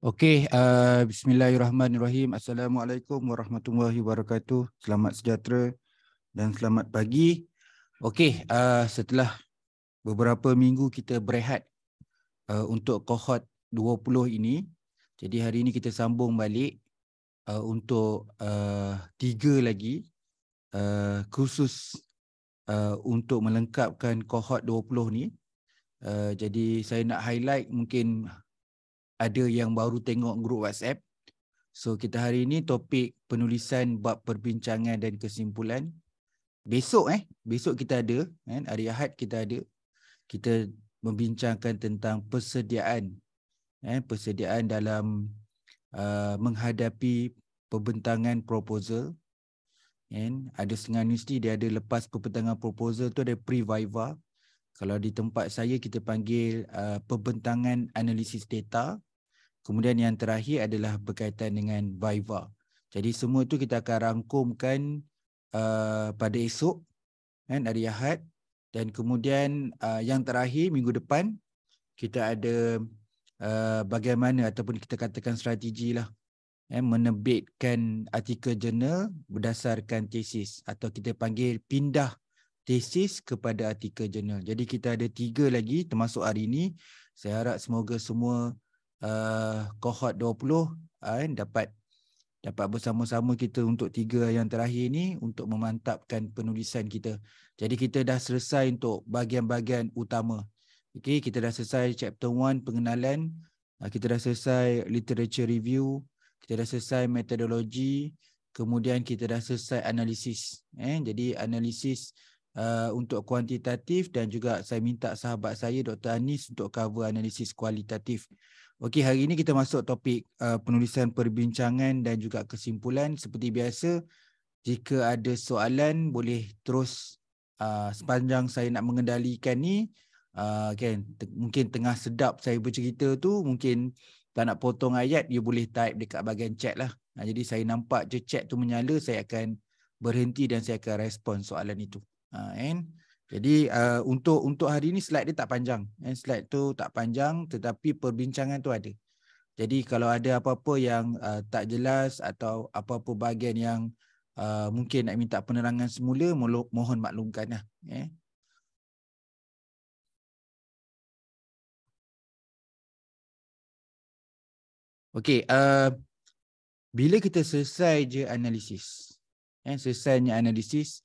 Okey, uh, bismillahirrahmanirrahim. Assalamualaikum warahmatullahi wabarakatuh. Selamat sejahtera dan selamat pagi. Okey, uh, setelah beberapa minggu kita berehat uh, untuk kohort 20 ini, jadi hari ini kita sambung balik uh, untuk uh, tiga lagi uh, khusus uh, untuk melengkapkan kohort 20 ni. Uh, jadi saya nak highlight mungkin ada yang baru tengok grup WhatsApp. So kita hari ini topik penulisan bab perbincangan dan kesimpulan. Besok eh, besok kita ada, kan, hari Ahad kita ada. Kita membincangkan tentang persediaan. Eh, persediaan dalam uh, menghadapi pembentangan proposal. And ada setengah universiti dia ada lepas pembentangan proposal tu ada pre-viva. Kalau di tempat saya kita panggil uh, pembentangan analisis data. Kemudian yang terakhir adalah berkaitan dengan Viva. Jadi semua itu kita akan rangkumkan uh, pada esok kan, hari Ahad. Dan kemudian uh, yang terakhir minggu depan kita ada uh, bagaimana ataupun kita katakan strategi lah eh, menebitkan artikel jurnal berdasarkan tesis atau kita panggil pindah tesis kepada artikel jurnal. Jadi kita ada tiga lagi termasuk hari ini. Saya harap semoga semua kohort 20 uh, dapat dapat bersama-sama kita untuk tiga yang terakhir ni untuk memantapkan penulisan kita. Jadi kita dah selesai untuk bahagian-bahagian utama. Okey, kita dah selesai chapter 1 pengenalan, uh, kita dah selesai literature review, kita dah selesai metodologi, kemudian kita dah selesai analisis. Eh, jadi analisis uh, untuk kuantitatif dan juga saya minta sahabat saya Dr. Anis untuk cover analisis kualitatif. Okey, hari ini kita masuk topik uh, penulisan perbincangan dan juga kesimpulan. Seperti biasa, jika ada soalan boleh terus uh, sepanjang saya nak mengendalikan ni uh, kan, te- mungkin tengah sedap saya bercerita tu mungkin tak nak potong ayat dia boleh type dekat bahagian chat lah. Nah, jadi saya nampak je chat tu menyala saya akan berhenti dan saya akan respon soalan itu. Uh, and, jadi uh, untuk untuk hari ini slide dia tak panjang. Eh, slide tu tak panjang tetapi perbincangan tu ada. Jadi kalau ada apa-apa yang uh, tak jelas atau apa-apa bahagian yang uh, mungkin nak minta penerangan semula mohon maklumkanlah. Eh. Okey, uh, bila kita selesai je analisis. Eh, selesainya analisis,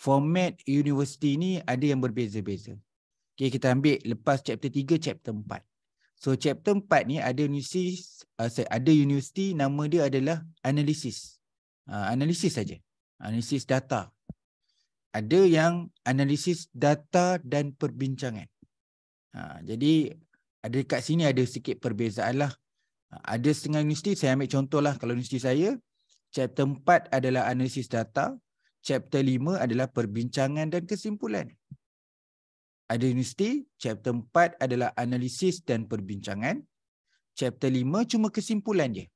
format universiti ni ada yang berbeza-beza. Okay, kita ambil lepas chapter 3, chapter 4. So chapter 4 ni ada universiti, uh, ada universiti nama dia adalah analisis. Uh, analisis saja. Analisis data. Ada yang analisis data dan perbincangan. Uh, jadi ada kat sini ada sikit perbezaan lah. Uh, ada setengah universiti, saya ambil contoh lah kalau universiti saya. Chapter 4 adalah analisis data. Chapter 5 adalah perbincangan dan kesimpulan. Ada universiti, chapter 4 adalah analisis dan perbincangan. Chapter 5 cuma kesimpulan je.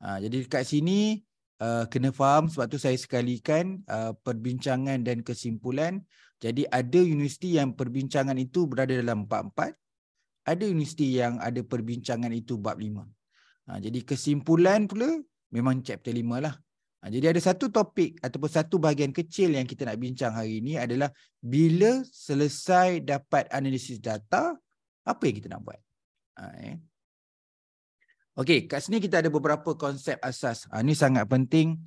Ha, jadi dekat sini uh, kena faham sebab tu saya sekalikan uh, perbincangan dan kesimpulan. Jadi ada universiti yang perbincangan itu berada dalam empat-empat. Ada universiti yang ada perbincangan itu bab lima. Ha, jadi kesimpulan pula memang chapter lima lah. Ha, jadi ada satu topik ataupun satu bahagian kecil yang kita nak bincang hari ini adalah bila selesai dapat analisis data, apa yang kita nak buat? Ha, eh. Okey, kat sini kita ada beberapa konsep asas. Ini ha, sangat penting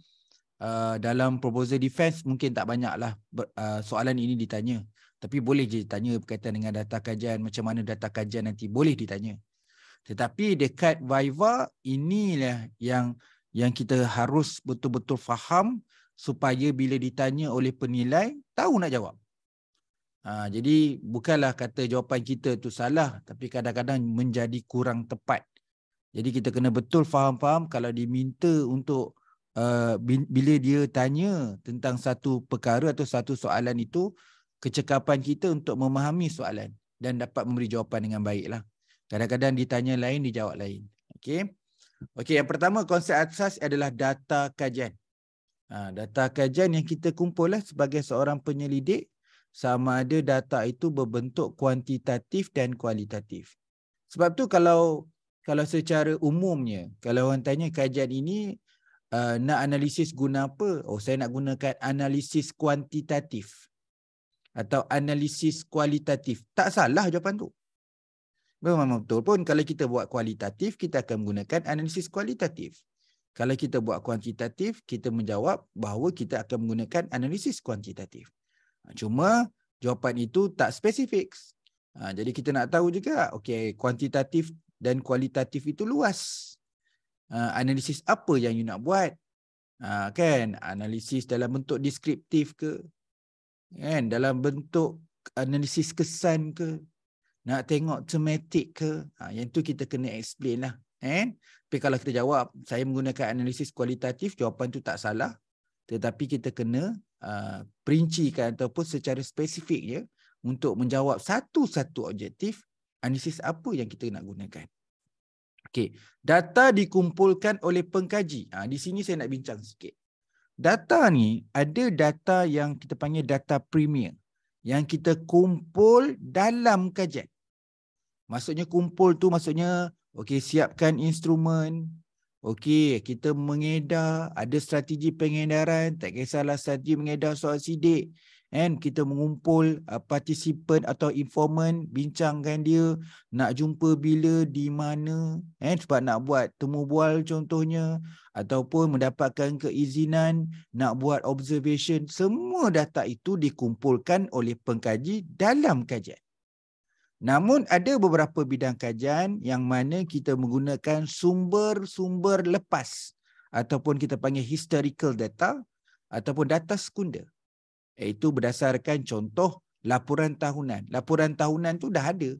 dalam proposal defense mungkin tak banyaklah soalan ini ditanya. Tapi boleh je ditanya berkaitan dengan data kajian, macam mana data kajian nanti boleh ditanya. Tetapi dekat Viva, inilah yang yang kita harus betul-betul faham supaya bila ditanya oleh penilai tahu nak jawab. Ha, jadi bukanlah kata jawapan kita tu salah tapi kadang-kadang menjadi kurang tepat. Jadi kita kena betul faham-faham kalau diminta untuk uh, bila dia tanya tentang satu perkara atau satu soalan itu kecekapan kita untuk memahami soalan dan dapat memberi jawapan dengan baiklah. Kadang-kadang ditanya lain dijawab lain. Okey. Okey, yang pertama konsep asas adalah data kajian. Ha, data kajian yang kita kumpul lah sebagai seorang penyelidik sama ada data itu berbentuk kuantitatif dan kualitatif. Sebab tu kalau kalau secara umumnya, kalau orang tanya kajian ini uh, nak analisis guna apa? Oh, saya nak gunakan analisis kuantitatif atau analisis kualitatif. Tak salah jawapan tu. Memang betul pun kalau kita buat kualitatif, kita akan menggunakan analisis kualitatif. Kalau kita buat kuantitatif, kita menjawab bahawa kita akan menggunakan analisis kuantitatif. Ha, cuma jawapan itu tak spesifik. Ha, jadi kita nak tahu juga, okay, kuantitatif dan kualitatif itu luas. Ha, analisis apa yang you nak buat? kan? Analisis dalam bentuk deskriptif ke? Kan? Dalam bentuk analisis kesan ke? nak tengok tematik ke ha, yang tu kita kena explain lah eh tapi kalau kita jawab saya menggunakan analisis kualitatif jawapan tu tak salah tetapi kita kena uh, perincikan ataupun secara spesifik ya untuk menjawab satu-satu objektif analisis apa yang kita nak gunakan Okay, data dikumpulkan oleh pengkaji ha, di sini saya nak bincang sikit data ni ada data yang kita panggil data premium yang kita kumpul dalam kajian Maksudnya kumpul tu maksudnya okey siapkan instrumen. Okey, kita mengedar, ada strategi pengedaran, tak kisahlah strategi mengedar soal sidik. And kita mengumpul uh, participant atau informant, bincangkan dia nak jumpa bila, di mana. And sebab nak buat temu bual contohnya ataupun mendapatkan keizinan nak buat observation. Semua data itu dikumpulkan oleh pengkaji dalam kajian. Namun ada beberapa bidang kajian yang mana kita menggunakan sumber-sumber lepas ataupun kita panggil historical data ataupun data sekunder Iaitu berdasarkan contoh laporan tahunan. Laporan tahunan tu dah ada.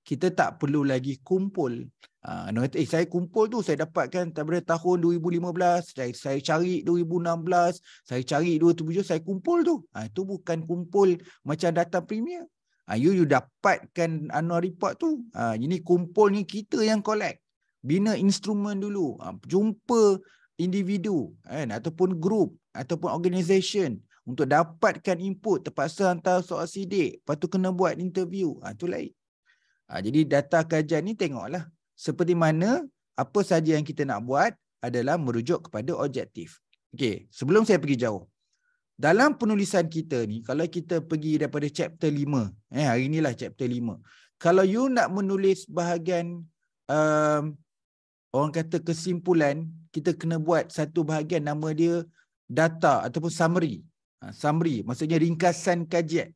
Kita tak perlu lagi kumpul. Uh, eh, saya kumpul tu saya dapatkan daripada tahun 2015, saya, saya cari 2016, saya cari 2017 saya kumpul tu. Uh, itu bukan kumpul macam data premier. Ha, you, you dapatkan annual report tu. Ha, ini kumpul ni kita yang collect. Bina instrumen dulu. Ha, jumpa individu kan, ataupun group ataupun organisation untuk dapatkan input terpaksa hantar soal sidik. Lepas tu kena buat interview. Ha, tu lain. Ha, jadi data kajian ni tengoklah. Seperti mana apa saja yang kita nak buat adalah merujuk kepada objektif. Okey, sebelum saya pergi jauh dalam penulisan kita ni kalau kita pergi daripada chapter 5 eh hari inilah chapter 5 kalau you nak menulis bahagian um, orang kata kesimpulan kita kena buat satu bahagian nama dia data ataupun summary ha, summary maksudnya ringkasan kajian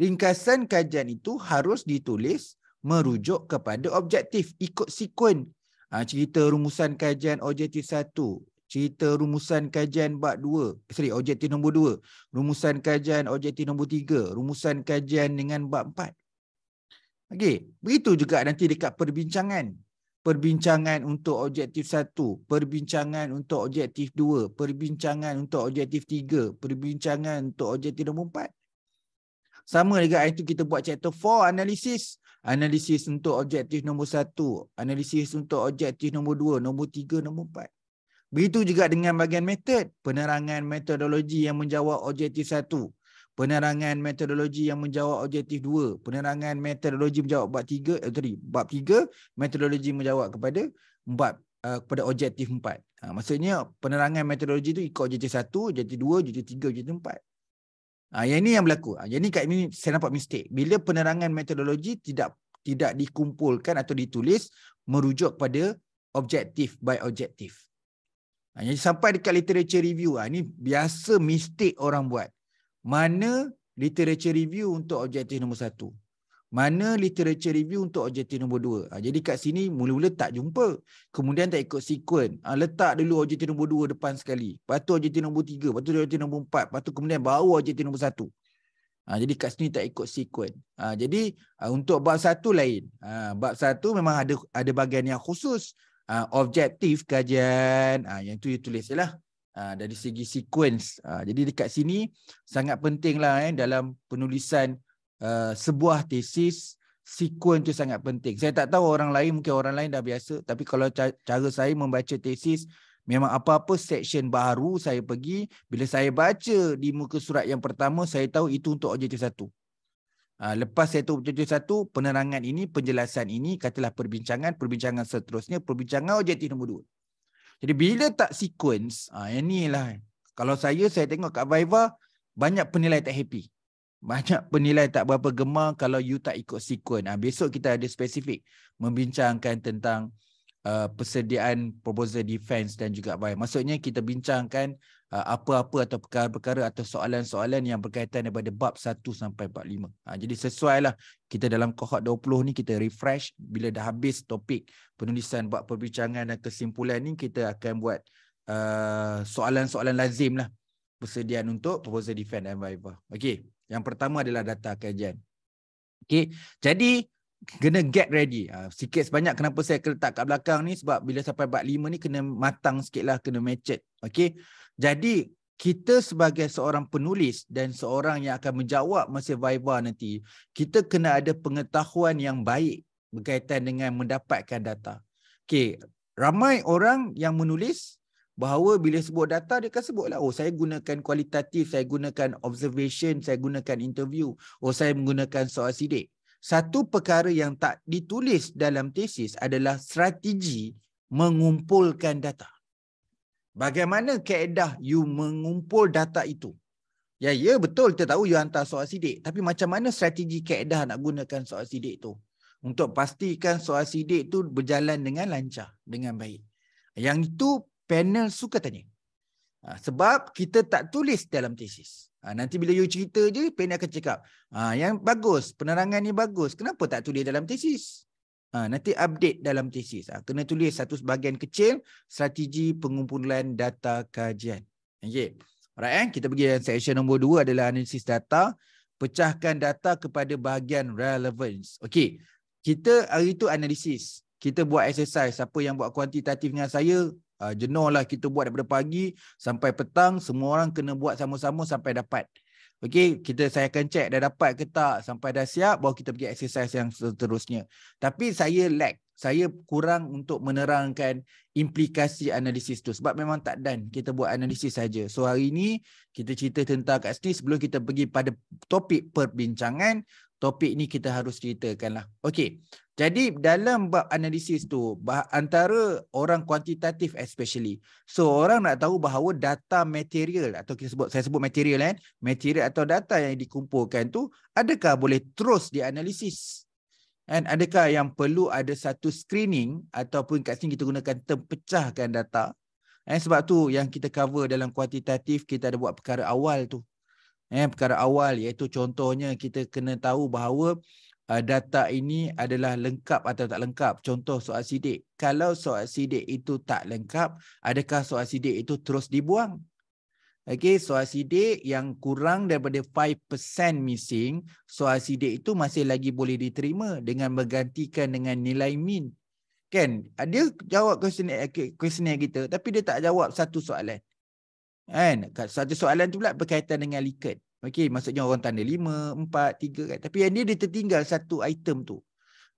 ringkasan kajian itu harus ditulis merujuk kepada objektif ikut sekuen ha, cerita rumusan kajian objektif satu cerita rumusan kajian bab 2 eh, sorry objektif nombor 2 rumusan kajian objektif nombor 3 rumusan kajian dengan bab 4 okey begitu juga nanti dekat perbincangan perbincangan untuk objektif 1 perbincangan untuk objektif 2 perbincangan untuk objektif 3 perbincangan untuk objektif nombor 4 sama dengan itu kita buat chapter 4 analisis analisis untuk objektif nombor satu, analisis untuk objektif nombor dua, nombor tiga, nombor empat. Begitu juga dengan bahagian method, penerangan metodologi yang menjawab objektif satu penerangan metodologi yang menjawab objektif dua penerangan metodologi menjawab bab tiga eh, sorry, bab tiga metodologi menjawab kepada bab uh, eh, kepada objektif empat Ha, maksudnya penerangan metodologi itu ikut objektif satu objektif dua objektif tiga objektif empat Ha, yang ini yang berlaku. Ha, yang ini kat ini saya nampak mistik Bila penerangan metodologi tidak tidak dikumpulkan atau ditulis merujuk kepada objektif by objektif. Hanya sampai dekat literature review. Ini ha, biasa mistake orang buat. Mana literature review untuk objektif nombor satu? Mana literature review untuk objektif nombor dua? Ha, jadi kat sini mula-mula tak jumpa. Kemudian tak ikut sekuen. Ha, letak dulu objektif nombor dua depan sekali. Lepas tu objektif nombor tiga. Lepas tu objektif nombor empat. Lepas tu kemudian baru objektif nombor satu. Jadi kat sini tak ikut sekuen. Jadi untuk bab satu lain. Bab satu memang ada ada bagian yang Khusus. Ah, objektif kajian uh, yang tu you tulis lah uh, ah, dari segi sequence. Uh, jadi dekat sini sangat pentinglah eh, dalam penulisan uh, sebuah tesis sequence tu sangat penting. Saya tak tahu orang lain mungkin orang lain dah biasa tapi kalau ca- cara saya membaca tesis memang apa-apa section baru saya pergi bila saya baca di muka surat yang pertama saya tahu itu untuk objektif satu. Ah, lepas saya tu betul satu penerangan ini penjelasan ini katalah perbincangan perbincangan seterusnya perbincangan objektif nombor dua jadi bila tak sequence ha, yang ni lah kalau saya saya tengok kat Viva banyak penilai tak happy banyak penilai tak berapa gemar kalau you tak ikut sequence ah, besok kita ada spesifik membincangkan tentang Uh, persediaan proposal defense dan juga buy. Maksudnya kita bincangkan uh, apa-apa atau perkara-perkara atau soalan-soalan yang berkaitan daripada bab 1 sampai bab 5. Uh, ha, jadi lah kita dalam cohort 20 ni kita refresh bila dah habis topik penulisan bab perbincangan dan kesimpulan ni kita akan buat uh, soalan-soalan lazim lah persediaan untuk proposal defense dan buy. Okey, yang pertama adalah data kajian. Okey, jadi kena get ready. Ha, sikit sebanyak kenapa saya letak kat belakang ni sebab bila sampai bab 5 ni kena matang sikit lah, kena matured. Okay? Jadi kita sebagai seorang penulis dan seorang yang akan menjawab masa Viva nanti, kita kena ada pengetahuan yang baik berkaitan dengan mendapatkan data. Okay, ramai orang yang menulis bahawa bila sebut data, dia akan sebut lah, oh saya gunakan kualitatif, saya gunakan observation, saya gunakan interview, oh saya menggunakan soal sidik satu perkara yang tak ditulis dalam tesis adalah strategi mengumpulkan data. Bagaimana keedah you mengumpul data itu? Ya, ya betul kita tahu you hantar soal sidik. Tapi macam mana strategi keedah nak gunakan soal sidik itu? Untuk pastikan soal sidik itu berjalan dengan lancar, dengan baik. Yang itu panel suka tanya. Ha, sebab kita tak tulis dalam tesis. Ha, nanti bila you cerita je, pen akan cakap, ha, yang bagus, penerangan ni bagus, kenapa tak tulis dalam tesis? Ha, nanti update dalam tesis. Ha, kena tulis satu bahagian kecil, strategi pengumpulan data kajian. Okay. Alright, eh? Kita pergi dalam section nombor dua adalah analisis data. Pecahkan data kepada bahagian relevance. Okay. Kita hari tu analisis. Kita buat exercise. Siapa yang buat kuantitatif dengan saya, uh, jenuh lah kita buat daripada pagi sampai petang semua orang kena buat sama-sama sampai dapat Okey, kita saya akan check dah dapat ke tak sampai dah siap baru kita pergi exercise yang seterusnya. Tapi saya lag saya kurang untuk menerangkan implikasi analisis tu sebab memang tak dan kita buat analisis saja. So hari ini kita cerita tentang kat sini sebelum kita pergi pada topik perbincangan topik ni kita harus ceritakan lah. Okay, Jadi dalam bab analisis tu, antara orang kuantitatif especially. So orang nak tahu bahawa data material atau kita sebut, saya sebut material kan. Material atau data yang dikumpulkan tu, adakah boleh terus dianalisis? And adakah yang perlu ada satu screening ataupun kat sini kita gunakan terpecahkan data? And sebab tu yang kita cover dalam kuantitatif, kita ada buat perkara awal tu. Eh, perkara awal iaitu contohnya kita kena tahu bahawa uh, data ini adalah lengkap atau tak lengkap. Contoh soal sidik. Kalau soal sidik itu tak lengkap, adakah soal sidik itu terus dibuang? Okay, soal sidik yang kurang daripada 5% missing, soal sidik itu masih lagi boleh diterima dengan menggantikan dengan nilai min. Kan? Dia jawab questionnaire, questionnaire kita tapi dia tak jawab satu soalan kan satu soalan tu pula berkaitan dengan liket okey maksudnya orang tanda 5 4 3 kan tapi yang ni dia tertinggal satu item tu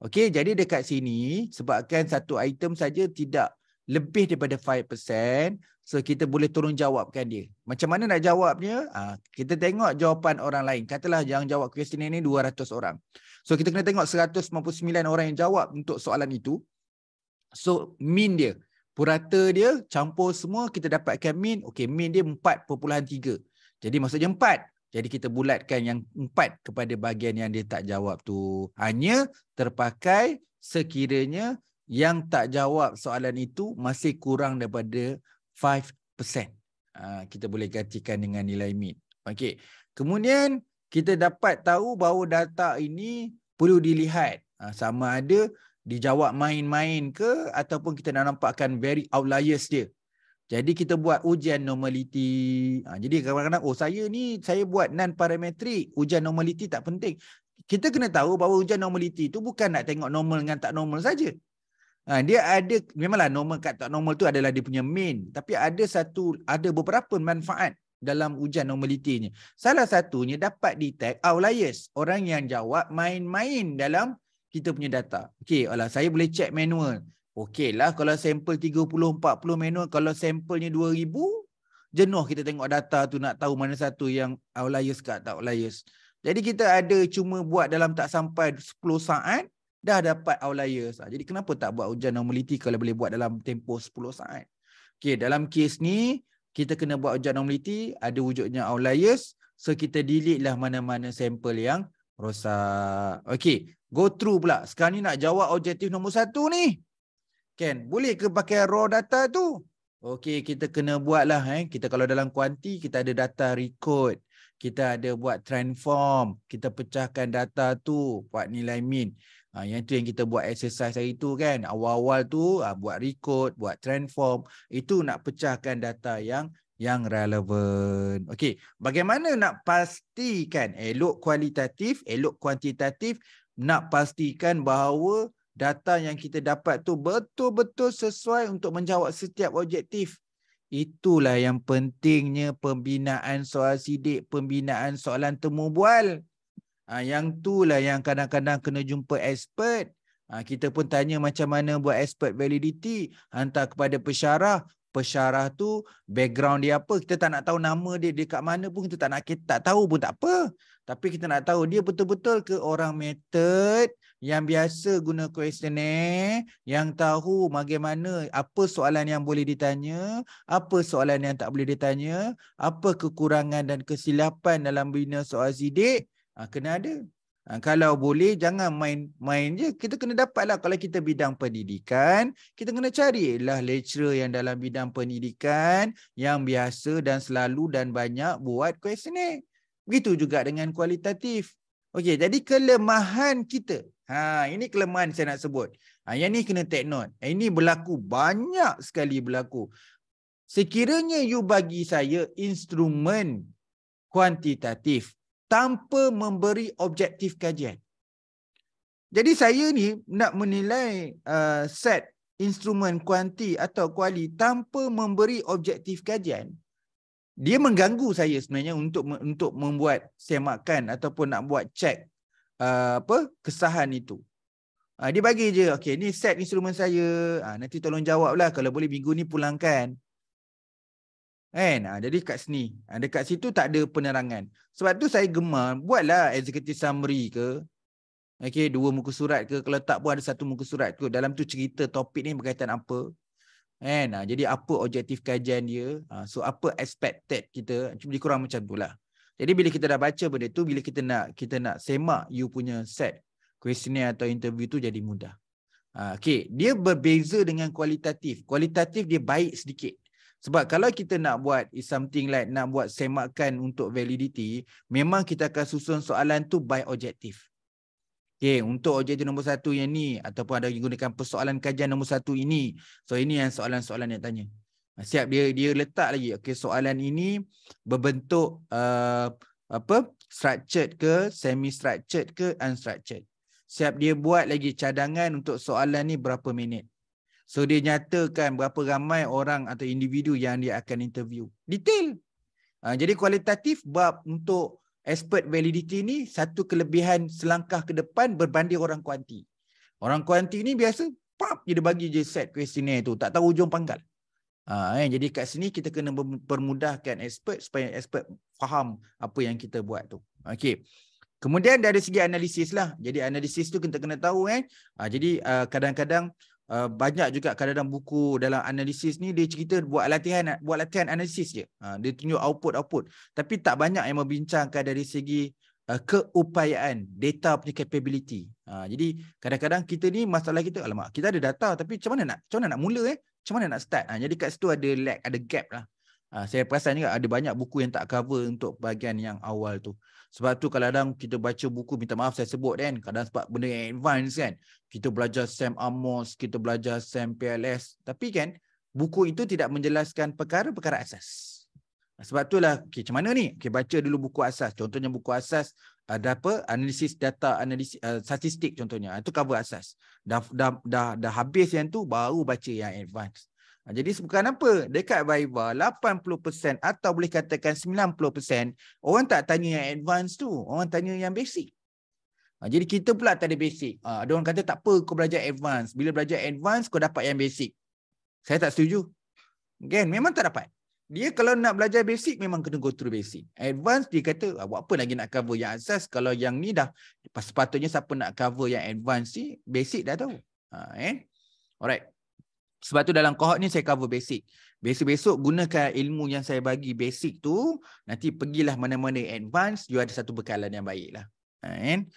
okey jadi dekat sini sebabkan satu item saja tidak lebih daripada 5% so kita boleh turun jawabkan dia macam mana nak jawabnya ha, kita tengok jawapan orang lain katalah yang jawab question ini 200 orang so kita kena tengok 159 orang yang jawab untuk soalan itu so mean dia purata dia campur semua kita dapatkan min okey min dia 4.3 jadi maksudnya 4 jadi kita bulatkan yang 4 kepada bahagian yang dia tak jawab tu hanya terpakai sekiranya yang tak jawab soalan itu masih kurang daripada 5% ha, kita boleh gantikan dengan nilai min okey kemudian kita dapat tahu bahawa data ini perlu dilihat ha, sama ada dijawab main-main ke ataupun kita nak nampakkan very outliers dia. Jadi kita buat ujian normality. Ha, jadi kadang-kadang, oh saya ni, saya buat non-parametric. Ujian normality tak penting. Kita kena tahu bahawa ujian normality tu bukan nak tengok normal dengan tak normal saja. Ha, dia ada, memanglah normal kat tak normal tu adalah dia punya main. Tapi ada satu, ada beberapa manfaat dalam ujian normalitinya. Salah satunya dapat detect outliers. Orang yang jawab main-main dalam kita punya data. Okey, alah saya boleh check manual. Okeylah kalau sampel 30 40 manual kalau sampelnya 2000 jenuh kita tengok data tu nak tahu mana satu yang outliers ke tak outliers. Jadi kita ada cuma buat dalam tak sampai 10 saat dah dapat outliers. Ah, jadi kenapa tak buat ujian normality kalau boleh buat dalam tempoh 10 saat? Okey, dalam kes ni kita kena buat ujian normality ada wujudnya outliers so kita delete lah mana-mana sampel yang Rosak. okey, Go through pula. Sekarang ni nak jawab objektif nombor satu ni. Ken, boleh ke pakai raw data tu? Okey, kita kena buat lah. Eh. Kita kalau dalam kuanti, kita ada data record. Kita ada buat transform. Kita pecahkan data tu. Buat nilai min. Ha, yang tu yang kita buat exercise hari tu kan. Awal-awal tu ha, buat record, buat transform. Itu nak pecahkan data yang yang relevan. Okey, bagaimana nak pastikan elok kualitatif, elok kuantitatif, nak pastikan bahawa data yang kita dapat tu betul-betul sesuai untuk menjawab setiap objektif. Itulah yang pentingnya pembinaan soal sidik, pembinaan soalan temubual. Ha, yang tu lah yang kadang-kadang kena jumpa expert. Ha, kita pun tanya macam mana buat expert validity. Hantar kepada pesyarah pesyarah tu background dia apa kita tak nak tahu nama dia dia kat mana pun kita tak nak kita tak tahu pun tak apa tapi kita nak tahu dia betul-betul ke orang method yang biasa guna questionnaire yang tahu bagaimana apa soalan yang boleh ditanya apa soalan yang tak boleh ditanya apa kekurangan dan kesilapan dalam bina soal sidik ha, kena ada Ha, kalau boleh jangan main main je kita kena dapat lah kalau kita bidang pendidikan kita kena cari lah lecturer yang dalam bidang pendidikan yang biasa dan selalu dan banyak buat questionnaire. Begitu juga dengan kualitatif. Okey, jadi kelemahan kita. Ha, ini kelemahan saya nak sebut. Ha, yang ni kena take note. Ha, ini berlaku banyak sekali berlaku. Sekiranya you bagi saya instrumen kuantitatif tanpa memberi objektif kajian. Jadi saya ni nak menilai uh, set instrumen kuanti atau kuali tanpa memberi objektif kajian, dia mengganggu saya sebenarnya untuk untuk membuat semakan ataupun nak buat cek uh, apa kesahan itu. Uh, dia bagi je, okay, ni set instrumen saya, uh, nanti tolong jawablah kalau boleh minggu ni pulangkan. Kan? Ha, jadi kat sini. Ha, dekat situ tak ada penerangan. Sebab tu saya gemar. Buatlah executive summary ke. Okay, dua muka surat ke. Kalau tak pun ada satu muka surat ke. Dalam tu cerita topik ni berkaitan apa. Kan? Ha, jadi apa objektif kajian dia. Ha, so apa expected kita. Cuma kurang macam tu lah. Jadi bila kita dah baca benda tu. Bila kita nak kita nak semak you punya set. Questionnaire atau interview tu jadi mudah. Ha, okay. Dia berbeza dengan kualitatif. Kualitatif dia baik sedikit. Sebab kalau kita nak buat is something like nak buat semakan untuk validity, memang kita akan susun soalan tu by objective. Okay, untuk objektif nombor satu yang ni ataupun ada yang gunakan persoalan kajian nombor satu ini. So ini yang soalan-soalan yang tanya. Ha, siap dia dia letak lagi. Okay, soalan ini berbentuk uh, apa? Structured ke, semi-structured ke, unstructured. Siap dia buat lagi cadangan untuk soalan ni berapa minit. So dia nyatakan berapa ramai orang atau individu yang dia akan interview. Detail. Ha, jadi kualitatif bab untuk expert validity ni satu kelebihan selangkah ke depan berbanding orang kuanti. Orang kuanti ni biasa pap dia bagi je set questionnaire tu. Tak tahu ujung pangkal. Ha, eh, jadi kat sini kita kena permudahkan expert supaya expert faham apa yang kita buat tu. Okay. Kemudian dari segi analisis lah. Jadi analisis tu kita kena tahu kan. Eh. Ha, jadi ah, kadang-kadang uh, uh, banyak juga kadang-kadang buku dalam analisis ni dia cerita buat latihan buat latihan analisis je. Uh, dia tunjuk output output tapi tak banyak yang membincangkan dari segi uh, keupayaan data punya capability. Uh, jadi kadang-kadang kita ni masalah kita alamak kita ada data tapi macam mana nak macam mana nak mula eh? Macam mana nak start? Uh, jadi kat situ ada lag, ada gap lah. Uh, saya perasan juga ada banyak buku yang tak cover untuk bahagian yang awal tu. Sebab tu kadang-kadang kita baca buku, minta maaf saya sebut kan. Kadang sebab benda yang advance kan. Kita belajar Sam Amos, kita belajar Sam PLS. Tapi kan, buku itu tidak menjelaskan perkara-perkara asas. Sebab itulah, okay, macam mana ni? Okay, baca dulu buku asas. Contohnya buku asas, ada ah, apa? Analisis data, analisis uh, statistik contohnya. Ah, itu cover asas. Dah, dah, dah, dah habis yang tu, baru baca yang advance. Ha, jadi bukan apa, dekat Viva 80% atau boleh katakan 90% orang tak tanya yang advance tu, orang tanya yang basic. Ha, jadi kita pula tak ada basic. Ada ha, orang kata tak apa kau belajar advance. Bila belajar advance kau dapat yang basic. Saya tak setuju. Kan? Memang tak dapat. Dia kalau nak belajar basic memang kena go through basic. Advance dia kata ah, buat apa lagi nak cover yang asas kalau yang ni dah sepatutnya siapa nak cover yang advance ni basic dah tahu. Ha, eh? Alright. Sebab tu dalam kohort ni saya cover basic. Besok-besok gunakan ilmu yang saya bagi basic tu. Nanti pergilah mana-mana advance. You ada satu bekalan yang baik lah. And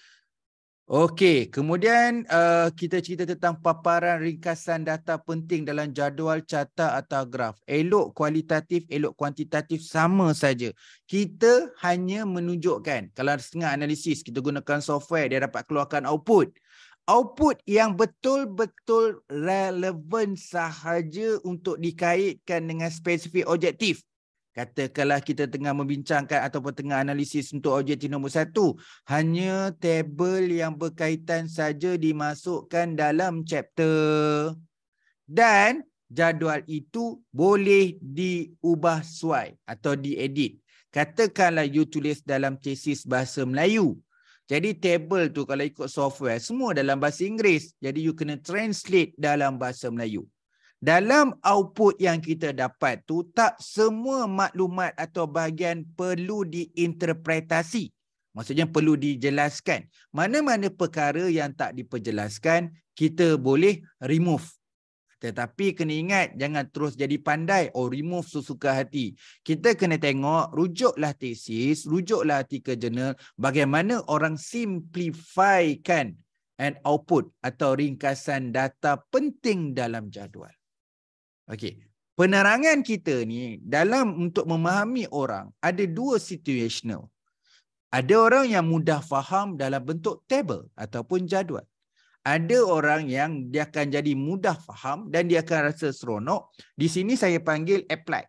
Okay, kemudian uh, kita cerita tentang paparan ringkasan data penting dalam jadual carta atau graf. Elok kualitatif, elok kuantitatif sama saja. Kita hanya menunjukkan kalau setengah analisis kita gunakan software dia dapat keluarkan output output yang betul-betul relevan sahaja untuk dikaitkan dengan spesifik objektif. Katakanlah kita tengah membincangkan ataupun tengah analisis untuk objektif nombor satu. Hanya table yang berkaitan saja dimasukkan dalam chapter. Dan jadual itu boleh diubah suai atau diedit. Katakanlah you tulis dalam tesis bahasa Melayu. Jadi table tu kalau ikut software semua dalam bahasa Inggeris. Jadi you kena translate dalam bahasa Melayu. Dalam output yang kita dapat tu tak semua maklumat atau bahagian perlu diinterpretasi. Maksudnya perlu dijelaskan. Mana-mana perkara yang tak diperjelaskan kita boleh remove tetapi kena ingat jangan terus jadi pandai or oh, remove sesuka hati. Kita kena tengok rujuklah tesis, rujuklah artikel jurnal bagaimana orang simplifikan and output atau ringkasan data penting dalam jadual. Okey. Penerangan kita ni dalam untuk memahami orang ada dua situational. Ada orang yang mudah faham dalam bentuk table ataupun jadual ada orang yang dia akan jadi mudah faham dan dia akan rasa seronok. Di sini saya panggil apply.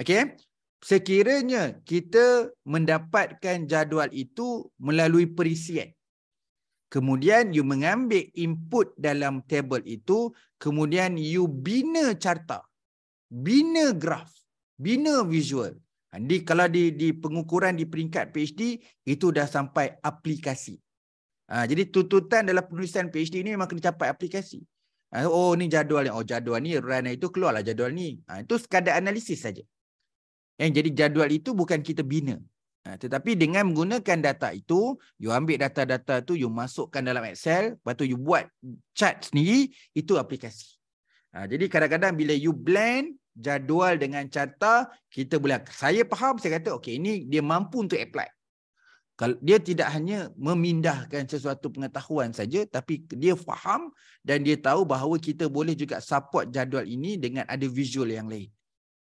Okay, Sekiranya kita mendapatkan jadual itu melalui perisian. Kemudian you mengambil input dalam table itu. Kemudian you bina carta. Bina graf. Bina visual. Ha, di, kalau di, di pengukuran di peringkat PhD, itu dah sampai aplikasi. Ha, jadi tututan dalam penulisan PhD ni memang kena capai aplikasi. Uh, oh ni jadual ni. Oh jadual ni run itu keluarlah jadual ni. Uh, itu sekadar analisis saja. Eh, jadi jadual itu bukan kita bina. Uh, tetapi dengan menggunakan data itu, you ambil data-data tu, you masukkan dalam Excel, lepas tu you buat chart sendiri, itu aplikasi. Uh, jadi kadang-kadang bila you blend jadual dengan carta, kita boleh, saya faham, saya kata, okay, ini dia mampu untuk apply kalau dia tidak hanya memindahkan sesuatu pengetahuan saja tapi dia faham dan dia tahu bahawa kita boleh juga support jadual ini dengan ada visual yang lain.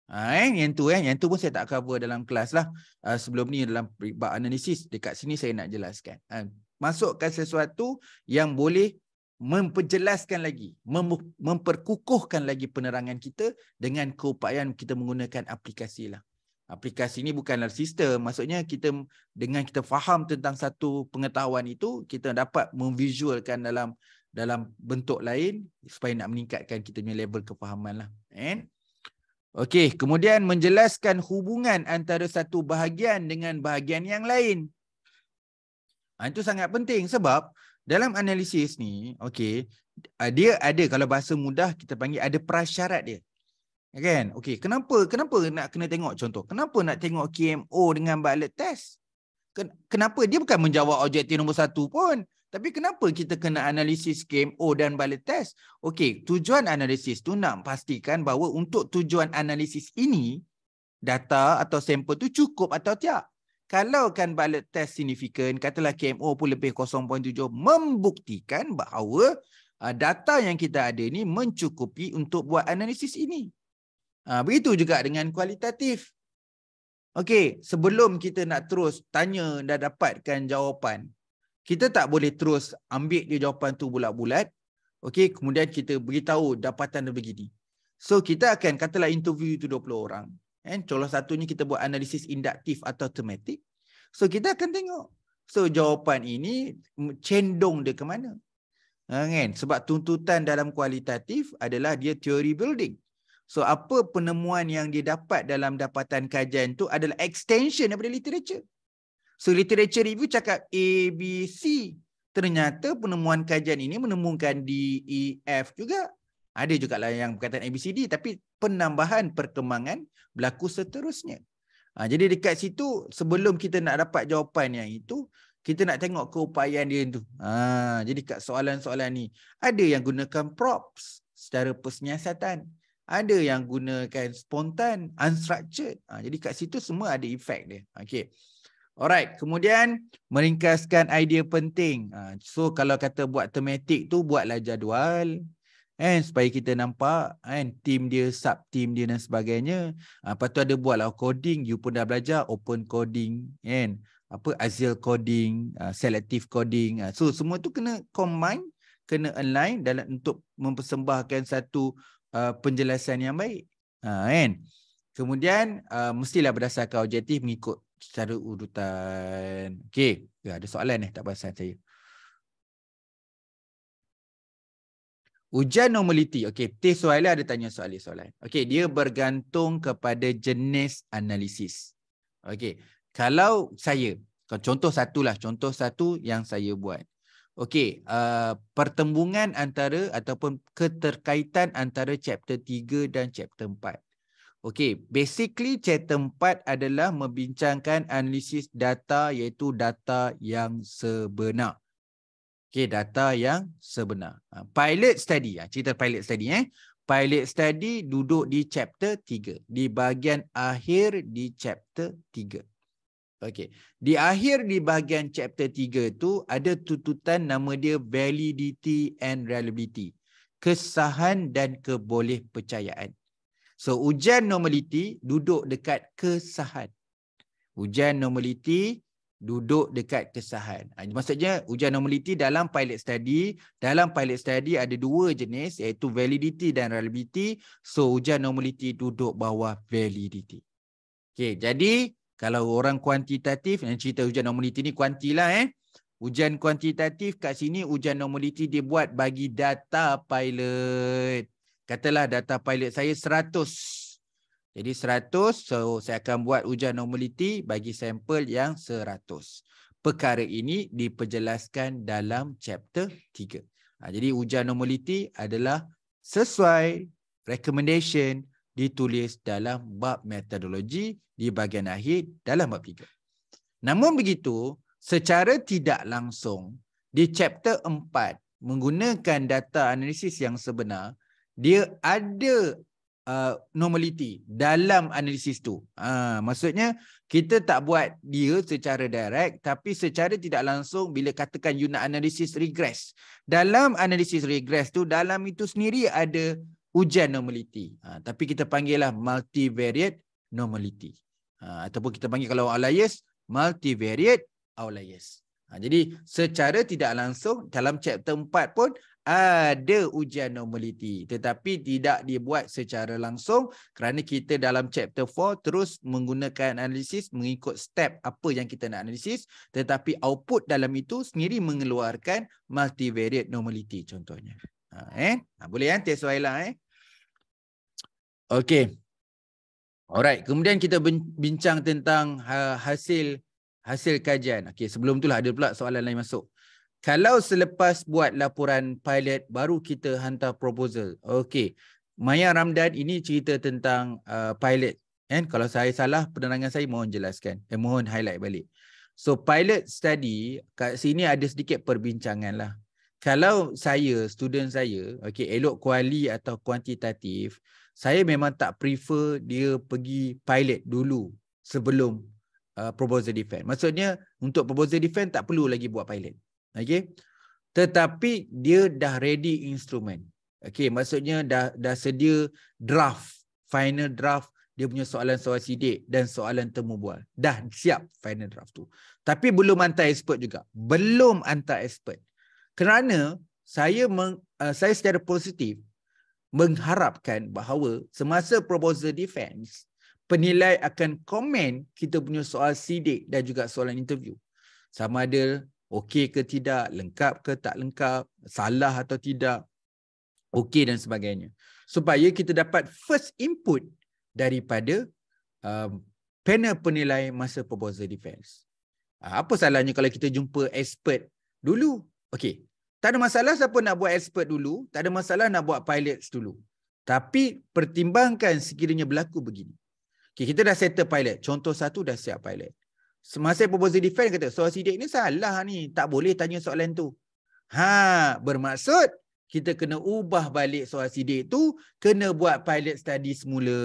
Ha, eh? yang tu eh yang tu pun saya tak cover dalam kelas lah. Uh, sebelum ni dalam bab analisis dekat sini saya nak jelaskan. Ha, masukkan sesuatu yang boleh memperjelaskan lagi, mem- memperkukuhkan lagi penerangan kita dengan keupayaan kita menggunakan aplikasi lah aplikasi ni bukanlah sistem maksudnya kita dengan kita faham tentang satu pengetahuan itu kita dapat memvisualkan dalam dalam bentuk lain supaya nak meningkatkan kita punya level kefahaman lah. And okay, kemudian menjelaskan hubungan antara satu bahagian dengan bahagian yang lain. Ha, itu sangat penting sebab dalam analisis ni, okay, dia ada kalau bahasa mudah kita panggil ada prasyarat dia. Ya kan? okay, kenapa kenapa nak kena tengok contoh? Kenapa nak tengok KMO dengan ballot test? Kenapa dia bukan menjawab objektif nombor satu pun? Tapi kenapa kita kena analisis KMO dan ballot test? Okay, tujuan analisis tu nak pastikan bahawa untuk tujuan analisis ini data atau sampel tu cukup atau tidak. Kalau kan ballot test signifikan, katalah KMO pun lebih 0.7 membuktikan bahawa uh, data yang kita ada ni mencukupi untuk buat analisis ini. Ha, begitu juga dengan kualitatif. Okey, sebelum kita nak terus tanya dan dapatkan jawapan, kita tak boleh terus ambil dia jawapan tu bulat-bulat. Okey, kemudian kita beritahu dapatan dia begini. So, kita akan katalah interview tu 20 orang. Eh, contoh satu ni kita buat analisis induktif atau tematik. So, kita akan tengok. So, jawapan ini cendong dia ke mana. Ha, kan? Sebab tuntutan dalam kualitatif adalah dia theory building. So apa penemuan yang dia dapat dalam dapatan kajian tu adalah extension daripada literature. So literature review cakap A, B, C. Ternyata penemuan kajian ini menemukan D, E, F juga. Ada juga lah yang berkaitan A, B, C, D. Tapi penambahan perkembangan berlaku seterusnya. Ha, jadi dekat situ sebelum kita nak dapat jawapan yang itu, kita nak tengok keupayaan dia tu. Ha, jadi kat soalan-soalan ni, ada yang gunakan props secara persiasatan ada yang gunakan spontan, unstructured. Ha, jadi kat situ semua ada efek dia. Okay. Alright, kemudian meringkaskan idea penting. Ha, so kalau kata buat tematik tu, buatlah jadual. Eh, supaya kita nampak eh, team dia, sub team dia dan sebagainya. Ha, lepas tu ada buatlah coding, you pun dah belajar open coding. Eh, apa Azil coding, uh, selective coding. Uh, so semua tu kena combine, kena align dalam untuk mempersembahkan satu uh, penjelasan yang baik. Ha, kan? Kemudian uh, mestilah berdasarkan objektif mengikut secara urutan. Okey, ya, ada soalan ni eh? tak pasal saya. Ujian normaliti. Okey, test soalan ada tanya soalan-soalan. Okey, dia bergantung kepada jenis analisis. Okey, kalau saya, contoh satu lah. Contoh satu yang saya buat. Okey, uh, pertembungan antara ataupun keterkaitan antara chapter 3 dan chapter 4. Okey, basically chapter 4 adalah membincangkan analisis data iaitu data yang sebenar. Okey, data yang sebenar. Uh, pilot study, uh, cerita pilot study. Eh. Pilot study duduk di chapter 3. Di bahagian akhir di chapter 3. Okey. Di akhir di bahagian chapter 3 tu ada tuntutan nama dia validity and reliability. Kesahan dan kebolehpercayaan. So ujian normality duduk dekat kesahan. Ujian normality duduk dekat kesahan. Ha, maksudnya ujian normality dalam pilot study, dalam pilot study ada dua jenis iaitu validity dan reliability. So ujian normality duduk bawah validity. Okey, jadi kalau orang kuantitatif, yang cerita hujan normaliti ni kuantilah eh. Hujan kuantitatif kat sini, hujan normaliti dia buat bagi data pilot. Katalah data pilot saya 100. Jadi 100, so saya akan buat hujan normaliti bagi sampel yang 100. Perkara ini diperjelaskan dalam chapter 3. Ha, jadi hujan normaliti adalah sesuai recommendation ditulis dalam bab metodologi di bahagian akhir dalam bab tiga. Namun begitu, secara tidak langsung di chapter empat menggunakan data analisis yang sebenar, dia ada uh, normality dalam analisis tu. Ha, maksudnya kita tak buat dia secara direct tapi secara tidak langsung bila katakan you nak analisis regress. Dalam analisis regress tu dalam itu sendiri ada ujian normaliti, Ha, tapi kita panggil lah multivariate normaliti Ha, ataupun kita panggil kalau outliers, multivariate outliers. Ha, jadi secara tidak langsung dalam chapter 4 pun ada ujian normaliti, Tetapi tidak dibuat secara langsung kerana kita dalam chapter 4 terus menggunakan analisis mengikut step apa yang kita nak analisis. Tetapi output dalam itu sendiri mengeluarkan multivariate normaliti contohnya. Ha, eh? Ha, boleh kan? Eh? Tia Suhaila eh? Okay. Alright. Kemudian kita bincang tentang ha, hasil hasil kajian. Okay. Sebelum tu lah ada pula soalan lain masuk. Kalau selepas buat laporan pilot, baru kita hantar proposal. Okay. Maya Ramdan ini cerita tentang uh, pilot. And kalau saya salah, penerangan saya mohon jelaskan. Eh, mohon highlight balik. So pilot study, kat sini ada sedikit perbincangan lah kalau saya student saya okey elok kuali atau kuantitatif saya memang tak prefer dia pergi pilot dulu sebelum uh, proposal defend maksudnya untuk proposal defend tak perlu lagi buat pilot okey tetapi dia dah ready instrument okey maksudnya dah dah sedia draft final draft dia punya soalan soal sidik dan soalan temu bual dah siap final draft tu tapi belum hantar expert juga belum hantar expert kerana saya meng, uh, saya secara positif mengharapkan bahawa semasa proposal defense penilai akan komen kita punya soal sidik dan juga soalan interview sama ada okey ke tidak lengkap ke tak lengkap salah atau tidak okey dan sebagainya supaya kita dapat first input daripada uh, panel penilai masa proposal defense ah, apa salahnya kalau kita jumpa expert dulu okey tak ada masalah siapa nak buat expert dulu, tak ada masalah nak buat pilot dulu. Tapi pertimbangkan sekiranya berlaku begini. Okay, kita dah settle pilot. Contoh satu dah siap pilot. Semasa proposal defense kata, soal sidik ni salah ni. Tak boleh tanya soalan tu. Ha, bermaksud kita kena ubah balik soal sidik tu, kena buat pilot study semula.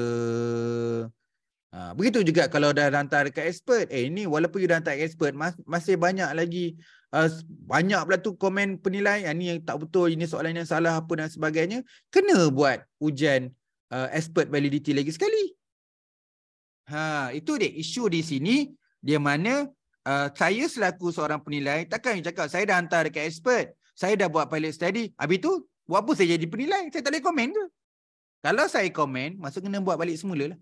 Ha, begitu juga kalau dah hantar dekat expert. Eh, ni walaupun you dah hantar expert, masih banyak lagi uh, banyak pula tu komen penilai yang ah, ni yang tak betul ini soalan yang salah apa dan sebagainya kena buat ujian uh, expert validity lagi sekali ha itu dia isu di sini dia mana uh, saya selaku seorang penilai takkan you cakap saya dah hantar dekat expert saya dah buat pilot study habis tu buat apa saya jadi penilai saya tak boleh komen tu kalau saya komen masuk kena buat balik semula lah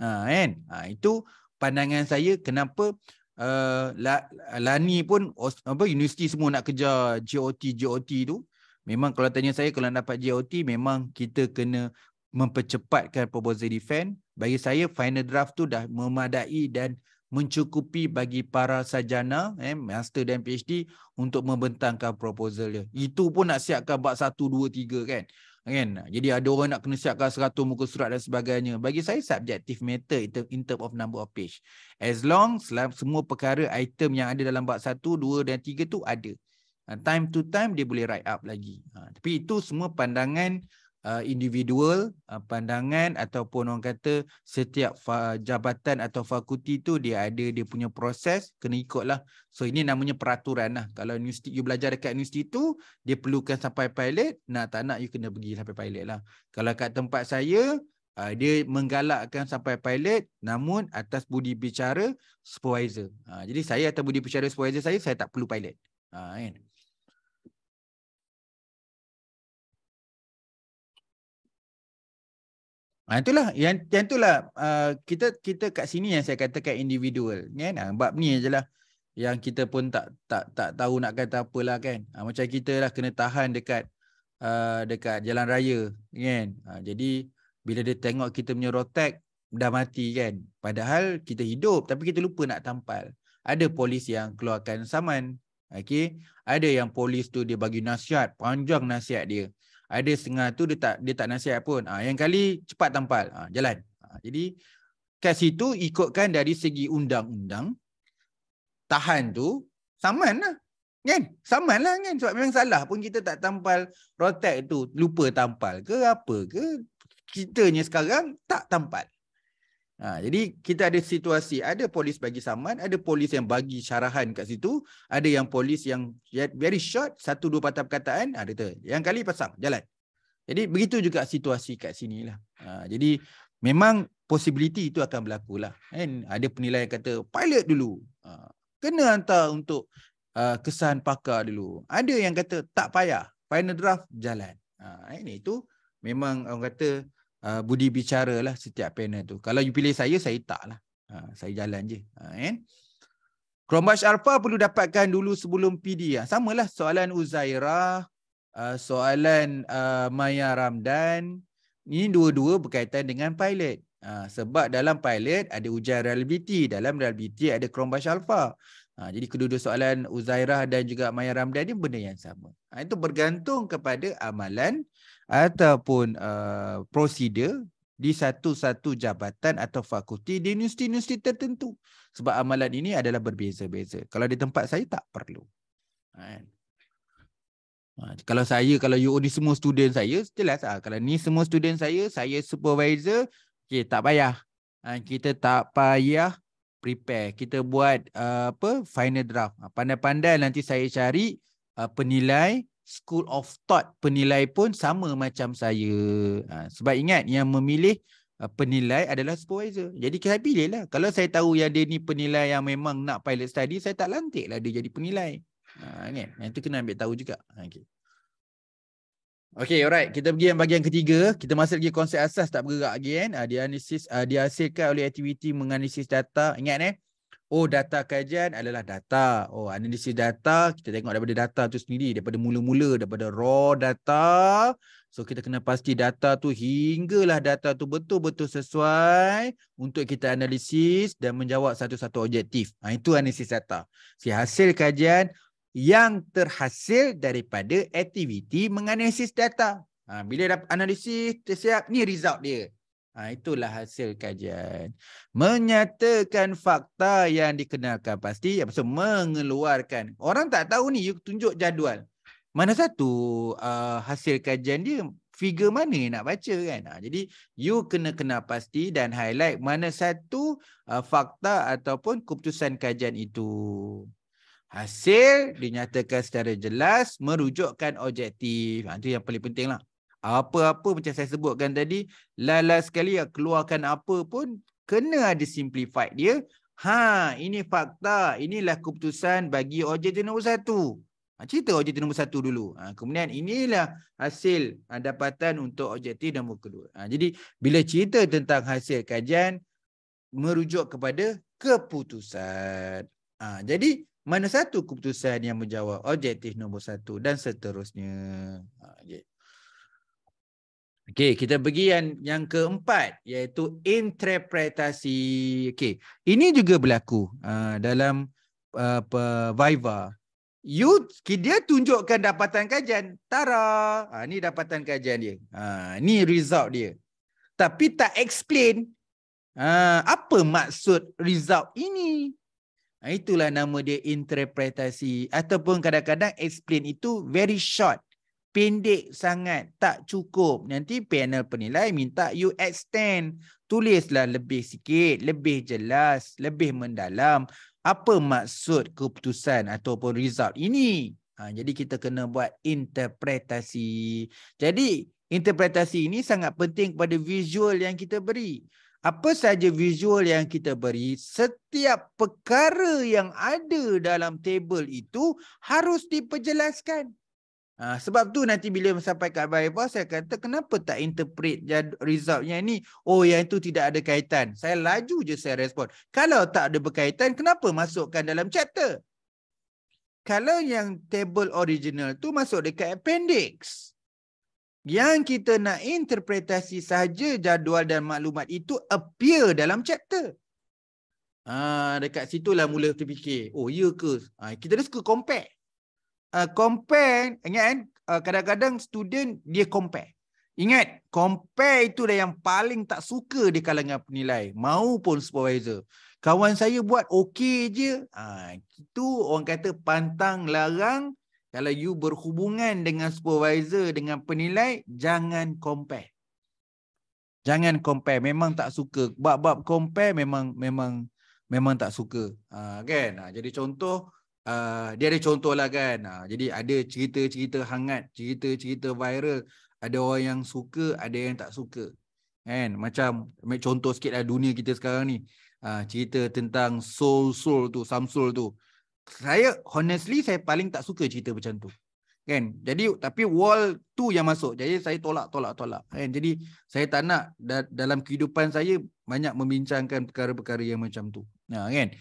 ha kan ha, itu pandangan saya kenapa uh, eh, Lani pun apa universiti semua nak kejar JOT JOT tu memang kalau tanya saya kalau nak dapat JOT memang kita kena mempercepatkan proposal defend bagi saya final draft tu dah memadai dan mencukupi bagi para sajana, eh, master dan PhD untuk membentangkan proposal dia itu pun nak siapkan bab 1 2 3 kan kan jadi ada orang nak kena siapkan 100 muka surat dan sebagainya bagi saya subjektif matter in term, of number of page as long semua perkara item yang ada dalam bab 1 2 dan 3 tu ada time to time dia boleh write up lagi ha, tapi itu semua pandangan Uh, individual uh, pandangan ataupun orang kata setiap jabatan atau fakulti tu dia ada dia punya proses kena ikut lah So ini namanya peraturan lah. Kalau universiti you belajar dekat universiti tu dia perlukan sampai pilot nak tak nak you kena pergi sampai pilot lah. Kalau kat tempat saya uh, dia menggalakkan sampai pilot namun atas budi bicara supervisor. jadi saya atas budi bicara supervisor saya saya tak perlu pilot. Ha, kan? Ha, itulah yang yang itulah uh, kita kita kat sini yang saya katakan individual kan ha, bab ni ajalah yang kita pun tak tak tak tahu nak kata apalah kan ha, macam kita lah kena tahan dekat uh, dekat jalan raya kan ha, jadi bila dia tengok kita punya rotek dah mati kan padahal kita hidup tapi kita lupa nak tampal ada hmm. polis yang keluarkan saman okey ada yang polis tu dia bagi nasihat panjang nasihat dia ada setengah tu dia tak dia tak nasihat pun. Ha, yang kali cepat tampal, ha, jalan. Ha, jadi kes itu ikutkan dari segi undang-undang tahan tu saman lah. Kan? Saman lah kan? Sebab memang salah pun kita tak tampal rotek tu. Lupa tampal ke apa ke? Kitanya sekarang tak tampal. Ha, jadi kita ada situasi, ada polis bagi saman, ada polis yang bagi syarahan kat situ, ada yang polis yang ya, very short, satu dua patah perkataan, ha, dia tanya. yang kali pasang, jalan. Jadi begitu juga situasi kat sini lah. Ha, jadi memang possibility itu akan berlaku lah. And ada penilaian kata pilot dulu, ha, kena hantar untuk uh, kesan pakar dulu. Ada yang kata tak payah, final draft jalan. Ha, ini itu memang orang kata uh, budi bicara lah setiap panel tu. Kalau you pilih saya, saya tak lah. Uh, ah, saya jalan je. Uh, ah, eh? Kan? Chromebush Alpha perlu dapatkan dulu sebelum PD. Uh. Sama lah soalan Uzairah, uh, soalan uh, Maya Ramdan. Ini dua-dua berkaitan dengan pilot. Uh, sebab dalam pilot ada ujian reliability. Dalam reliability ada Chromebush Alpha. Ha, jadi kedua-dua soalan Uzairah dan juga Maya Ramdan ni benda yang sama. Ha, itu bergantung kepada amalan uh, ataupun uh, prosedur di satu-satu jabatan atau fakulti di universiti-universiti tertentu. Sebab amalan ini adalah berbeza-beza. Kalau di tempat saya, tak perlu. Ha. Ha. Kalau saya, kalau UO ni semua student saya, jelas. Ha. Kalau ni semua student saya, saya supervisor, okay, tak payah. Ha. Kita tak payah prepare. Kita buat uh, apa final draft. Ha, pandai-pandai ha. nanti saya cari uh, penilai school of thought penilai pun sama macam saya. Ha, sebab ingat yang memilih uh, penilai adalah supervisor. Jadi saya pilih lah. Kalau saya tahu yang dia ni penilai yang memang nak pilot study, saya tak lantik lah dia jadi penilai. Ha, Yang tu kena ambil tahu juga. Ha, okay. Okay alright kita pergi yang bahagian ketiga kita masuk lagi konsep asas tak bergerak lagi kan uh, ha, dianalisis uh, ha, dihasilkan oleh aktiviti menganalisis data ingat eh Oh data kajian adalah data. Oh analisis data kita tengok daripada data tu sendiri daripada mula-mula daripada raw data. So kita kena pasti data tu hinggalah data tu betul-betul sesuai untuk kita analisis dan menjawab satu-satu objektif. Ha, itu analisis data. Si hasil kajian yang terhasil daripada aktiviti menganalisis data. Ha, bila dah analisis tersiap ni result dia. Ha, itulah hasil kajian. Menyatakan fakta yang dikenalkan pasti. Yang maksud mengeluarkan. Orang tak tahu ni. You tunjuk jadual. Mana satu uh, hasil kajian dia. Figure mana yang nak baca kan. Ha, jadi you kena kenal pasti. Dan highlight mana satu uh, fakta ataupun keputusan kajian itu. Hasil dinyatakan secara jelas. Merujukkan objektif. Ha, itu yang paling penting lah apa-apa macam saya sebutkan tadi, lala sekali keluarkan apa pun, kena ada simplified dia. Ha, ini fakta, inilah keputusan bagi objek nombor satu. Ha, cerita objektif nombor satu dulu. Ha, kemudian inilah hasil ha, dapatan untuk objektif nombor kedua. Jadi bila cerita tentang hasil kajian, merujuk kepada keputusan. Jadi mana satu keputusan yang menjawab objektif nombor satu dan seterusnya. Okay. Okey, kita pergi yang, yang keempat iaitu interpretasi. Okey, ini juga berlaku uh, dalam apa uh, Viva. You dia tunjukkan dapatan kajian. Tara, ha, ni dapatan kajian dia. Ha, ni result dia. Tapi tak explain ha, apa maksud result ini. Itulah nama dia interpretasi ataupun kadang-kadang explain itu very short pendek sangat, tak cukup. Nanti panel penilai minta you extend. Tulislah lebih sikit, lebih jelas, lebih mendalam. Apa maksud keputusan ataupun result ini? Ha, jadi kita kena buat interpretasi. Jadi interpretasi ini sangat penting kepada visual yang kita beri. Apa saja visual yang kita beri, setiap perkara yang ada dalam table itu harus diperjelaskan. Ah, sebab tu nanti bila sampai kat Bible saya kata kenapa tak interpret result yang ni oh yang itu tidak ada kaitan saya laju je saya respon kalau tak ada berkaitan kenapa masukkan dalam chapter kalau yang table original tu masuk dekat appendix yang kita nak interpretasi saja jadual dan maklumat itu appear dalam chapter ah dekat situlah mula terfikir oh ya ke ha, kita dah suka compact uh, compare ingat kan uh, kadang-kadang student dia compare ingat compare itu dah yang paling tak suka di kalangan penilai maupun supervisor kawan saya buat okey je uh, itu orang kata pantang larang kalau you berhubungan dengan supervisor dengan penilai jangan compare jangan compare memang tak suka bab-bab compare memang memang memang tak suka uh, kan uh, jadi contoh uh, dia ada contoh lah kan. Uh, jadi ada cerita-cerita hangat, cerita-cerita viral. Ada orang yang suka, ada yang tak suka. Kan? Macam ambil contoh sikit lah dunia kita sekarang ni. Uh, cerita tentang soul soul tu, samsul tu. Saya honestly saya paling tak suka cerita macam tu. Kan? Jadi tapi wall tu yang masuk. Jadi saya tolak, tolak, tolak. Kan? Jadi saya tak nak da- dalam kehidupan saya banyak membincangkan perkara-perkara yang macam tu. Nah, kan?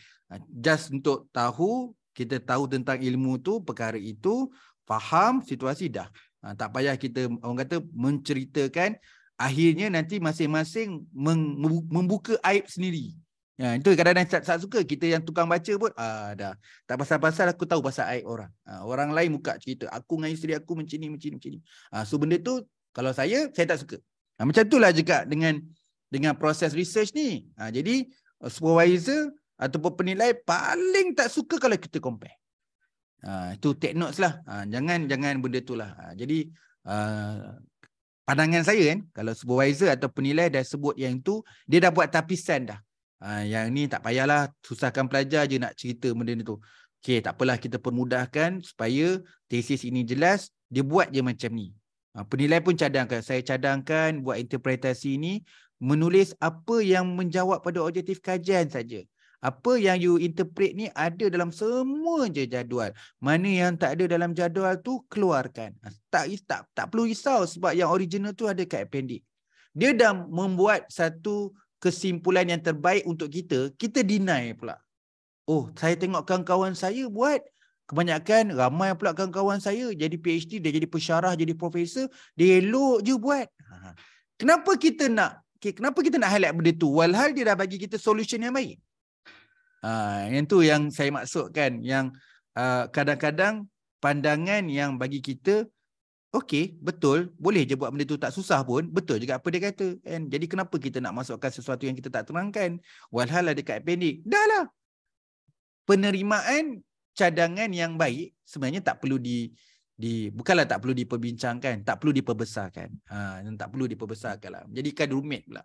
Just untuk tahu kita tahu tentang ilmu tu, perkara itu, faham situasi dah. Ha, tak payah kita orang kata menceritakan akhirnya nanti masing-masing membuka aib sendiri. Ya, itu kadang-kadang tak, tak suka kita yang tukang baca pun ah dah. Tak pasal-pasal aku tahu pasal aib orang. Ha, orang lain muka cerita, aku dengan isteri aku macam ni, macam ni, macam ni. Ha, so benda tu kalau saya saya tak suka. Ha, macam itulah juga dengan dengan proses research ni. Ha, jadi supervisor ataupun penilai paling tak suka kalau kita compare. Uh, itu take notes lah. Uh, jangan jangan benda tu lah. Uh, jadi uh, pandangan saya kan, kalau supervisor atau penilai dah sebut yang tu, dia dah buat tapisan dah. Uh, yang ni tak payahlah, susahkan pelajar je nak cerita benda ni tu. Okay, tak apalah kita permudahkan supaya tesis ini jelas, dia buat je macam ni. Uh, penilai pun cadangkan. Saya cadangkan buat interpretasi ni, menulis apa yang menjawab pada objektif kajian saja. Uh, apa yang you interpret ni ada dalam semua je jadual. Mana yang tak ada dalam jadual tu, keluarkan. Tak, tak, tak perlu risau sebab yang original tu ada kat appendix. Dia dah membuat satu kesimpulan yang terbaik untuk kita, kita deny pula. Oh, saya tengok kawan-kawan saya buat, kebanyakan ramai pula kawan-kawan saya jadi PhD, dia jadi pesyarah, jadi profesor, dia elok je buat. Ha, ha. Kenapa kita nak okay, kenapa kita nak highlight benda tu? Walhal dia dah bagi kita solution yang baik. Ha, yang tu yang saya maksudkan yang ha, kadang-kadang uh, pandangan yang bagi kita okey betul boleh je buat benda tu tak susah pun betul juga apa dia kata kan jadi kenapa kita nak masukkan sesuatu yang kita tak terangkan walhal ada dekat appendix dah lah penerimaan cadangan yang baik sebenarnya tak perlu di di bukanlah tak perlu diperbincangkan tak perlu diperbesarkan ha, tak perlu diperbesarkan lah jadi kan rumit pula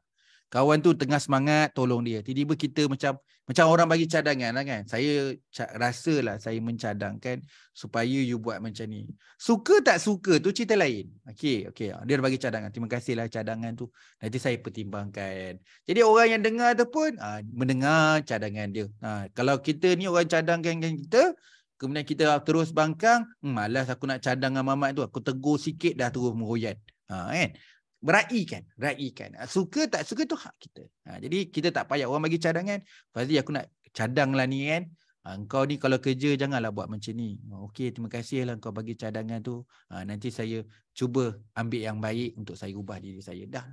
kawan tu tengah semangat tolong dia tiba-tiba kita macam macam orang bagi cadangan lah kan saya rasa lah saya mencadangkan supaya you buat macam ni suka tak suka tu cerita lain Okay, okay. dia dah bagi cadangan terima kasih lah cadangan tu nanti saya pertimbangkan jadi orang yang dengar tu pun ha, mendengar cadangan dia ha, kalau kita ni orang cadangkan kita kemudian kita terus bangkang hmm, malas aku nak cadangkan dengan mamat tu aku tegur sikit dah terus meroyat ha, ah, kan Beraikan, beraikan. Ah, suka tak suka tu hak kita. Ha, jadi kita tak payah orang bagi cadangan. Fazli aku nak cadanglah ni kan. Ha, engkau ni kalau kerja janganlah buat macam ni. Okey, terima kasihlah Engkau bagi cadangan tu. Ha, nanti saya cuba ambil yang baik untuk saya ubah diri saya dah.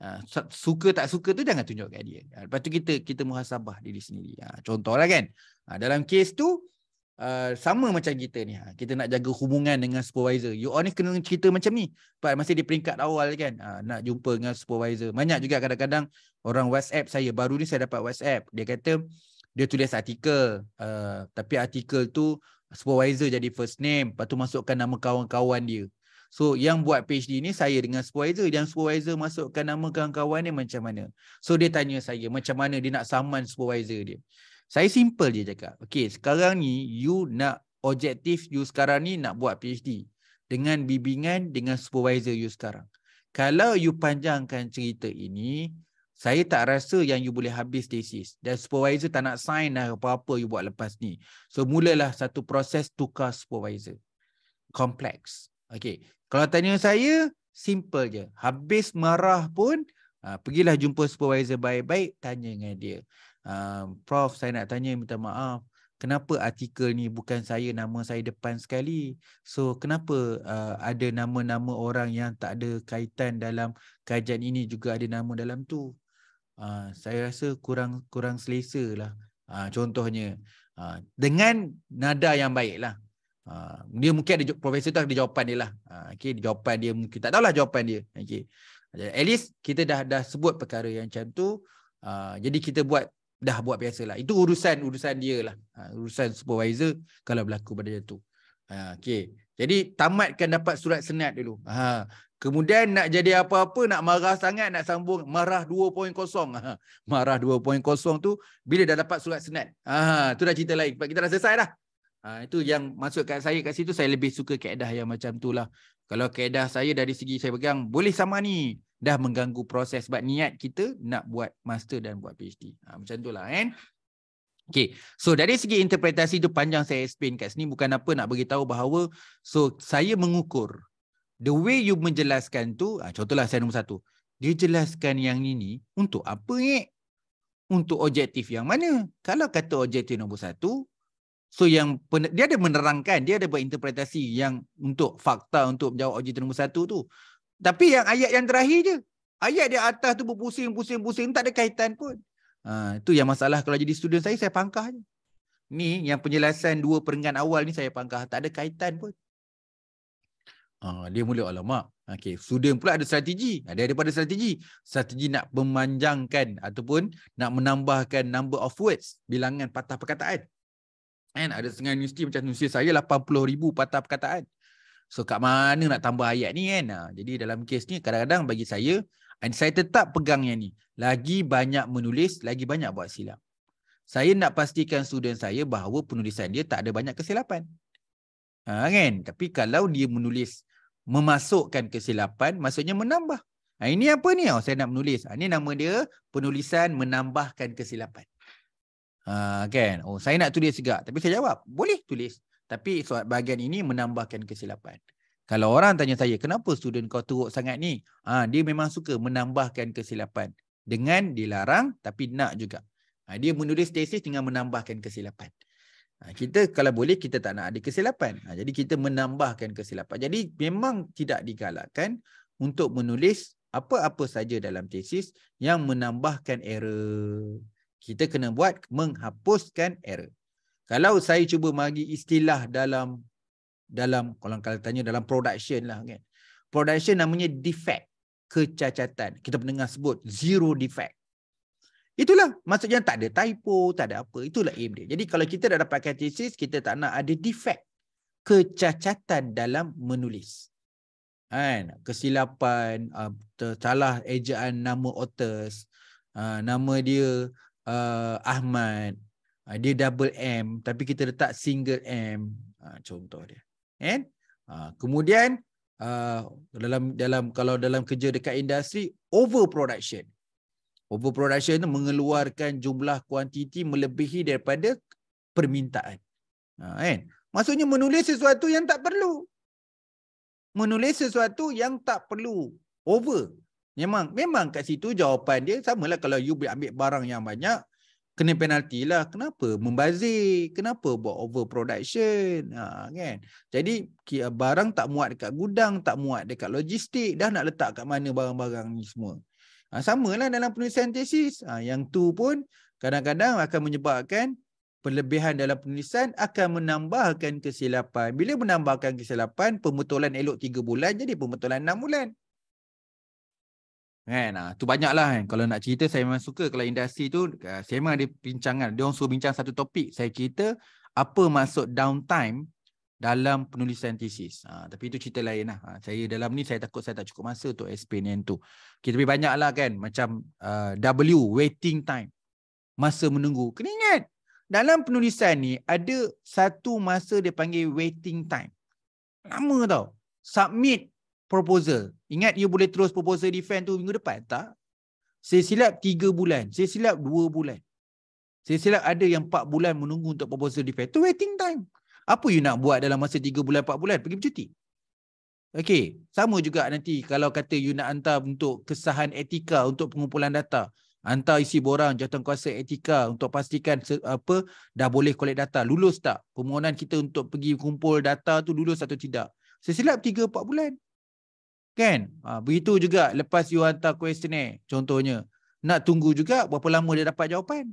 Ha, suka tak suka tu jangan tunjuk kat dia. Ha, lepas tu kita kita muhasabah diri sendiri. Ha, contohlah kan. Ha, dalam kes tu Uh, sama macam kita ni. Ha, kita nak jaga hubungan dengan supervisor. You all ni kena cerita macam ni. Sebab masih di peringkat awal kan. Ha, nak jumpa dengan supervisor. Banyak juga kadang-kadang orang WhatsApp saya. Baru ni saya dapat WhatsApp. Dia kata dia tulis artikel. Uh, tapi artikel tu supervisor jadi first name. Lepas tu masukkan nama kawan-kawan dia. So yang buat PhD ni saya dengan supervisor Yang supervisor masukkan nama kawan-kawan ni macam mana So dia tanya saya macam mana dia nak saman supervisor dia saya simple je cakap. Okay, sekarang ni you nak objektif you sekarang ni nak buat PhD dengan bimbingan dengan supervisor you sekarang. Kalau you panjangkan cerita ini, saya tak rasa yang you boleh habis thesis. Dan supervisor tak nak sign lah apa-apa you buat lepas ni. So mulalah satu proses tukar supervisor. Kompleks. Okay. Kalau tanya saya, simple je. Habis marah pun, ah, pergilah jumpa supervisor baik-baik, tanya dengan dia. Ah, prof saya nak tanya minta maaf Kenapa artikel ni bukan saya nama saya depan sekali So kenapa uh, ada nama-nama orang yang tak ada kaitan dalam kajian ini juga ada nama dalam tu uh, Saya rasa kurang kurang selesa lah uh, Contohnya uh, dengan nada yang baik lah uh, dia mungkin ada profesor tu ada jawapan dia lah uh, okay, Jawapan dia mungkin tak tahulah jawapan dia okay. At least kita dah dah sebut perkara yang macam tu Uh, jadi kita buat dah buat biasa lah. Itu urusan urusan dia lah. Ha, urusan supervisor kalau berlaku pada dia tu. Ha, okay. Jadi tamatkan dapat surat senat dulu. Ha. Kemudian nak jadi apa-apa, nak marah sangat, nak sambung marah 2.0. Ha. Marah 2.0 tu bila dah dapat surat senat. Ha. Tu dah cerita lain. Kita dah selesai dah. Ha. itu yang masuk kat saya kat situ, saya lebih suka kaedah yang macam tu lah. Kalau kaedah saya dari segi saya pegang, boleh sama ni dah mengganggu proses sebab niat kita nak buat master dan buat PhD. Ha, macam itulah kan. Okay. So dari segi interpretasi tu panjang saya explain kat sini bukan apa nak bagi tahu bahawa so saya mengukur the way you menjelaskan tu ha, contohlah saya nombor satu. Dia jelaskan yang ini untuk apa ni? Untuk objektif yang mana? Kalau kata objektif nombor satu So yang dia ada menerangkan, dia ada buat interpretasi yang untuk fakta untuk menjawab objektif nombor satu tu. Tapi yang ayat yang terakhir je. Ayat dia atas tu berpusing, pusing, pusing. Tak ada kaitan pun. Ha, itu yang masalah kalau jadi student saya, saya pangkah je. Ni yang penjelasan dua perenggan awal ni saya pangkah. Tak ada kaitan pun. Ha, dia mula alamak. Okay. Student pula ada strategi. Ada ha, daripada strategi. Strategi nak memanjangkan ataupun nak menambahkan number of words. Bilangan patah perkataan. And ada setengah universiti macam universiti saya 80,000 patah perkataan. So kat mana nak tambah ayat ni kan? Ha, jadi dalam kes ni kadang-kadang bagi saya and saya tetap pegang yang ni. Lagi banyak menulis, lagi banyak buat silap. Saya nak pastikan student saya bahawa penulisan dia tak ada banyak kesilapan. Ha, kan? Tapi kalau dia menulis memasukkan kesilapan, maksudnya menambah. Ha, ini apa ni? Oh, saya nak menulis. Ha, ini nama dia penulisan menambahkan kesilapan. Ha, kan? Oh, saya nak tulis juga. Tapi saya jawab, boleh tulis. Tapi soal bahagian ini menambahkan kesilapan. Kalau orang tanya saya, kenapa student kau teruk sangat ni? Ha, dia memang suka menambahkan kesilapan. Dengan dilarang tapi nak juga. Ha, dia menulis tesis dengan menambahkan kesilapan. Ha, kita kalau boleh, kita tak nak ada kesilapan. Ha, jadi kita menambahkan kesilapan. Jadi memang tidak digalakkan untuk menulis apa-apa saja dalam tesis yang menambahkan error. Kita kena buat menghapuskan error. Kalau saya cuba bagi istilah dalam dalam kalau kalau tanya dalam production lah kan. Production namanya defect, kecacatan. Kita pendengar sebut zero defect. Itulah maksudnya tak ada typo, tak ada apa. Itulah aim dia. Jadi kalau kita dah dapat thesis, kita tak nak ada defect, kecacatan dalam menulis. Kan? Kesilapan, ah, salah ejaan nama authors, ah, nama dia uh, Ahmad, Ah, dia double M tapi kita letak single M. Uh, contoh dia. And, uh, kemudian uh, dalam dalam kalau dalam kerja dekat industri overproduction. Overproduction tu mengeluarkan jumlah kuantiti melebihi daripada permintaan. Ha, kan? Maksudnya menulis sesuatu yang tak perlu. Menulis sesuatu yang tak perlu. Over. Memang memang kat situ jawapan dia Sama lah kalau you ambil barang yang banyak, kena penalti lah. Kenapa? Membazir. Kenapa? Buat overproduction. Ha, kan? Jadi barang tak muat dekat gudang, tak muat dekat logistik. Dah nak letak kat mana barang-barang ni semua. Ha, Sama lah dalam penulisan tesis. Ha, yang tu pun kadang-kadang akan menyebabkan perlebihan dalam penulisan akan menambahkan kesilapan. Bila menambahkan kesilapan, pembetulan elok 3 bulan jadi pembetulan 6 bulan. Kan? Ha, tu banyak lah kan. Kalau nak cerita, saya memang suka kalau industri tu, ah, saya memang ada bincangan. Dia orang suruh bincang satu topik. Saya cerita apa maksud downtime dalam penulisan tesis. Ha, ah, tapi itu cerita lain lah. Ha, saya dalam ni, saya takut saya tak cukup masa untuk explain yang tu. Okay, tapi banyak lah kan. Macam uh, W, waiting time. Masa menunggu. Kena ingat. Dalam penulisan ni, ada satu masa dia panggil waiting time. Lama tau. Submit proposal. Ingat you boleh terus proposal defend tu minggu depan? Tak. Saya silap 3 bulan. Saya silap 2 bulan. Saya silap ada yang 4 bulan menunggu untuk proposal defend. Itu waiting time. Apa you nak buat dalam masa 3 bulan, 4 bulan? Pergi bercuti. Okay. Sama juga nanti kalau kata you nak hantar untuk kesahan etika untuk pengumpulan data. Hantar isi borang jatuh jawatankuasa etika untuk pastikan apa dah boleh collect data. Lulus tak? Permohonan kita untuk pergi kumpul data tu lulus atau tidak? Saya silap 3-4 bulan. Kan? Ha, begitu juga lepas you hantar questionnaire. Contohnya. Nak tunggu juga berapa lama dia dapat jawapan.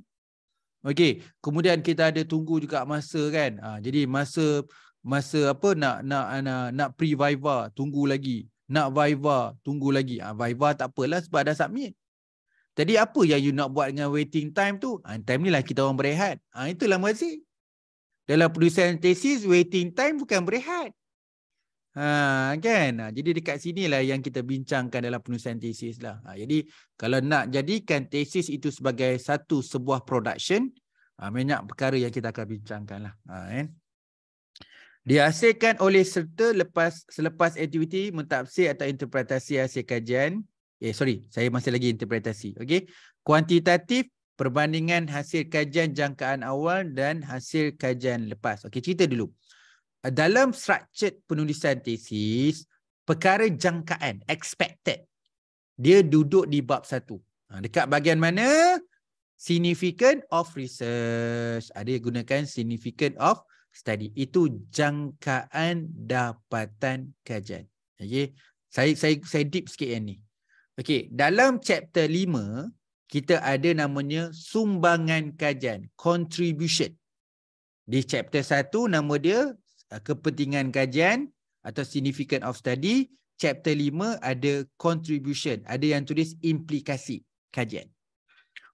Okay, Kemudian kita ada tunggu juga masa kan. Ha, jadi masa masa apa nak nak nak, nak pre-viva tunggu lagi. Nak viva tunggu lagi. Ha, viva tak apalah sebab dah submit. Jadi apa yang you nak buat dengan waiting time tu? Ha, time ni lah kita orang berehat. Ha, itulah masih. Dalam penulisan tesis, waiting time bukan berehat. Ha, kan? Ah, jadi dekat sini lah yang kita bincangkan dalam penulisan tesis lah. Ha, jadi kalau nak jadikan tesis itu sebagai satu sebuah production, ha, banyak perkara yang kita akan bincangkan lah. Ha, kan? Dihasilkan oleh serta lepas selepas aktiviti mentafsir atau interpretasi hasil kajian. Eh sorry, saya masih lagi interpretasi. Okay. Kuantitatif perbandingan hasil kajian jangkaan awal dan hasil kajian lepas. Okay, cerita dulu. Uh, dalam structured penulisan tesis, perkara jangkaan, expected, dia duduk di bab satu. Ha, dekat bagian mana? Significant of research. Ada ha, yang gunakan significant of study. Itu jangkaan dapatan kajian. Okay. Saya, saya, saya deep sikit yang ni. Okay. Dalam chapter lima kita ada namanya sumbangan kajian, contribution. Di chapter satu nama dia Uh, kepentingan kajian atau significant of study chapter 5 ada contribution ada yang tulis implikasi kajian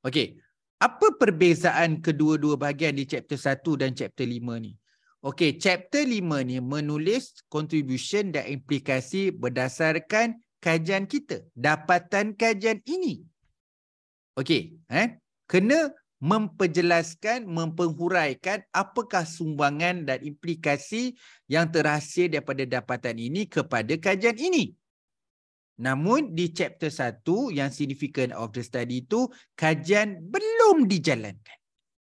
okey apa perbezaan kedua-dua bahagian di chapter 1 dan chapter 5 ni okey chapter 5 ni menulis contribution dan implikasi berdasarkan kajian kita dapatan kajian ini okey eh kena memperjelaskan, mempenghuraikan apakah sumbangan dan implikasi yang terhasil daripada dapatan ini kepada kajian ini. Namun di chapter 1 yang significant of the study itu, kajian belum dijalankan.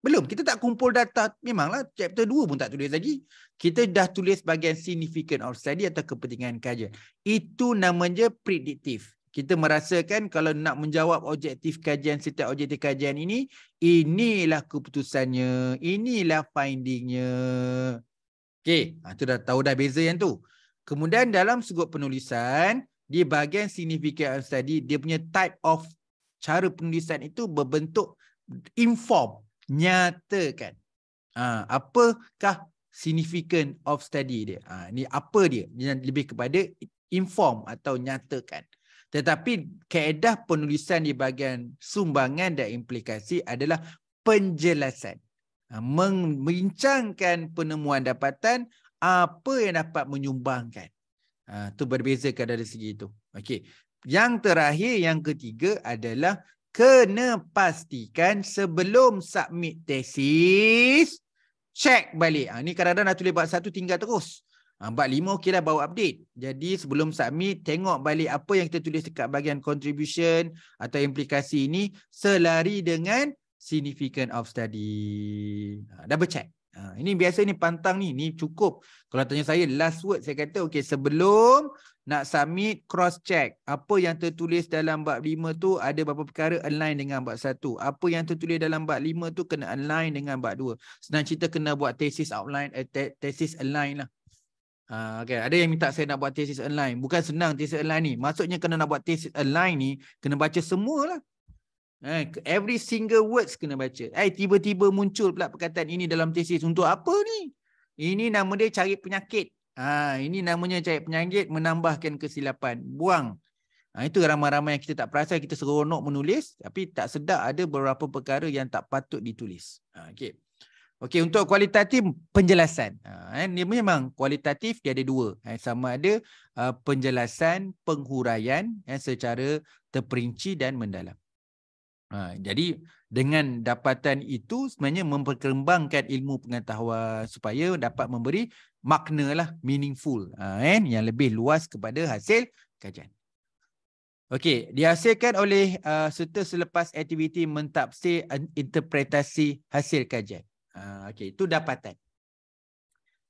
Belum, kita tak kumpul data. Memanglah chapter 2 pun tak tulis lagi. Kita dah tulis bagian significant of study atau kepentingan kajian. Itu namanya predictive kita merasakan kalau nak menjawab objektif kajian setiap objektif kajian ini inilah keputusannya inilah findingnya okey ah tu dah tahu dah beza yang tu kemudian dalam sudut penulisan di bahagian significant study dia punya type of cara penulisan itu berbentuk inform nyatakan ah apakah significant of study dia ah ni apa dia yang lebih kepada inform atau nyatakan tetapi kaedah penulisan di bahagian sumbangan dan implikasi adalah penjelasan. Ha, mengincangkan penemuan dapatan, apa yang dapat menyumbangkan. Itu ha, berbeza dari segi itu. Okey. Yang terakhir, yang ketiga adalah kena pastikan sebelum submit tesis, check balik. Ini ha, ni kadang-kadang dah tulis bab satu tinggal terus. Ah, bab lima okeylah bawa update. Jadi sebelum submit, tengok balik apa yang kita tulis dekat bahagian contribution atau implikasi ini selari dengan significant of study. Ah, Double check. Ah, ini biasa ni pantang ni. Ni cukup. Kalau tanya saya, last word saya kata, okey sebelum nak submit, cross check. Apa yang tertulis dalam bab lima tu ada beberapa perkara align dengan bab satu. Apa yang tertulis dalam bab lima tu kena align dengan bab dua. Senang cerita kena buat thesis outline, eh, tesis align lah. Uh, ah, okay. Ada yang minta saya nak buat thesis online. Bukan senang thesis online ni. Maksudnya kena nak buat thesis online ni, kena baca semualah. Eh, every single words kena baca. Eh, tiba-tiba muncul pula perkataan ini dalam thesis. Untuk apa ni? Ini nama dia cari penyakit. Ha, ini namanya cari penyakit menambahkan kesilapan. Buang. Ha, itu ramai-ramai yang kita tak perasan. Kita seronok menulis. Tapi tak sedar ada beberapa perkara yang tak patut ditulis. Ha, okay. Okey untuk kualitatif penjelasan. Dia ha, eh, memang kualitatif dia ada dua. Eh, sama ada uh, penjelasan penghuraian eh, secara terperinci dan mendalam. Ha, jadi dengan dapatan itu sebenarnya memperkembangkan ilmu pengetahuan supaya dapat memberi makna lah meaningful ha, yang lebih luas kepada hasil kajian. Okey, dihasilkan oleh uh, serta selepas aktiviti mentafsir interpretasi hasil kajian. Ah, okey, itu dapatan.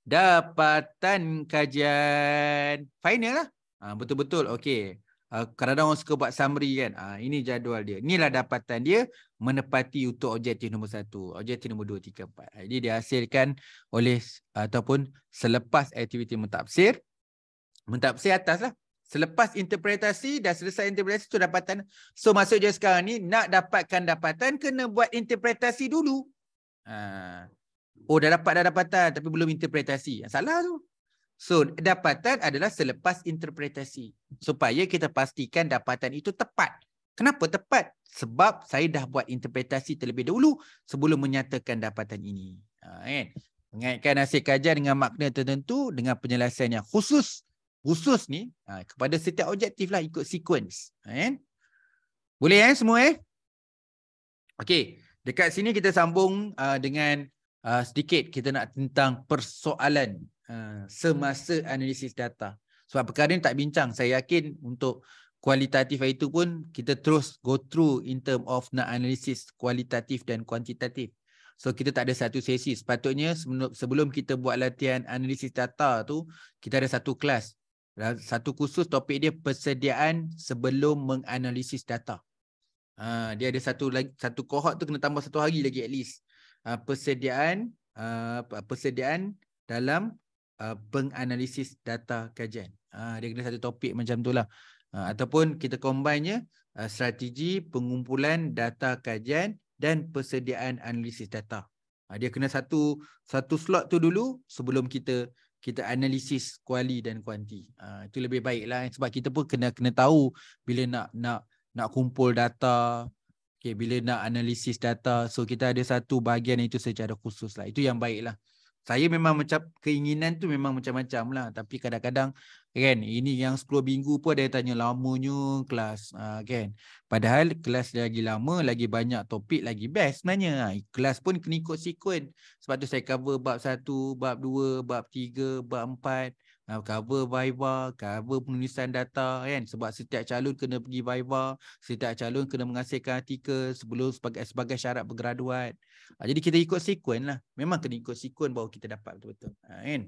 Dapatan kajian final lah. Ah, betul-betul, okey. Ah, kadang-kadang orang suka buat summary kan. Ini jadual dia. Inilah dapatan dia menepati untuk objektif nombor satu. Objektif nombor dua, tiga, empat. Jadi dihasilkan oleh ataupun selepas aktiviti mentafsir. Mentafsir atas lah. Selepas interpretasi dah selesai interpretasi tu dapatan. So maksud sekarang ni nak dapatkan dapatan kena buat interpretasi dulu. Ha. Oh dah dapat dah dapatan tapi belum interpretasi. Salah tu. So dapatan adalah selepas interpretasi. Supaya kita pastikan dapatan itu tepat. Kenapa tepat? Sebab saya dah buat interpretasi terlebih dahulu sebelum menyatakan dapatan ini. Ha, kan? Mengaitkan hasil kajian dengan makna tertentu dengan penjelasan yang khusus. Khusus ni ha, kepada setiap objektif lah ikut sequence. Ha, kan? Boleh eh semua eh? Okay. Dekat sini kita sambung uh, dengan uh, sedikit kita nak tentang persoalan uh, semasa analisis data. Sebab perkara ni tak bincang. Saya yakin untuk kualitatif itu pun kita terus go through in term of nak analisis kualitatif dan kuantitatif. So kita tak ada satu sesi. Sepatutnya sebelum kita buat latihan analisis data tu, kita ada satu kelas. Satu khusus topik dia persediaan sebelum menganalisis data. Ha, dia ada satu lagi satu cohort tu kena tambah satu hari lagi at least. Ha, persediaan ha, persediaan dalam ha, penganalisis data kajian. Ha, dia kena satu topik macam tu lah. Ha, ataupun kita combine-nya ha, strategi pengumpulan data kajian dan persediaan analisis data. Ha, dia kena satu satu slot tu dulu sebelum kita kita analisis kuali dan kuanti. Ha, itu lebih baik lah. Sebab kita pun kena kena tahu bila nak nak nak kumpul data okay, bila nak analisis data so kita ada satu bahagian itu secara khusus lah itu yang baik lah saya memang macam keinginan tu memang macam-macam lah tapi kadang-kadang kan ini yang 10 minggu pun ada yang tanya lamanya kelas uh, kan padahal kelas lagi lama lagi banyak topik lagi best sebenarnya ah, kelas pun kena ikut sequence sebab tu saya cover bab 1 bab 2 bab 3 bab 4 cover Viva, cover penulisan data kan sebab setiap calon kena pergi Viva, setiap calon kena menghasilkan artikel sebelum sebagai, sebagai syarat bergraduat. Ah, jadi kita ikut sequence lah. Memang kena ikut sequence baru kita dapat betul-betul. Ah, kan?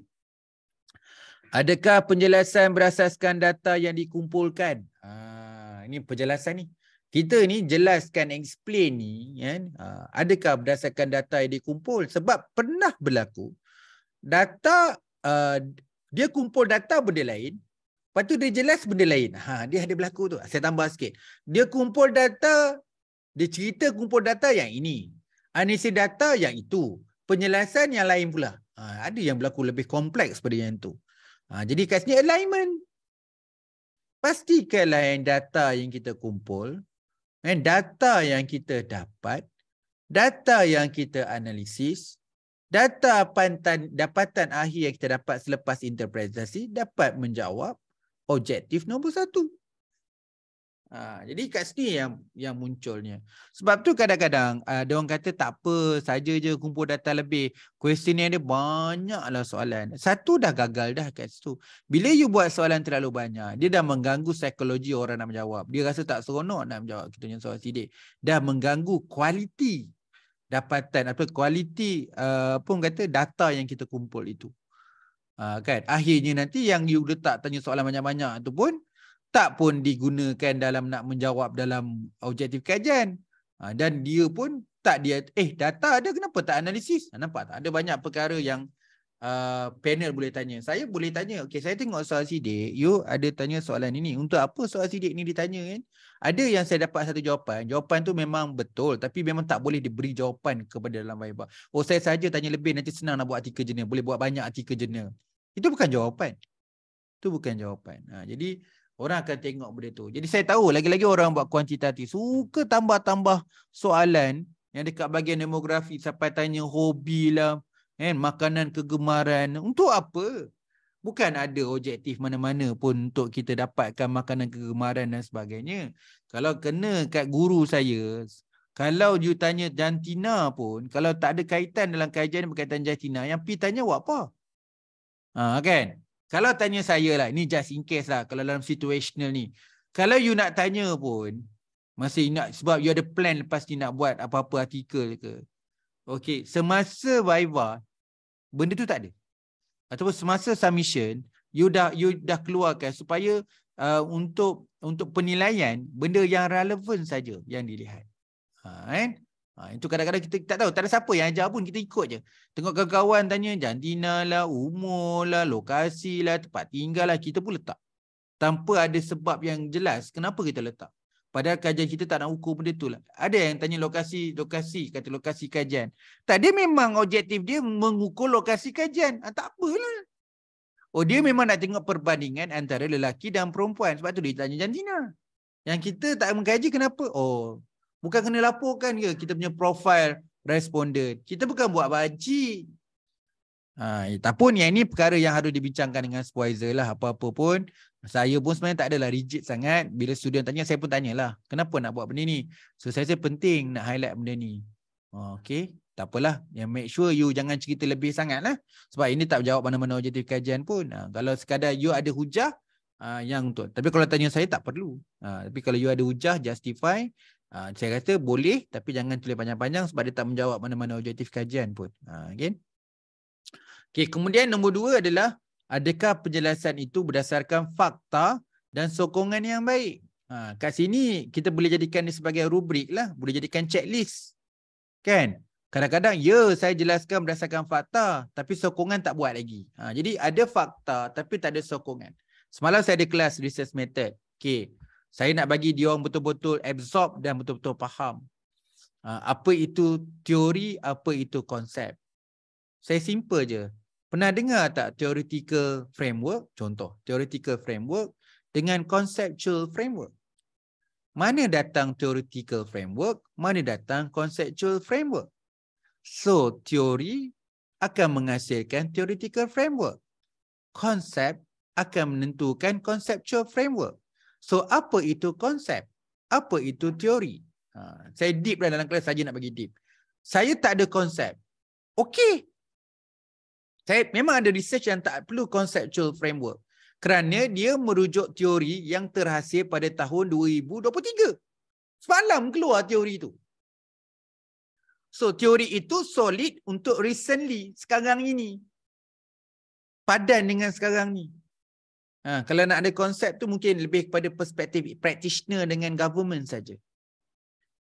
Adakah penjelasan berasaskan data yang dikumpulkan? Ha, ini penjelasan ni. Kita ni jelaskan, explain ni. Kan? Ha, adakah berdasarkan data yang dikumpul? Sebab pernah berlaku. Data dia kumpul data benda lain lepas tu dia jelas benda lain ha dia ada berlaku tu saya tambah sikit dia kumpul data dia cerita kumpul data yang ini analisis data yang itu penjelasan yang lain pula ha, ada yang berlaku lebih kompleks pada yang tu ha, jadi kat sini alignment pastikan lain data yang kita kumpul dan data yang kita dapat data yang kita analisis data pantan, dapatan akhir yang kita dapat selepas interpretasi dapat menjawab objektif nombor satu. Ha, jadi kat sini yang yang munculnya. Sebab tu kadang-kadang uh, dia orang kata tak apa, saja je kumpul data lebih. Question yang dia banyaklah soalan. Satu dah gagal dah kat situ. Bila you buat soalan terlalu banyak, dia dah mengganggu psikologi orang nak menjawab. Dia rasa tak seronok nak menjawab kita punya soalan sidik. Dah mengganggu kualiti dapatan atau kualiti uh, pun kata data yang kita kumpul itu. Uh, kan? Akhirnya nanti yang you letak tanya soalan banyak-banyak tu pun tak pun digunakan dalam nak menjawab dalam objektif kajian. Uh, dan dia pun tak dia eh data ada kenapa tak analisis? Ah, nampak tak ada banyak perkara yang uh, panel boleh tanya. Saya boleh tanya. Okay, saya tengok soal sidik. You ada tanya soalan ini. Untuk apa soal sidik ni ditanya kan? Ada yang saya dapat satu jawapan. Jawapan tu memang betul. Tapi memang tak boleh diberi jawapan kepada dalam Viva. Oh, saya saja tanya lebih. Nanti senang nak buat artikel jurnal. Boleh buat banyak artikel jurnal. Itu bukan jawapan. Itu bukan jawapan. Ha, jadi, orang akan tengok benda tu. Jadi, saya tahu lagi-lagi orang buat kuantitatif. Suka tambah-tambah soalan yang dekat bagian demografi sampai tanya hobi lah kan makanan kegemaran untuk apa bukan ada objektif mana-mana pun untuk kita dapatkan makanan kegemaran dan sebagainya kalau kena kat guru saya kalau you tanya jantina pun kalau tak ada kaitan dalam kajian berkaitan jantina yang pi tanya buat apa ha, kan kalau tanya saya lah ni just in case lah kalau dalam situational ni kalau you nak tanya pun masih nak sebab you ada plan lepas ni nak buat apa-apa artikel ke Okay. Semasa Viva, benda tu tak ada. Ataupun semasa submission, you dah you dah keluarkan supaya uh, untuk untuk penilaian benda yang relevan saja yang dilihat. Ha, kan? Ha, itu kadang-kadang kita tak tahu. Tak ada siapa yang ajar pun. Kita ikut je. Tengok kawan-kawan tanya. Jantina lah. Umur lah. Lokasi lah. Tempat tinggal lah. Kita pun letak. Tanpa ada sebab yang jelas. Kenapa kita letak? Padahal kajian kita tak nak ukur benda tu lah. Ada yang tanya lokasi, lokasi, kata lokasi kajian. Tak, dia memang objektif dia mengukur lokasi kajian. Ha, tak apalah. Oh, dia hmm. memang nak tengok perbandingan antara lelaki dan perempuan. Sebab tu dia tanya jantina. Yang kita tak mengkaji kenapa? Oh, bukan kena laporkan ke kita punya profil responden. Kita bukan buat baji. Ha, pun yang ini perkara yang harus dibincangkan dengan supervisor lah apa-apa pun. Saya pun sebenarnya tak adalah rigid sangat. Bila student tanya, saya pun tanyalah. Kenapa nak buat benda ni? So saya rasa penting nak highlight benda ni. Oh, okay. Tak apalah. Yang make sure you jangan cerita lebih sangat lah. Sebab ini tak jawab mana-mana objektif kajian pun. Ha, kalau sekadar you ada hujah, ha, yang untuk. Tapi kalau tanya saya, tak perlu. Ha, tapi kalau you ada hujah, justify. Ha, saya rasa boleh, tapi jangan tulis panjang-panjang sebab dia tak menjawab mana-mana objektif kajian pun. Ha, again. Okey, kemudian nombor dua adalah adakah penjelasan itu berdasarkan fakta dan sokongan yang baik? Ha, kat sini kita boleh jadikan ini sebagai rubrik lah. Boleh jadikan checklist. Kan? Kadang-kadang ya saya jelaskan berdasarkan fakta tapi sokongan tak buat lagi. Ha, jadi ada fakta tapi tak ada sokongan. Semalam saya ada kelas research method. Okey. Saya nak bagi dia orang betul-betul absorb dan betul-betul faham. Ha, apa itu teori, apa itu konsep. Saya simple je. Pernah dengar tak theoretical framework? Contoh, theoretical framework dengan conceptual framework. Mana datang theoretical framework? Mana datang conceptual framework? So, teori akan menghasilkan theoretical framework. Konsep akan menentukan conceptual framework. So, apa itu konsep? Apa itu teori? Ha, saya deep kan dalam kelas saja nak bagi deep. Saya tak ada konsep. Okey, saya memang ada research yang tak perlu conceptual framework kerana hmm. dia merujuk teori yang terhasil pada tahun 2023. Semalam keluar teori itu. So teori itu solid untuk recently sekarang ini. Padan dengan sekarang ni. Ha, kalau nak ada konsep tu mungkin lebih kepada perspektif practitioner dengan government saja.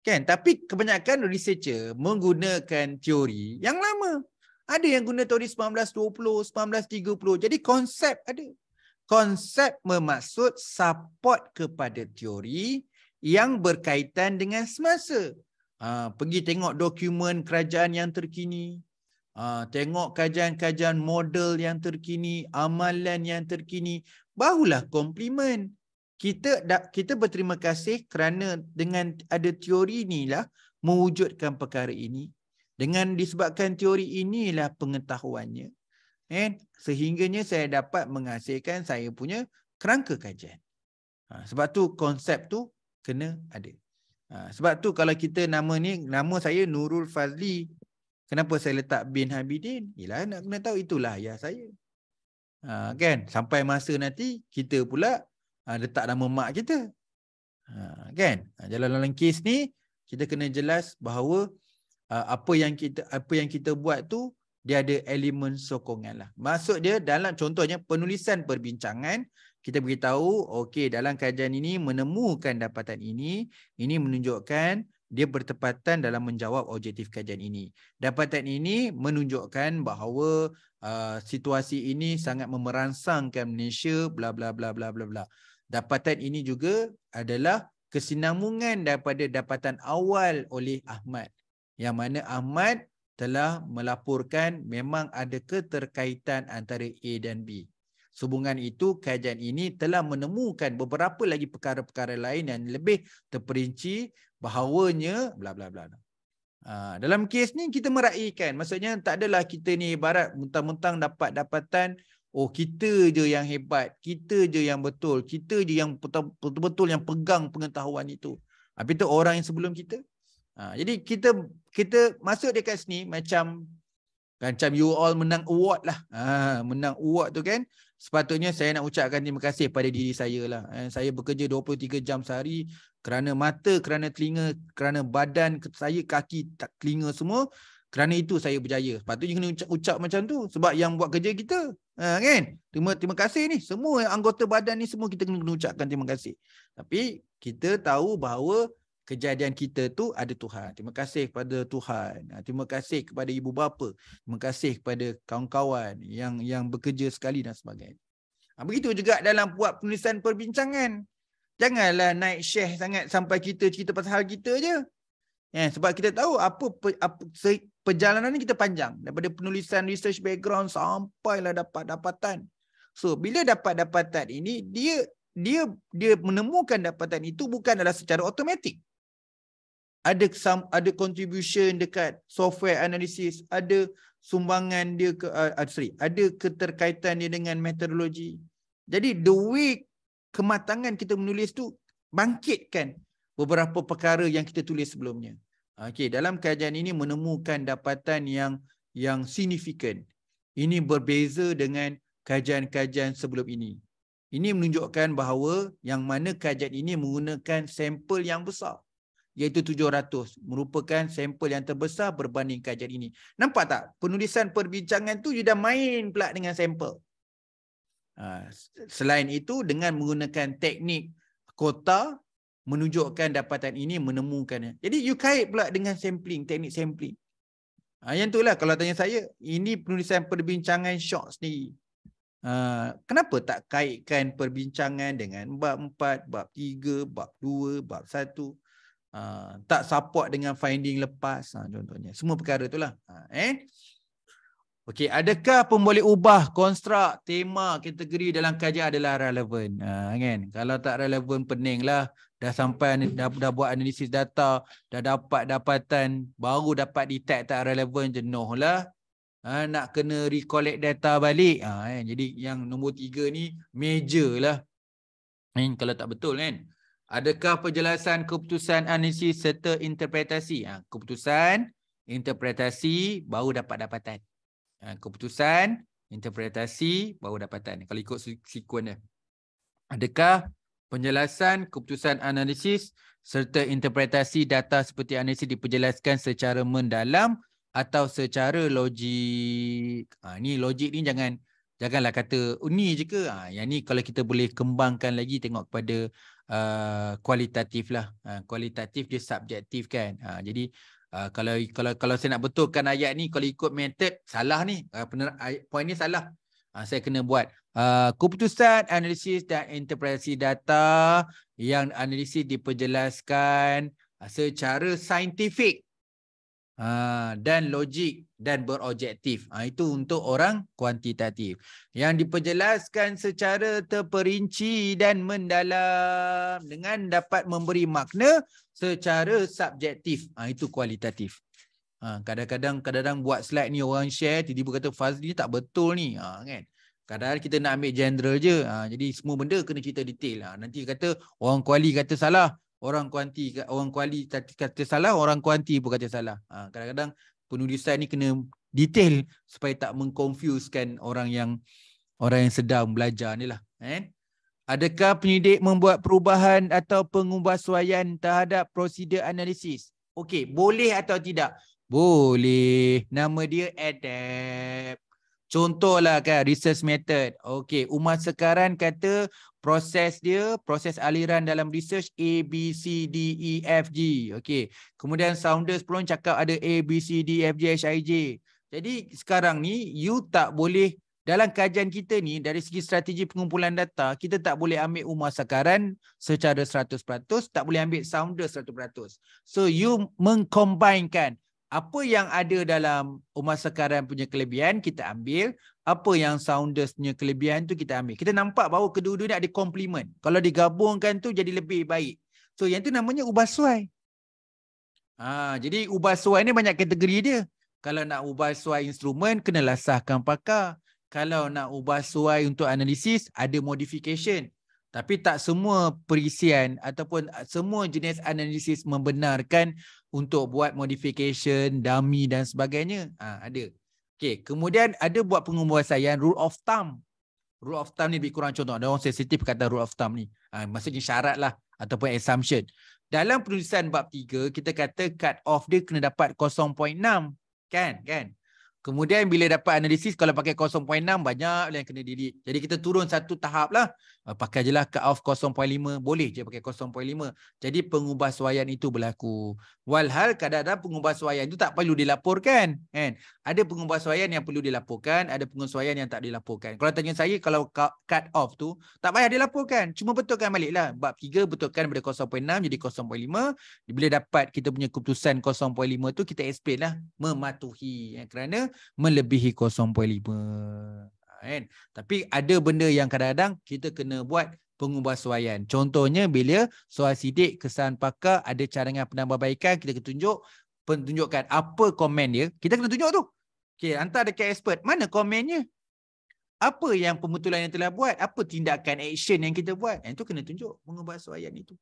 Kan? Tapi kebanyakan researcher menggunakan teori yang lama. Ada yang guna teori 1920, 1930. Jadi konsep ada. Konsep bermaksud support kepada teori yang berkaitan dengan semasa. Ha, pergi tengok dokumen kerajaan yang terkini. Ha, tengok kajian-kajian model yang terkini, amalan yang terkini. Barulah komplimen. Kita dah, kita berterima kasih kerana dengan ada teori inilah mewujudkan perkara ini. Dengan disebabkan teori inilah pengetahuannya. Eh, sehingganya saya dapat menghasilkan saya punya kerangka kajian. Ha, sebab tu konsep tu kena ada. Ha, sebab tu kalau kita nama ni, nama saya Nurul Fazli. Kenapa saya letak bin Habidin? Yelah nak kena tahu itulah ayah saya. Ha, kan? Sampai masa nanti kita pula ha, letak nama mak kita. Ha, kan? Ha, dalam kes ni kita kena jelas bahawa Uh, apa yang kita apa yang kita buat tu dia ada elemen sokongan lah. Maksud dia dalam contohnya penulisan perbincangan kita beritahu okey dalam kajian ini menemukan dapatan ini ini menunjukkan dia bertepatan dalam menjawab objektif kajian ini. Dapatan ini menunjukkan bahawa uh, situasi ini sangat memeransangkan Malaysia bla bla bla bla bla bla. Dapatan ini juga adalah kesinambungan daripada dapatan awal oleh Ahmad yang mana Ahmad telah melaporkan memang ada keterkaitan antara A dan B. Sehubungan itu, kajian ini telah menemukan beberapa lagi perkara-perkara lain yang lebih terperinci bahawanya bla bla bla. Ha, dalam kes ni kita meraihkan. Maksudnya tak adalah kita ni ibarat mentang-mentang dapat dapatan. Oh kita je yang hebat. Kita je yang betul. Kita je yang betul-betul yang pegang pengetahuan itu. Habis tu orang yang sebelum kita. Ha, jadi kita kita masuk dekat sini macam macam you all menang award lah. Ha, menang award tu kan. Sepatutnya saya nak ucapkan terima kasih pada diri saya lah. Ha, saya bekerja 23 jam sehari kerana mata, kerana telinga, kerana badan, saya kaki, tak telinga semua. Kerana itu saya berjaya. Sepatutnya kena ucap, ucap macam tu. Sebab yang buat kerja kita. Ha, kan? Terima, terima kasih ni. Semua anggota badan ni semua kita kena, kena ucapkan terima kasih. Tapi kita tahu bahawa kejadian kita tu ada Tuhan. Terima kasih kepada Tuhan. Ha, terima kasih kepada ibu bapa. Terima kasih kepada kawan-kawan yang yang bekerja sekali dan sebagainya. Ha, begitu juga dalam buat penulisan perbincangan. Janganlah naik syekh sangat sampai kita cerita pasal hal kita je. Eh, sebab kita tahu apa, apa perjalanan ni kita panjang. Daripada penulisan research background sampai lah dapat dapatan. So bila dapat dapatan ini, dia dia dia menemukan dapatan itu bukan adalah secara automatik ada some, ada contribution dekat software analysis, ada sumbangan dia ke uh, uh sorry, ada keterkaitan dia dengan meteorologi. Jadi the way kematangan kita menulis tu bangkitkan beberapa perkara yang kita tulis sebelumnya. Okey, dalam kajian ini menemukan dapatan yang yang signifikan. Ini berbeza dengan kajian-kajian sebelum ini. Ini menunjukkan bahawa yang mana kajian ini menggunakan sampel yang besar iaitu 700 merupakan sampel yang terbesar berbanding kajian ini. Nampak tak? Penulisan perbincangan tu sudah main pula dengan sampel. Ha, selain itu dengan menggunakan teknik kota menunjukkan dapatan ini menemukannya. Jadi you kait pula dengan sampling, teknik sampling. Ha, yang itulah kalau tanya saya, ini penulisan perbincangan short sendiri. Uh, kenapa tak kaitkan perbincangan dengan bab 4, bab 3, bab 2, bab Ha, tak support dengan finding lepas ha, contohnya. Semua perkara itulah. Ha, eh. Okey, adakah pemboleh ubah konstruk tema kategori dalam kajian adalah relevan? Ha, kan? Kalau tak relevan peninglah. Dah sampai dah, dah buat analisis data, dah dapat dapatan, baru dapat detect tak relevan jenuh lah. Ha, nak kena recollect data balik. Ha, kan? Jadi yang nombor tiga ni major lah. Kan? Kalau tak betul kan? Adakah penjelasan keputusan analisis serta interpretasi? Ha, keputusan, interpretasi, baru dapat dapatan. Ha, keputusan, interpretasi, baru dapatan. Kalau ikut sekuennya. Adakah penjelasan keputusan analisis serta interpretasi data seperti analisis diperjelaskan secara mendalam atau secara logik? Ha, ni logik ni jangan janganlah kata oh, ni je ke. Ha, yang ni kalau kita boleh kembangkan lagi tengok kepada Uh, kualitatif lah. Uh, kualitatif dia subjektif kan. Uh, jadi uh, kalau kalau kalau saya nak betulkan ayat ni kalau ikut method salah ni. Uh, Poin ni salah. Uh, saya kena buat uh, keputusan analisis dan interpretasi data yang analisis diperjelaskan uh, secara saintifik uh, dan logik dan berobjektif. Ha, itu untuk orang kuantitatif. Yang diperjelaskan secara terperinci dan mendalam dengan dapat memberi makna secara subjektif. Ha, itu kualitatif. Ha, kadang-kadang kadang-kadang buat slide ni orang share, tiba-tiba kata Fazli tak betul ni. Ha, kan? Kadang-kadang kita nak ambil general je. Ha, jadi semua benda kena cerita detail. Ha, nanti kata orang kuali kata salah. Orang kuanti orang kuali kata salah, orang kuanti pun kata salah. Ha, kadang-kadang penulisan ni kena detail supaya tak mengconfusekan orang yang orang yang sedang belajar ni lah. Eh? Adakah penyidik membuat perubahan atau pengubahsuaian terhadap prosedur analisis? Okey, boleh atau tidak? Boleh. Nama dia adapt. Contohlah kan research method. Okey, Umar sekarang kata proses dia, proses aliran dalam research A, B, C, D, E, F, G. Okay. Kemudian Saunders pun cakap ada A, B, C, D, F, G, H, I, J. Jadi sekarang ni you tak boleh dalam kajian kita ni dari segi strategi pengumpulan data kita tak boleh ambil Umar sekarang secara 100% tak boleh ambil Saunders 100%. So you mengcombinekan apa yang ada dalam Umar Sekaran punya kelebihan kita ambil apa yang Sounders punya kelebihan tu kita ambil kita nampak bahawa kedua-dua ni ada komplement kalau digabungkan tu jadi lebih baik so yang tu namanya ubah suai ha, jadi ubah suai ni banyak kategori dia kalau nak ubah suai instrumen kena lasahkan pakar kalau nak ubah suai untuk analisis ada modification tapi tak semua perisian ataupun ah, semua jenis analisis membenarkan untuk buat modification, dummy dan sebagainya. Ha, ada. Okay. Kemudian ada buat pengumuasaian rule of thumb. Rule of thumb ni lebih kurang contoh. Ada orang sensitif kata rule of thumb ni. Ha, maksudnya syarat lah ataupun assumption. Dalam penulisan bab tiga kita kata cut off dia kena dapat 0.6. Kan? Kan? Kemudian bila dapat analisis kalau pakai 0.6 banyak lah yang kena delete. Jadi kita turun satu tahap lah. Ah, pakai je lah cut off 0.5. Boleh je pakai 0.5. Jadi pengubahsuaian itu berlaku. Walhal kadang-kadang pengubahsuaian itu tak perlu dilaporkan. Kan? Ada pengubahsuaian yang perlu dilaporkan. Ada pengubahsuaian yang tak dilaporkan. Kalau tanya saya kalau cut off tu tak payah dilaporkan. Cuma betulkan balik lah. Bab 3 betulkan daripada 0.6 jadi 0.5. Bila dapat kita punya keputusan 0.5 tu kita explain lah. Mematuhi. Eh, kerana melebihi 0.5 kan tapi ada benda yang kadang-kadang kita kena buat pengubahsuaian contohnya bila soal sidik kesan pakar ada cadangan penambahbaikan kita kena tunjuk penunjukkan apa komen dia kita kena tunjuk tu okey hantar dekat expert mana komennya apa yang pembetulan yang telah buat apa tindakan action yang kita buat yang tu kena tunjuk pengubahsuaian itu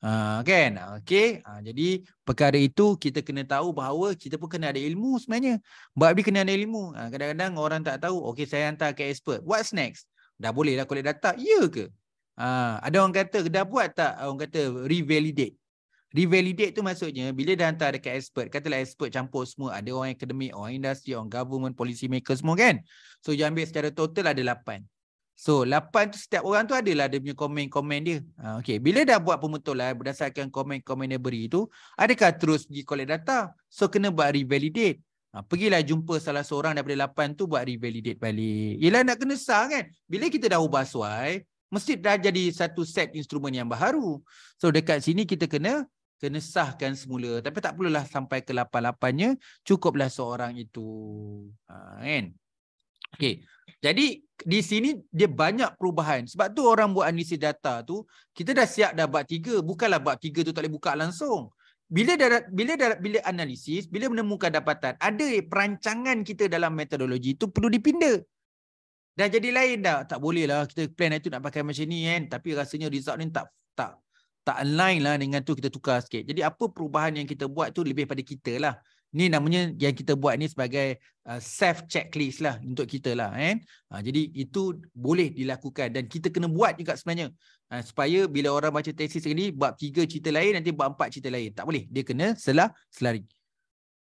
Ah, kan? Ah, okey. Ha, jadi perkara itu kita kena tahu bahawa kita pun kena ada ilmu sebenarnya. Bab dia kena ada ilmu. Kadang-kadang ha, orang tak tahu. Okey saya hantar ke expert. What's next? Dah boleh dah collect data. Ya ke? Ha, ada orang kata dah buat tak? Orang kata revalidate. Revalidate tu maksudnya bila dah hantar dekat expert, katalah expert campur semua, ada orang akademik, orang industri, orang government, policy maker semua kan. So dia ambil secara total ada 8. So lapan tu setiap orang tu adalah dia punya komen-komen dia. Ha, okay. Bila dah buat pemutulan berdasarkan komen-komen dia beri tu, adakah terus pergi collect data? So kena buat revalidate. Ha, pergilah jumpa salah seorang daripada 8 tu buat revalidate balik. Yelah nak kena sah kan? Bila kita dah ubah suai, mesti dah jadi satu set instrumen yang baru. So dekat sini kita kena kena sahkan semula. Tapi tak perlulah sampai ke lapan-lapannya. Cukuplah seorang itu. Ha, kan? Okay. Jadi di sini dia banyak perubahan. Sebab tu orang buat analisis data tu, kita dah siap dah bab 3, bukanlah bab 3 tu tak boleh buka langsung. Bila dah, bila dah, bila analisis, bila menemukan dapatan, ada perancangan kita dalam metodologi tu perlu dipindah. Dah jadi lain dah. Tak boleh lah kita plan itu nak pakai macam ni kan. Tapi rasanya result ni tak tak tak align lah dengan tu kita tukar sikit. Jadi apa perubahan yang kita buat tu lebih pada kita lah ni namanya yang kita buat ni sebagai uh, self checklist lah untuk kita lah eh? ha, jadi itu boleh dilakukan dan kita kena buat juga sebenarnya ha, supaya bila orang baca tesis sekali bab tiga cerita lain nanti bab empat cerita lain tak boleh dia kena selah selari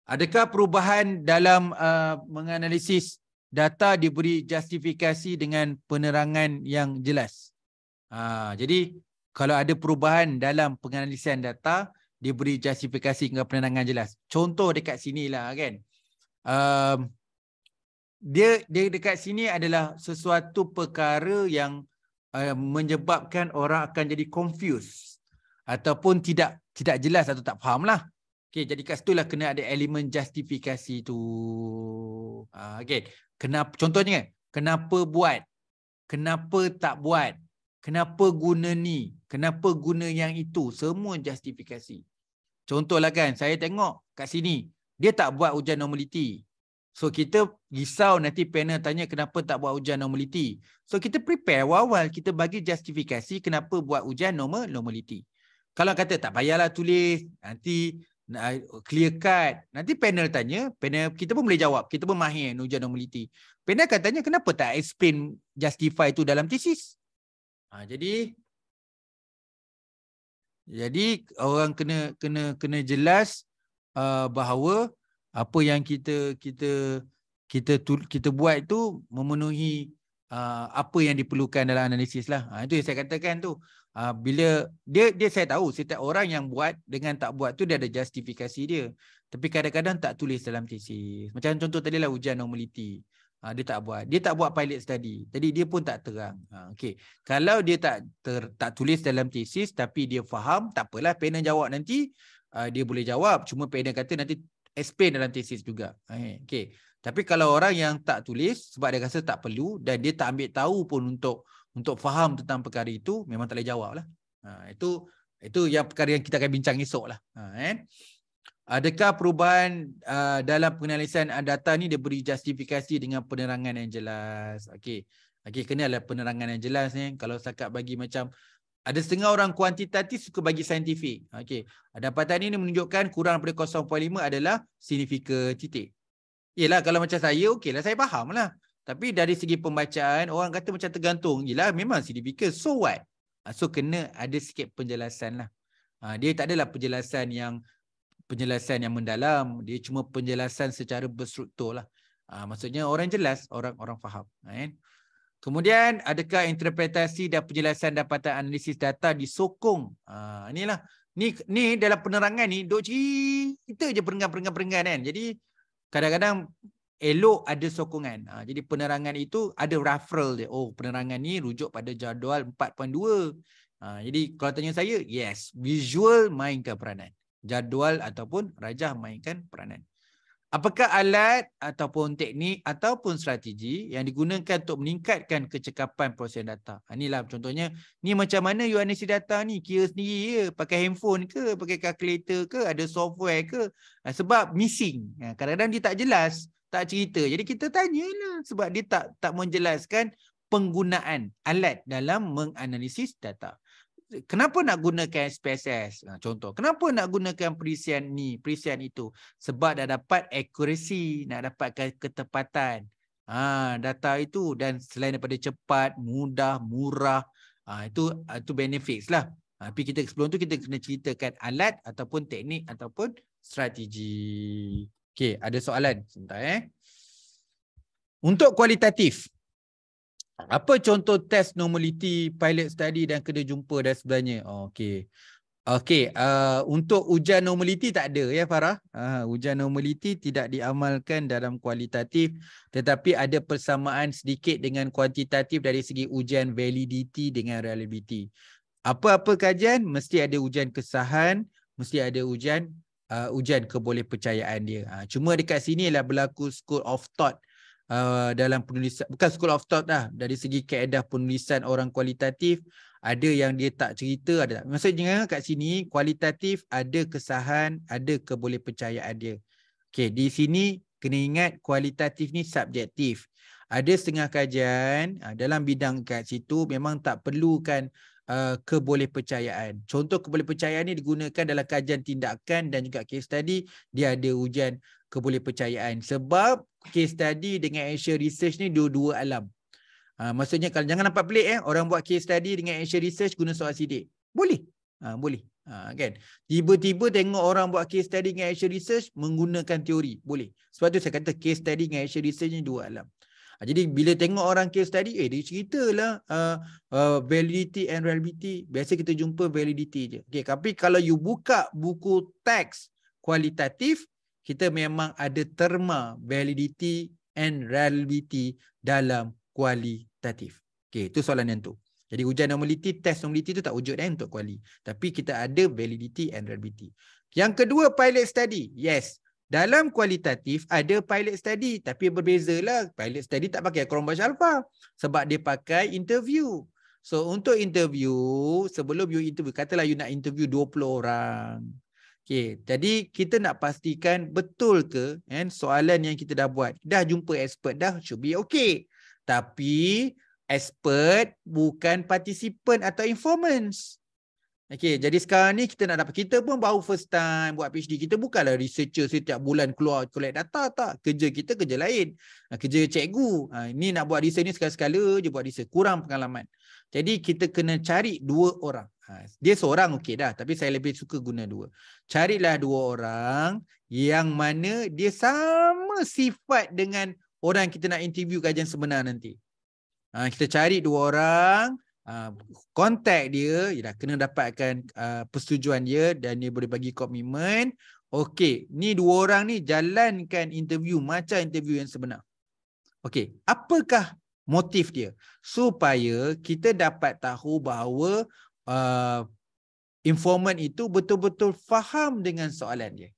adakah perubahan dalam uh, menganalisis data diberi justifikasi dengan penerangan yang jelas ha, jadi kalau ada perubahan dalam penganalisian data, diberi justifikasi dengan penerangan jelas. Contoh dekat sinilah kan. Um, dia dia dekat sini adalah sesuatu perkara yang uh, menyebabkan orang akan jadi confused ataupun tidak tidak jelas atau tak faham lah. Okay, jadi kat situlah kena ada elemen justifikasi tu. Uh, okay. kenapa contohnya kan? Kenapa buat? Kenapa tak buat? Kenapa guna ni? Kenapa guna yang itu? Semua justifikasi. Contohlah kan, saya tengok kat sini. Dia tak buat ujian normaliti, So, kita risau nanti panel tanya kenapa tak buat ujian normaliti, So, kita prepare awal-awal. Kita bagi justifikasi kenapa buat ujian normal normaliti Kalau kata tak payahlah tulis, nanti clear card Nanti panel tanya, panel kita pun boleh jawab. Kita pun mahir ujian normaliti. Panel akan tanya kenapa tak explain justify itu dalam thesis. Ha, jadi, jadi orang kena kena kena jelas uh, bahawa apa yang kita kita kita kita, kita buat itu memenuhi Uh, apa yang diperlukan dalam analisis lah. Uh, itu yang saya katakan tu. Uh, bila dia dia saya tahu setiap orang yang buat dengan tak buat tu dia ada justifikasi dia. Tapi kadang-kadang tak tulis dalam tesis. Macam contoh tadi lah ujian normality. Ha, dia tak buat. Dia tak buat pilot study. Jadi dia pun tak terang. Ha, ah, okay. Kalau dia tak ter, tak tulis dalam tesis tapi dia faham, tak apalah panel jawab nanti uh, dia boleh jawab. Cuma panel kata nanti explain dalam tesis juga. Eh, okay. Tapi kalau orang yang tak tulis sebab dia rasa tak perlu dan dia tak ambil tahu pun untuk untuk faham tentang perkara itu, memang tak boleh jawab lah. Ha, itu, itu yang perkara yang kita akan bincang esok lah. Ha, eh? Adakah perubahan uh, dalam penganalisan data ni dia beri justifikasi dengan penerangan yang jelas? Okey. Okey, kena ada penerangan yang jelas ni. Kalau sakat bagi macam ada setengah orang kuantitatif suka bagi saintifik. Okey. Dapatan ini menunjukkan kurang daripada 0.5 adalah signifikan titik. Yelah kalau macam saya, okeylah saya faham lah. Tapi dari segi pembacaan, orang kata macam tergantung. Yelah memang signifikan. So what? Ah, so kena ada sikit penjelasan lah. Ah, dia tak adalah penjelasan yang penjelasan yang mendalam dia cuma penjelasan secara berstruktur lah uh, ah, maksudnya orang jelas orang orang faham kan kemudian adakah interpretasi dan penjelasan dapatan analisis data disokong uh, inilah ni ni dalam penerangan ni dok cerita je perenggan-perenggan kan jadi kadang-kadang elok ada sokongan. Ah, jadi penerangan itu ada referral dia. Oh, penerangan ni rujuk pada jadual 4.2. jadi kalau tanya saya, yes, visual mainkan peranan jadual ataupun rajah mainkan peranan. Apakah alat ataupun teknik ataupun strategi yang digunakan untuk meningkatkan kecekapan proses data? Ha, inilah contohnya, ni macam mana you analisis data ni? Kira sendiri ya, pakai handphone ke, pakai calculator ke, ada software ke? Ha, sebab missing. Ha, kadang-kadang dia tak jelas, tak cerita. Jadi kita tanyalah sebab dia tak tak menjelaskan penggunaan alat dalam menganalisis data kenapa nak gunakan SPSS? Ha, contoh, kenapa nak gunakan perisian ni, perisian itu? Sebab dah dapat akurasi nak dapatkan ketepatan ha, data itu. Dan selain daripada cepat, mudah, murah, ha, itu ha, itu benefits lah. Ha, tapi kita sebelum tu kita kena ceritakan alat ataupun teknik ataupun strategi. okay ada soalan? Sebentar eh. Untuk kualitatif, apa contoh test normality pilot study dan kena jumpa dan sebagainya oh, okey okey uh, untuk ujian normality tak ada ya Farah uh, ujian normality tidak diamalkan dalam kualitatif tetapi ada persamaan sedikit dengan kuantitatif dari segi ujian validity dengan reliability apa-apa kajian mesti ada ujian kesahan mesti ada ujian uh, ujian kebolehpercayaan dia uh, cuma dekat sinilah berlaku school of thought uh, dalam penulisan bukan school of thought dah dari segi kaedah penulisan orang kualitatif ada yang dia tak cerita ada tak. maksudnya kat sini kualitatif ada kesahan ada keboleh percayaan dia okey di sini kena ingat kualitatif ni subjektif ada setengah kajian uh, dalam bidang kat situ memang tak perlukan uh, keboleh percayaan. Contoh keboleh percayaan ni digunakan dalam kajian tindakan dan juga case study. Dia ada ujian kebolehpercayaan sebab case study dengan Asia research ni dua-dua alam. Ha, maksudnya kalau jangan nampak pelik eh orang buat case study dengan Asia research guna soal sidik. Boleh. Ha, boleh. Ha, kan. Tiba-tiba tengok orang buat case study dengan Asia research menggunakan teori. Boleh. Sebab tu saya kata case study dengan Asia research ni dua alam. Ha, jadi bila tengok orang case study eh dia ceritalah uh, uh, validity and reliability. Biasa kita jumpa validity je. Okey, tapi kalau you buka buku teks kualitatif kita memang ada terma validity and reliability dalam kualitatif. Okay, itu soalan yang tu. Jadi ujian normality, test normality tu tak wujud eh, untuk kuali. Tapi kita ada validity and reliability. Yang kedua, pilot study. Yes, dalam kualitatif ada pilot study. Tapi berbeza lah. Pilot study tak pakai Chromebook Alpha. Sebab dia pakai interview. So untuk interview, sebelum you interview, katalah you nak interview 20 orang. Okay, jadi kita nak pastikan betul ke kan soalan yang kita dah buat. Dah jumpa expert dah should be okay. Tapi expert bukan participant atau informants. Okay, jadi sekarang ni kita nak dapat kita pun baru first time buat PhD. Kita bukanlah researcher setiap bulan keluar collect data tak. Kerja kita kerja lain. Ha, kerja cikgu. ini ha, nak buat research ni sekali-sekala je buat research kurang pengalaman. Jadi kita kena cari dua orang. Ha, dia seorang okey dah tapi saya lebih suka guna dua. Carilah dua orang yang mana dia sama sifat dengan orang kita nak interview kajian sebenar nanti. Ha, kita cari dua orang, kontak ha, dia, dia dah kena dapatkan persetujuan dia dan dia boleh bagi komitmen. Okey, ni dua orang ni jalankan interview macam interview yang sebenar. Okey, apakah motif dia supaya kita dapat tahu bahawa uh, informant itu betul-betul faham dengan soalan dia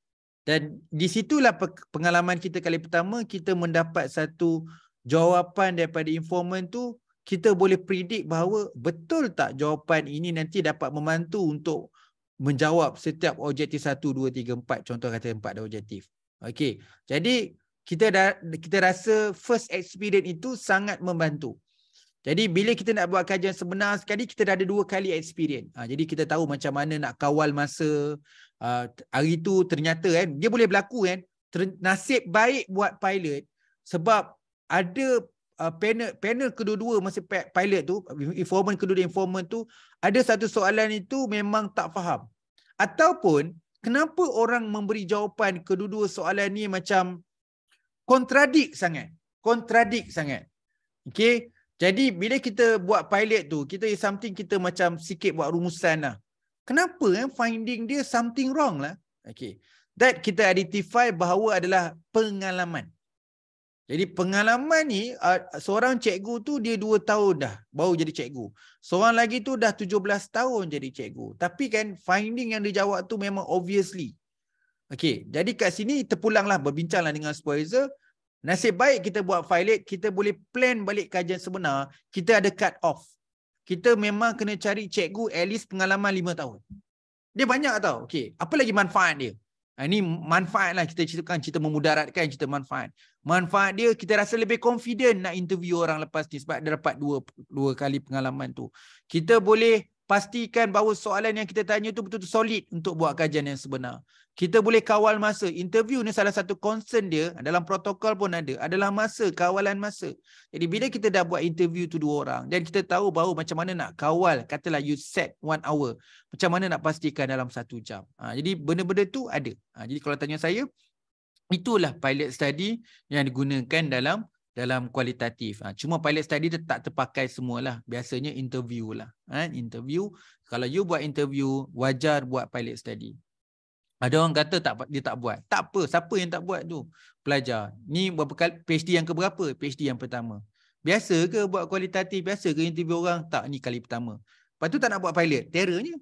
dan di situlah pengalaman kita kali pertama kita mendapat satu jawapan daripada informant tu kita boleh predik bahawa betul tak jawapan ini nanti dapat membantu untuk menjawab setiap objektif 1 2 3 4 contoh kata 4 objektif Okay, jadi kita dah kita rasa first experience itu sangat membantu. Jadi bila kita nak buat kajian sebenar sekali kita dah ada dua kali experience. Ha, jadi kita tahu macam mana nak kawal masa ha, hari itu ternyata kan dia boleh berlaku kan ter- nasib baik buat pilot sebab ada uh, panel panel kedua-dua masa pilot tu informant kedua informant tu ada satu soalan itu memang tak faham ataupun kenapa orang memberi jawapan kedua-dua soalan ni macam kontradik sangat. Kontradik sangat. Okay. Jadi bila kita buat pilot tu, kita is something kita macam sikit buat rumusan lah. Kenapa eh, finding dia something wrong lah. Okay. That kita identify bahawa adalah pengalaman. Jadi pengalaman ni, seorang cikgu tu dia 2 tahun dah baru jadi cikgu. Seorang lagi tu dah 17 tahun jadi cikgu. Tapi kan finding yang dia jawab tu memang obviously. Okey, jadi kat sini terpulanglah berbincanglah dengan supervisor. Nasib baik kita buat filet, kita boleh plan balik kajian sebenar, kita ada cut off. Kita memang kena cari cikgu at least pengalaman 5 tahun. Dia banyak tau. Okey, apa lagi manfaat dia? Ini ha, manfaat lah kita ceritakan, cerita memudaratkan, cerita manfaat. Manfaat dia kita rasa lebih confident nak interview orang lepas ni sebab dia dapat dua, dua kali pengalaman tu. Kita boleh pastikan bahawa soalan yang kita tanya tu betul-betul solid untuk buat kajian yang sebenar. Kita boleh kawal masa. Interview ni salah satu concern dia dalam protokol pun ada. Adalah masa, kawalan masa. Jadi bila kita dah buat interview tu dua orang dan kita tahu bahawa macam mana nak kawal, katalah you set one hour. Macam mana nak pastikan dalam satu jam. Ha, jadi benda-benda tu ada. Ha, jadi kalau tanya saya, itulah pilot study yang digunakan dalam dalam kualitatif. Ha, cuma pilot study tu tak terpakai semualah. Biasanya interview lah. Ha, interview. Kalau you buat interview, wajar buat pilot study. Ada orang kata tak dia tak buat. Tak apa, siapa yang tak buat tu? Pelajar. Ni berapa kali, PhD yang keberapa? PhD yang pertama. Biasa ke buat kualitatif? Biasa ke interview orang? Tak, ni kali pertama. Lepas tu tak nak buat pilot. Terrornya.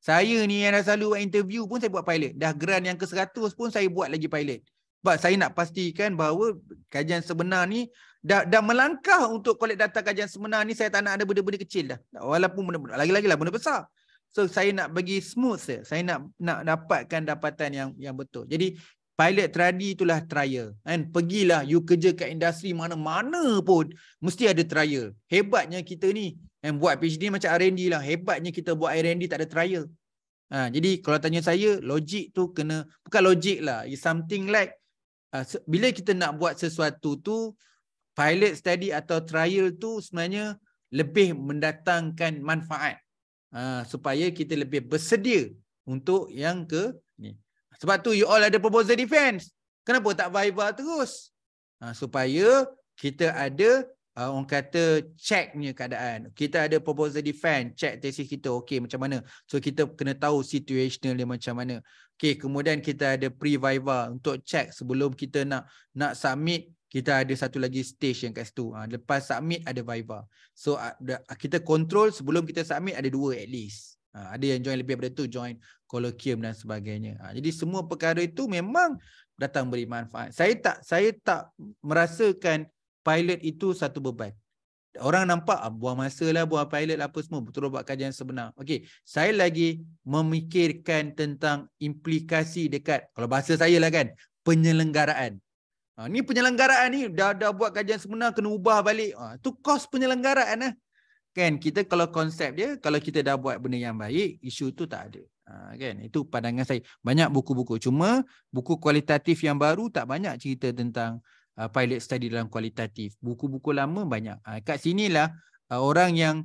Saya ni yang dah selalu buat interview pun saya buat pilot. Dah grant yang ke-100 pun saya buat lagi pilot. Sebab saya nak pastikan bahawa kajian sebenar ni dah, dah melangkah untuk collect data kajian sebenar ni saya tak nak ada benda-benda kecil dah. Walaupun benda-benda lagi-lagi lah benda besar. So saya nak bagi smooth saya. Saya nak nak dapatkan dapatan yang yang betul. Jadi pilot tradi itulah trial. Kan pergilah you kerja kat industri mana-mana pun mesti ada trial. Hebatnya kita ni kan buat PhD macam R&D lah. Hebatnya kita buat R&D tak ada trial. Ha, jadi kalau tanya saya logik tu kena bukan logik lah is something like Ah, bila kita nak buat sesuatu tu pilot study atau trial tu sebenarnya lebih mendatangkan manfaat uh, supaya kita lebih bersedia untuk yang ke ni sebab tu you all ada proposal defense kenapa tak viva terus uh, supaya kita ada uh, orang kata check checknya keadaan. Kita ada proposal defend, check tesis kita okey macam mana. So kita kena tahu situational dia macam mana. Okey, kemudian kita ada pre-viva untuk check sebelum kita nak nak submit kita ada satu lagi stage yang kat situ. Ha, lepas submit ada Viva. So kita control sebelum kita submit ada dua at least. Ha, ada yang join lebih daripada tu join colloquium dan sebagainya. Ha, jadi semua perkara itu memang datang beri manfaat. Saya tak saya tak merasakan pilot itu satu beban. Orang nampak ah, buang masa lah buang pilot lah, apa semua. Betul buat kajian sebenar. Okey, saya lagi memikirkan tentang implikasi dekat, kalau bahasa saya lah kan, penyelenggaraan. Ha, ni penyelenggaraan ni dah, dah buat kajian sebenar kena ubah balik. Ha, tu kos penyelenggaraan lah. Kan kita kalau konsep dia, kalau kita dah buat benda yang baik, isu tu tak ada. Ha, kan? Itu pandangan saya. Banyak buku-buku. Cuma buku kualitatif yang baru tak banyak cerita tentang uh, pilot study dalam kualitatif. Buku-buku lama banyak. Uh, kat sinilah uh, orang yang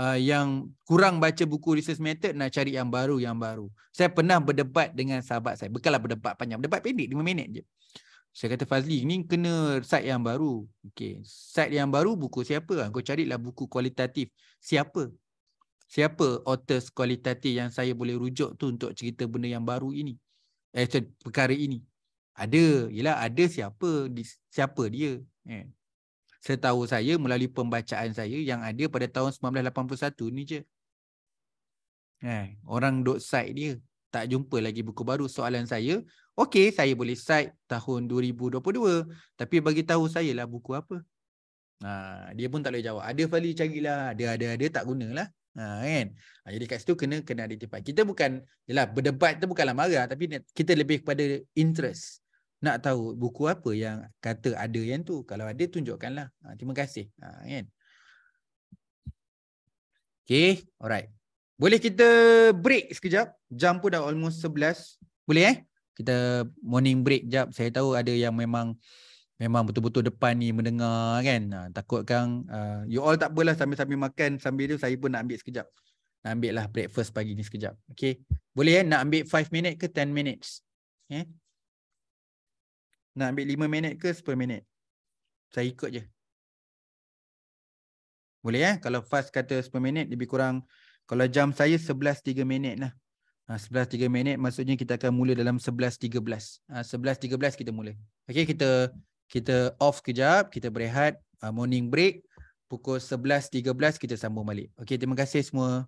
uh, yang kurang baca buku research method nak cari yang baru yang baru. Saya pernah berdebat dengan sahabat saya. Bukanlah berdebat panjang, berdebat pendek 5 minit je. Saya kata Fazli, ni kena site yang baru. Okey, site yang baru buku siapa? Ah, kau carilah buku kualitatif. Siapa? Siapa authors kualitatif yang saya boleh rujuk tu untuk cerita benda yang baru ini? Eh, perkara ini ada ialah ada siapa di, siapa dia eh. setahu saya melalui pembacaan saya yang ada pada tahun 1981 ni je eh. orang dok site dia tak jumpa lagi buku baru soalan saya okey saya boleh site tahun 2022 tapi bagi tahu saya lah buku apa ha, dia pun tak boleh jawab ada Fali carilah ada ada ada tak gunalah ha, kan ha, jadi kat situ kena kena ada kita bukan yalah berdebat tu bukanlah marah tapi kita lebih kepada interest nak tahu buku apa yang kata ada yang tu. Kalau ada tunjukkanlah. Ha, terima kasih. Ha, kan? Okay. Alright. Boleh kita break sekejap. Jam pun dah almost 11. Boleh eh? Kita morning break sekejap. Saya tahu ada yang memang memang betul-betul depan ni mendengar kan. Ha, kang uh, ha, you all tak apalah sambil-sambil makan. Sambil tu saya pun nak ambil sekejap. Nak ambil lah breakfast pagi ni sekejap. Okay. Boleh eh? Nak ambil 5 minit ke 10 minutes? Okay. Eh? Nak ambil 5 minit ke 10 minit? Saya ikut je. Boleh eh? Kalau fast kata 10 minit lebih kurang. Kalau jam saya 11.3 minit lah. Ha, 11.3 minit maksudnya kita akan mula dalam 11.13. Ha, 11.13 kita mula. Okay kita kita off kejap. Kita berehat. Uh, morning break. Pukul 11.13 kita sambung balik. Okay terima kasih semua.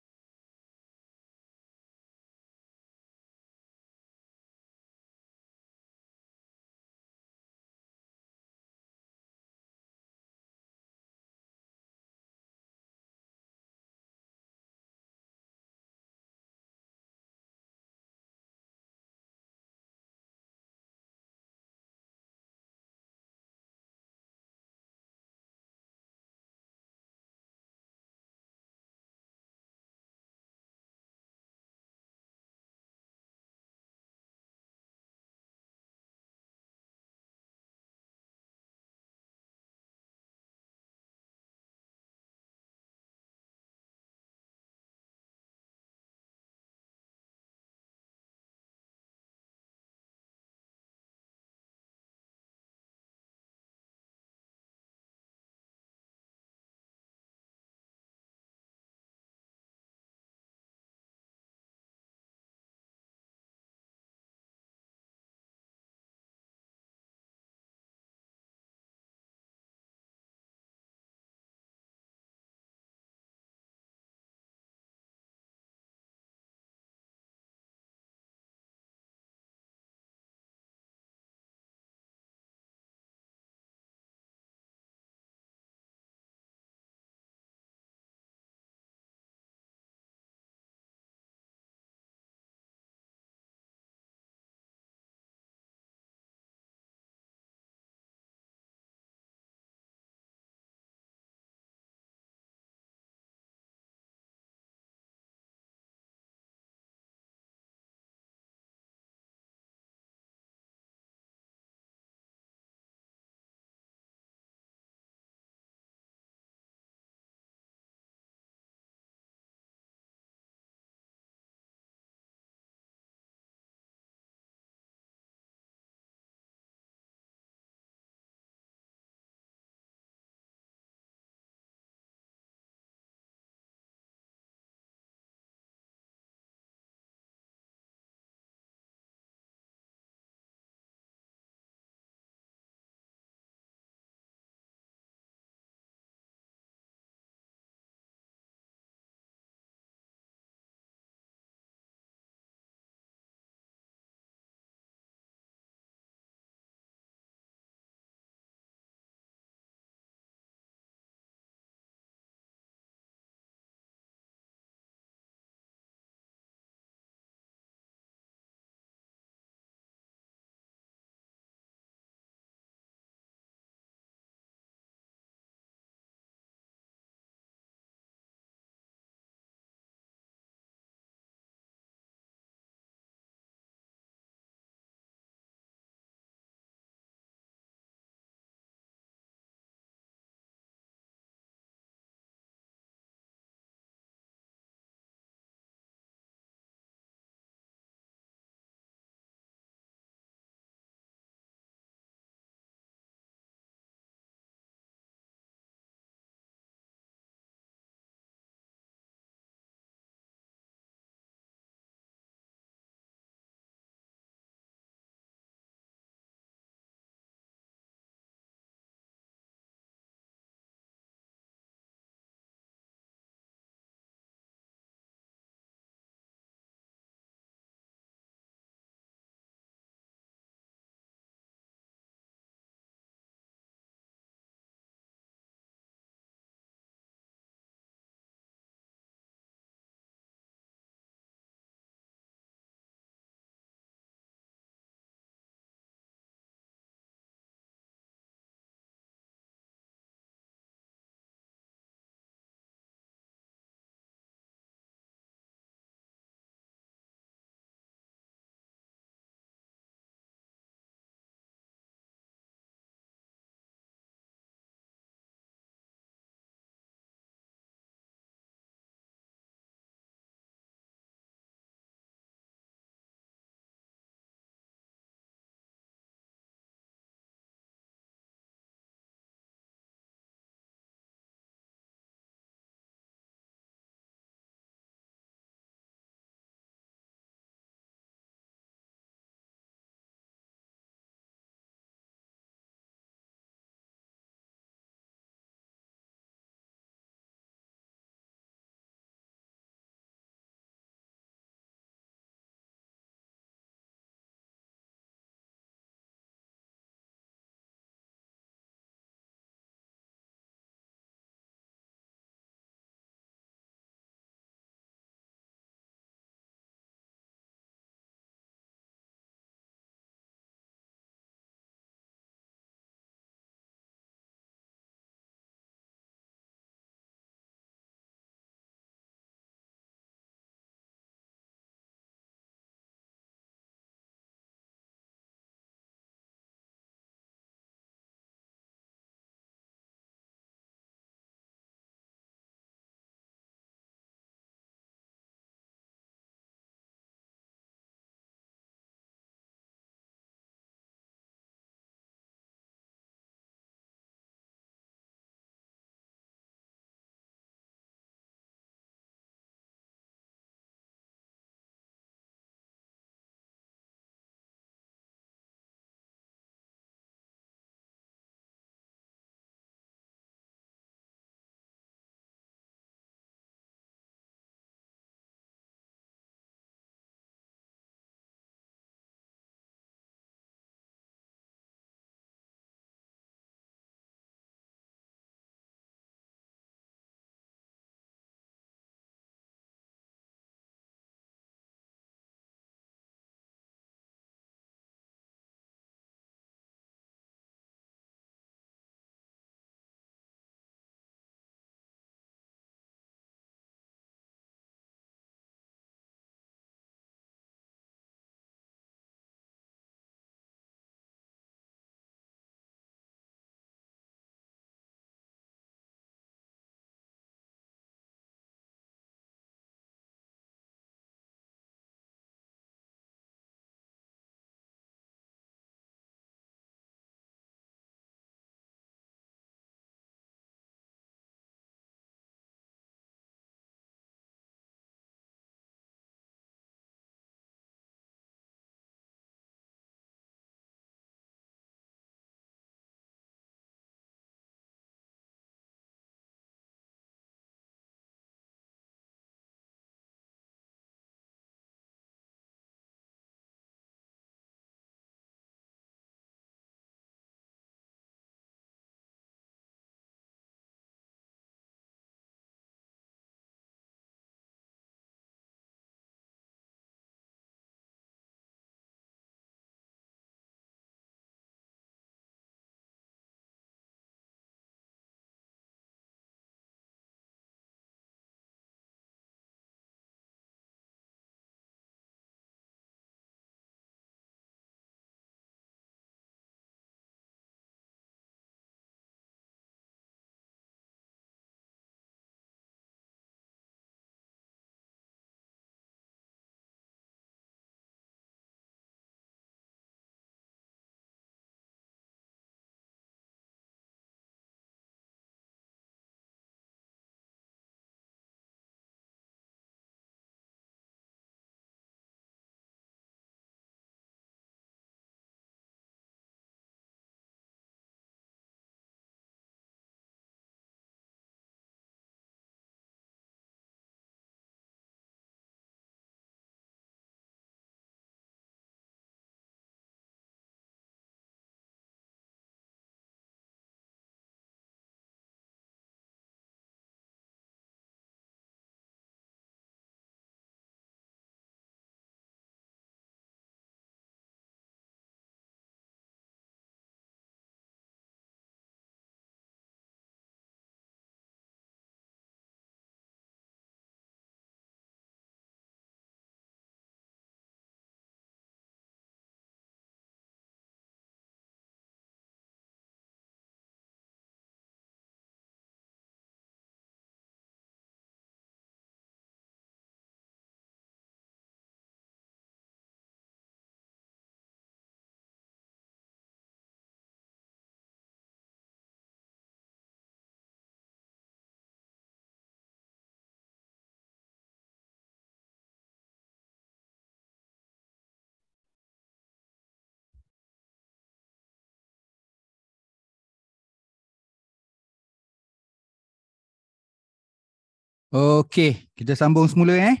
Okay, kita sambung semula eh.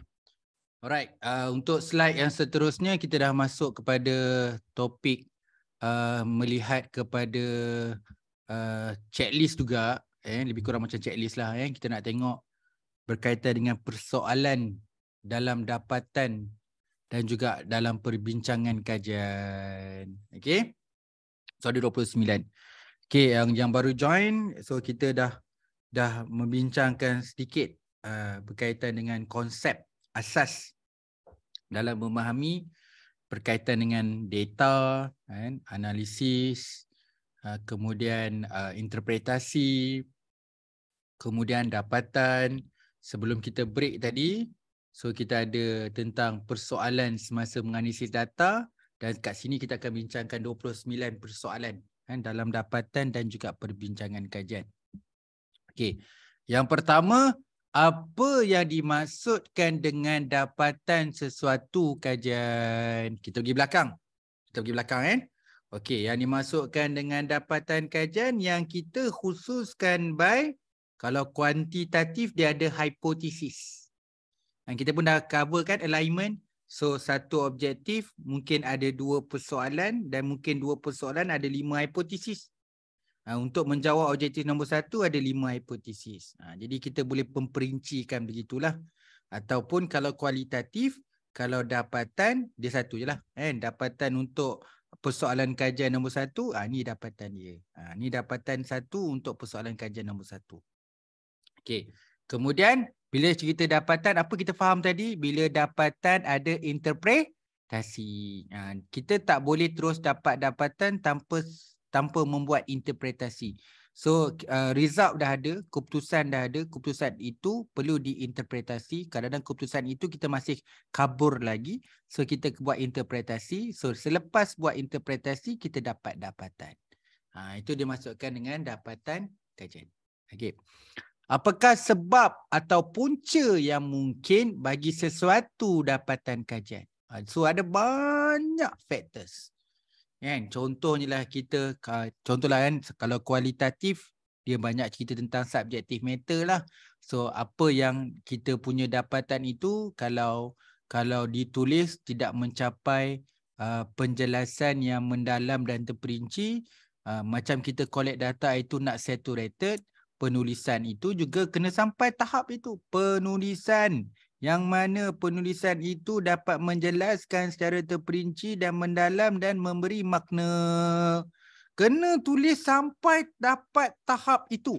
Alright, uh, untuk slide yang seterusnya kita dah masuk kepada topik uh, melihat kepada uh, checklist juga eh lebih kurang macam checklist lah eh kita nak tengok berkaitan dengan persoalan dalam dapatan dan juga dalam perbincangan kajian. Okay, So ada 29. Okay, yang yang baru join so kita dah dah membincangkan sedikit uh, berkaitan dengan konsep asas dalam memahami berkaitan dengan data, kan, analisis, uh, kemudian uh, interpretasi, kemudian dapatan. Sebelum kita break tadi, so kita ada tentang persoalan semasa menganalisis data dan kat sini kita akan bincangkan 29 persoalan kan, dalam dapatan dan juga perbincangan kajian. Okay. Yang pertama, apa yang dimaksudkan dengan dapatan sesuatu kajian? Kita pergi belakang. Kita pergi belakang kan? Okey, yang dimaksudkan dengan dapatan kajian yang kita khususkan by kalau kuantitatif dia ada hipotesis. Dan kita pun dah cover kan alignment. So satu objektif mungkin ada dua persoalan dan mungkin dua persoalan ada lima hipotesis. Ha, untuk menjawab objektif nombor satu ada lima hipotesis. Ha, jadi kita boleh memperincikan begitulah. Ataupun kalau kualitatif, kalau dapatan dia satu je lah. Eh, Dapatan untuk persoalan kajian nombor satu, ha, ni dapatan dia. Ni dapatan satu untuk persoalan kajian nombor satu. Okay. Kemudian bila cerita dapatan, apa kita faham tadi? Bila dapatan ada interpretasi. Kita tak boleh terus dapat dapatan tanpa tanpa membuat interpretasi. So hmm. uh, result dah ada, keputusan dah ada, keputusan itu perlu diinterpretasi. Kadang-kadang keputusan itu kita masih kabur lagi. So kita buat interpretasi. So selepas buat interpretasi, kita dapat dapatan. Ha, itu dimasukkan dengan dapatan kajian. Okay. Apakah sebab atau punca yang mungkin bagi sesuatu dapatan kajian? Ha, so ada banyak factors kan contohnya lah kita contohlah kan kalau kualitatif dia banyak cerita tentang subjektif matter lah so apa yang kita punya dapatan itu kalau kalau ditulis tidak mencapai uh, penjelasan yang mendalam dan terperinci uh, macam kita collect data itu nak saturated penulisan itu juga kena sampai tahap itu penulisan yang mana penulisan itu dapat menjelaskan secara terperinci dan mendalam dan memberi makna. Kena tulis sampai dapat tahap itu.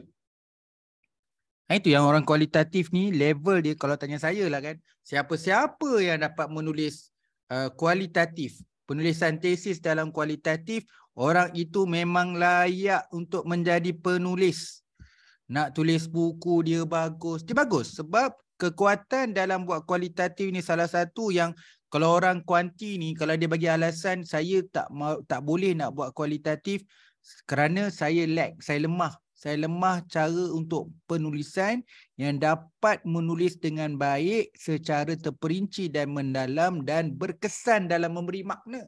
Itu yang orang kualitatif ni level dia kalau tanya saya lah kan. Siapa-siapa yang dapat menulis uh, kualitatif. Penulisan tesis dalam kualitatif. Orang itu memang layak untuk menjadi penulis. Nak tulis buku dia bagus. Dia bagus sebab kekuatan dalam buat kualitatif ni salah satu yang kalau orang kuanti ni kalau dia bagi alasan saya tak tak boleh nak buat kualitatif kerana saya lack, saya lemah. Saya lemah cara untuk penulisan yang dapat menulis dengan baik secara terperinci dan mendalam dan berkesan dalam memberi makna.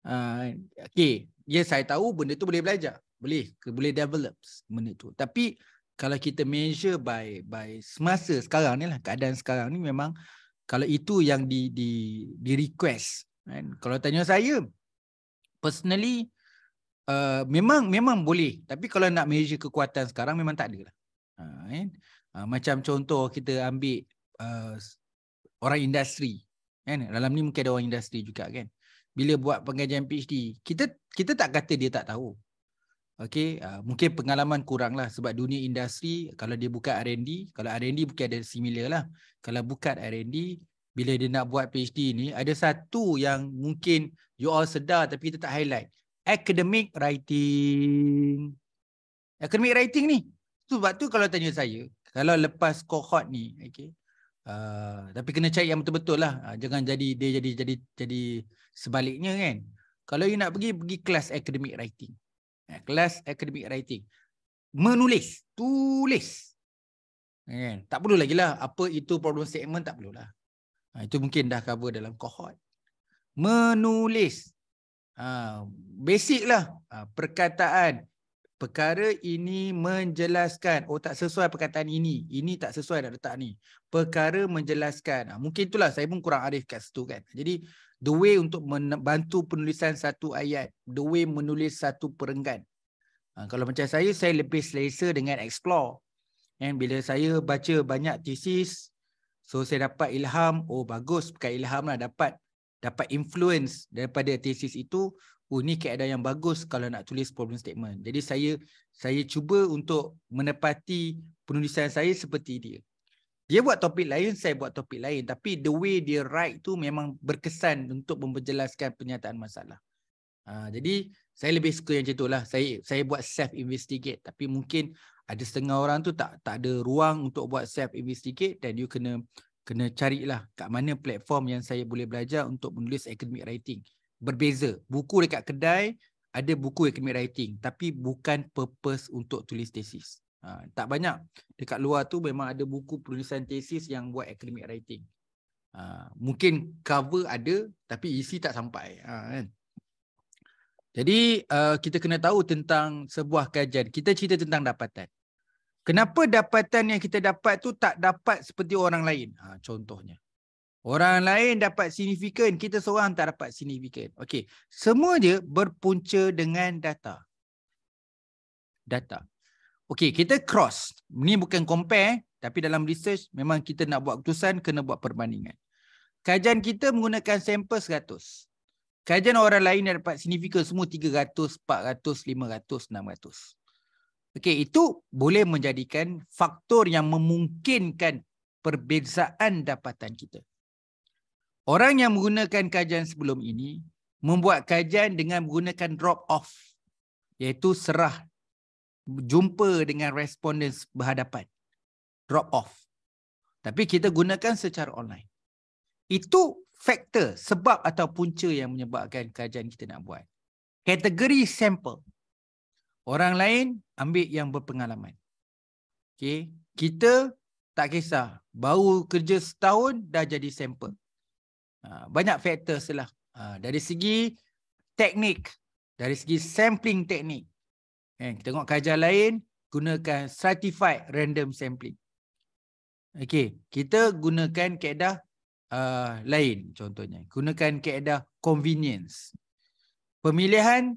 Uh, ha, okay, ya yes, saya tahu benda tu boleh belajar. Boleh, boleh develop benda tu. Tapi kalau kita measure by by semasa sekarang ni lah keadaan sekarang ni memang kalau itu yang di di di request kan kalau tanya saya personally uh, memang memang boleh tapi kalau nak measure kekuatan sekarang memang tak ada lah uh, ha, kan uh, macam contoh kita ambil uh, orang industri kan dalam ni mungkin ada orang industri juga kan bila buat pengajian PhD kita kita tak kata dia tak tahu Okay, uh, ah, mungkin pengalaman kurang lah sebab dunia industri kalau dia buka R&D, kalau R&D mungkin ada similar lah. Kalau buka R&D, bila dia nak buat PhD ni, ada satu yang mungkin you all sedar tapi kita tak highlight. Academic writing. Academic writing ni. Sebab tu kalau tanya saya, kalau lepas cohort ni, okay, uh, ah, tapi kena cari yang betul-betul lah. Uh, jangan jadi dia jadi jadi jadi sebaliknya kan. Kalau you nak pergi, pergi kelas academic writing. Eh, kelas academic writing menulis tulis eh, kan? tak perlu lagi lah apa itu problem statement tak perlu lah ha, itu mungkin dah cover dalam cohort menulis ha, basic lah ha, perkataan Perkara ini menjelaskan. Oh tak sesuai perkataan ini. Ini tak sesuai nak letak ni. Perkara menjelaskan. Ha, mungkin itulah saya pun kurang arif kat situ kan. Jadi the way untuk membantu penulisan satu ayat. The way menulis satu perenggan. Ha, kalau macam saya, saya lebih selesa dengan explore. Dan bila saya baca banyak thesis. So saya dapat ilham. Oh bagus. Bukan ilham lah dapat. Dapat influence daripada thesis itu oh ni keadaan yang bagus kalau nak tulis problem statement. Jadi saya saya cuba untuk menepati penulisan saya seperti dia. Dia buat topik lain, saya buat topik lain. Tapi the way dia write tu memang berkesan untuk memperjelaskan penyataan masalah. Ha, jadi saya lebih suka yang macam tu lah. Saya, saya buat self-investigate. Tapi mungkin ada setengah orang tu tak tak ada ruang untuk buat self-investigate. Dan you kena kena carilah kat mana platform yang saya boleh belajar untuk menulis academic writing berbeza. Buku dekat kedai ada buku academic writing tapi bukan purpose untuk tulis tesis. Ha, tak banyak. Dekat luar tu memang ada buku penulisan tesis yang buat academic writing. Ha, mungkin cover ada tapi isi tak sampai. Ha, kan? Jadi uh, kita kena tahu tentang sebuah kajian. Kita cerita tentang dapatan. Kenapa dapatan yang kita dapat tu tak dapat seperti orang lain? Ha, contohnya. Orang lain dapat signifikan, kita seorang tak dapat signifikan. Okey, semua dia berpunca dengan data. Data. Okey, kita cross. Ini bukan compare, tapi dalam research memang kita nak buat keputusan, kena buat perbandingan. Kajian kita menggunakan sampel 100. Kajian orang lain yang dapat signifikan semua 300, 400, 500, 600. Okey, itu boleh menjadikan faktor yang memungkinkan perbezaan dapatan kita. Orang yang menggunakan kajian sebelum ini membuat kajian dengan menggunakan drop off iaitu serah jumpa dengan responden berhadapan. Drop off. Tapi kita gunakan secara online. Itu faktor sebab atau punca yang menyebabkan kajian kita nak buat. Kategori sampel. Orang lain ambil yang berpengalaman. Okay. Kita tak kisah. Baru kerja setahun dah jadi sampel. Ah, banyak faktor lah. Ah, dari segi teknik, dari segi sampling teknik. Eh, kita tengok kajian lain, gunakan stratified random sampling. Okey, kita gunakan keadaan uh, ah, lain contohnya. Gunakan keadaan convenience. Pemilihan,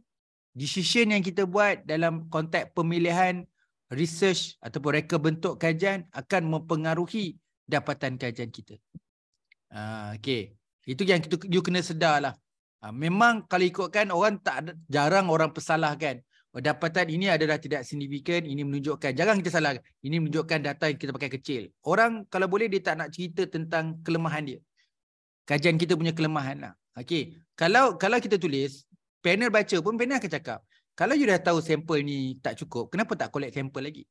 decision yang kita buat dalam konteks pemilihan research ataupun reka bentuk kajian akan mempengaruhi dapatan kajian kita. Uh, Okey. Itu yang kita you kena sedarlah. Ha, memang kalau ikutkan orang tak ada, jarang orang pesalah kan. Dapatan ini adalah tidak signifikan, ini menunjukkan. Jangan kita salah. Ini menunjukkan data yang kita pakai kecil. Orang kalau boleh dia tak nak cerita tentang kelemahan dia. Kajian kita punya kelemahan lah. Okay. Kalau kalau kita tulis, panel baca pun panel akan cakap. Kalau you dah tahu sampel ni tak cukup, kenapa tak collect sampel lagi?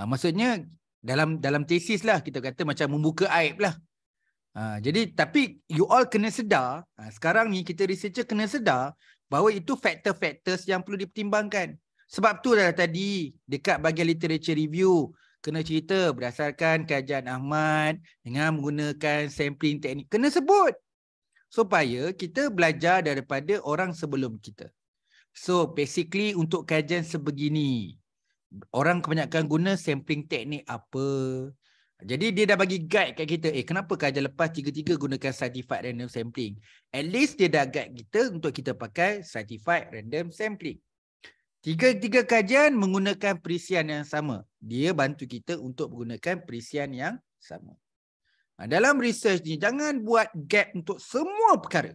Ha, maksudnya dalam dalam tesis lah kita kata macam membuka aib lah. Uh, jadi tapi you all kena sedar uh, sekarang ni kita researcher kena sedar bahawa itu factor faktor yang perlu dipertimbangkan. Sebab tu dah tadi dekat bahagian literature review kena cerita berdasarkan kajian Ahmad dengan menggunakan sampling teknik. Kena sebut supaya kita belajar daripada orang sebelum kita. So basically untuk kajian sebegini orang kebanyakan guna sampling teknik apa jadi dia dah bagi guide kat kita, eh kenapa kajian lepas tiga-tiga gunakan certified random sampling. At least dia dah guide kita untuk kita pakai certified random sampling. Tiga-tiga kajian menggunakan perisian yang sama. Dia bantu kita untuk menggunakan perisian yang sama. Ha, dalam research ni, jangan buat gap untuk semua perkara.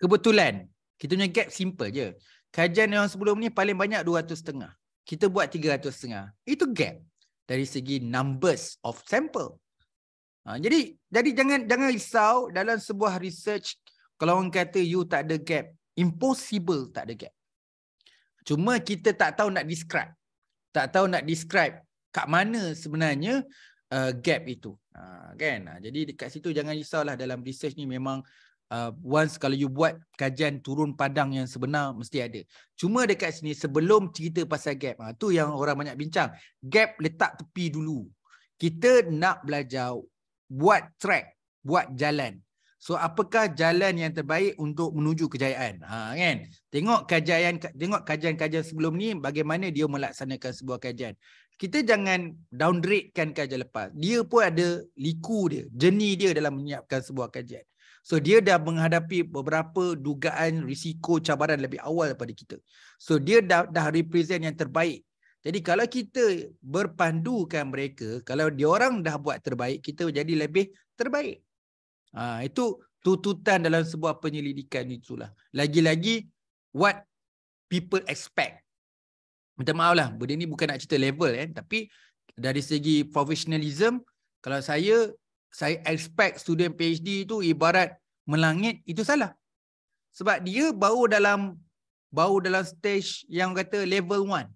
Kebetulan, kita punya gap simple je. Kajian yang sebelum ni paling banyak 200 setengah. Kita buat 300 setengah. Itu gap dari segi numbers of sample. Ha, jadi jadi jangan jangan risau dalam sebuah research kalau orang kata you tak ada gap, impossible tak ada gap. Cuma kita tak tahu nak describe. Tak tahu nak describe kat mana sebenarnya uh, gap itu. Ha, kan? Ha, jadi dekat situ jangan risaulah dalam research ni memang uh, once kalau you buat kajian turun padang yang sebenar mesti ada. Cuma dekat sini sebelum cerita pasal gap, uh, tu yang orang banyak bincang. Gap letak tepi dulu. Kita nak belajar buat track, buat jalan. So apakah jalan yang terbaik untuk menuju kejayaan? Ha kan? Tengok kajian tengok kajian-kajian sebelum ni bagaimana dia melaksanakan sebuah kajian. Kita jangan downgrade kan kajian lepas. Dia pun ada liku dia, jeni dia dalam menyiapkan sebuah kajian. So dia dah menghadapi beberapa dugaan risiko cabaran lebih awal daripada kita. So dia dah, dah represent yang terbaik. Jadi kalau kita berpandukan mereka, kalau dia orang dah buat terbaik, kita jadi lebih terbaik. Ha, itu tututan dalam sebuah penyelidikan itulah. Lagi-lagi, what people expect. Minta maaf lah, benda ni bukan nak cerita level. Eh, tapi dari segi professionalism, kalau saya saya expect student PhD tu ibarat melangit itu salah. Sebab dia baru dalam baru dalam stage yang kata level 1.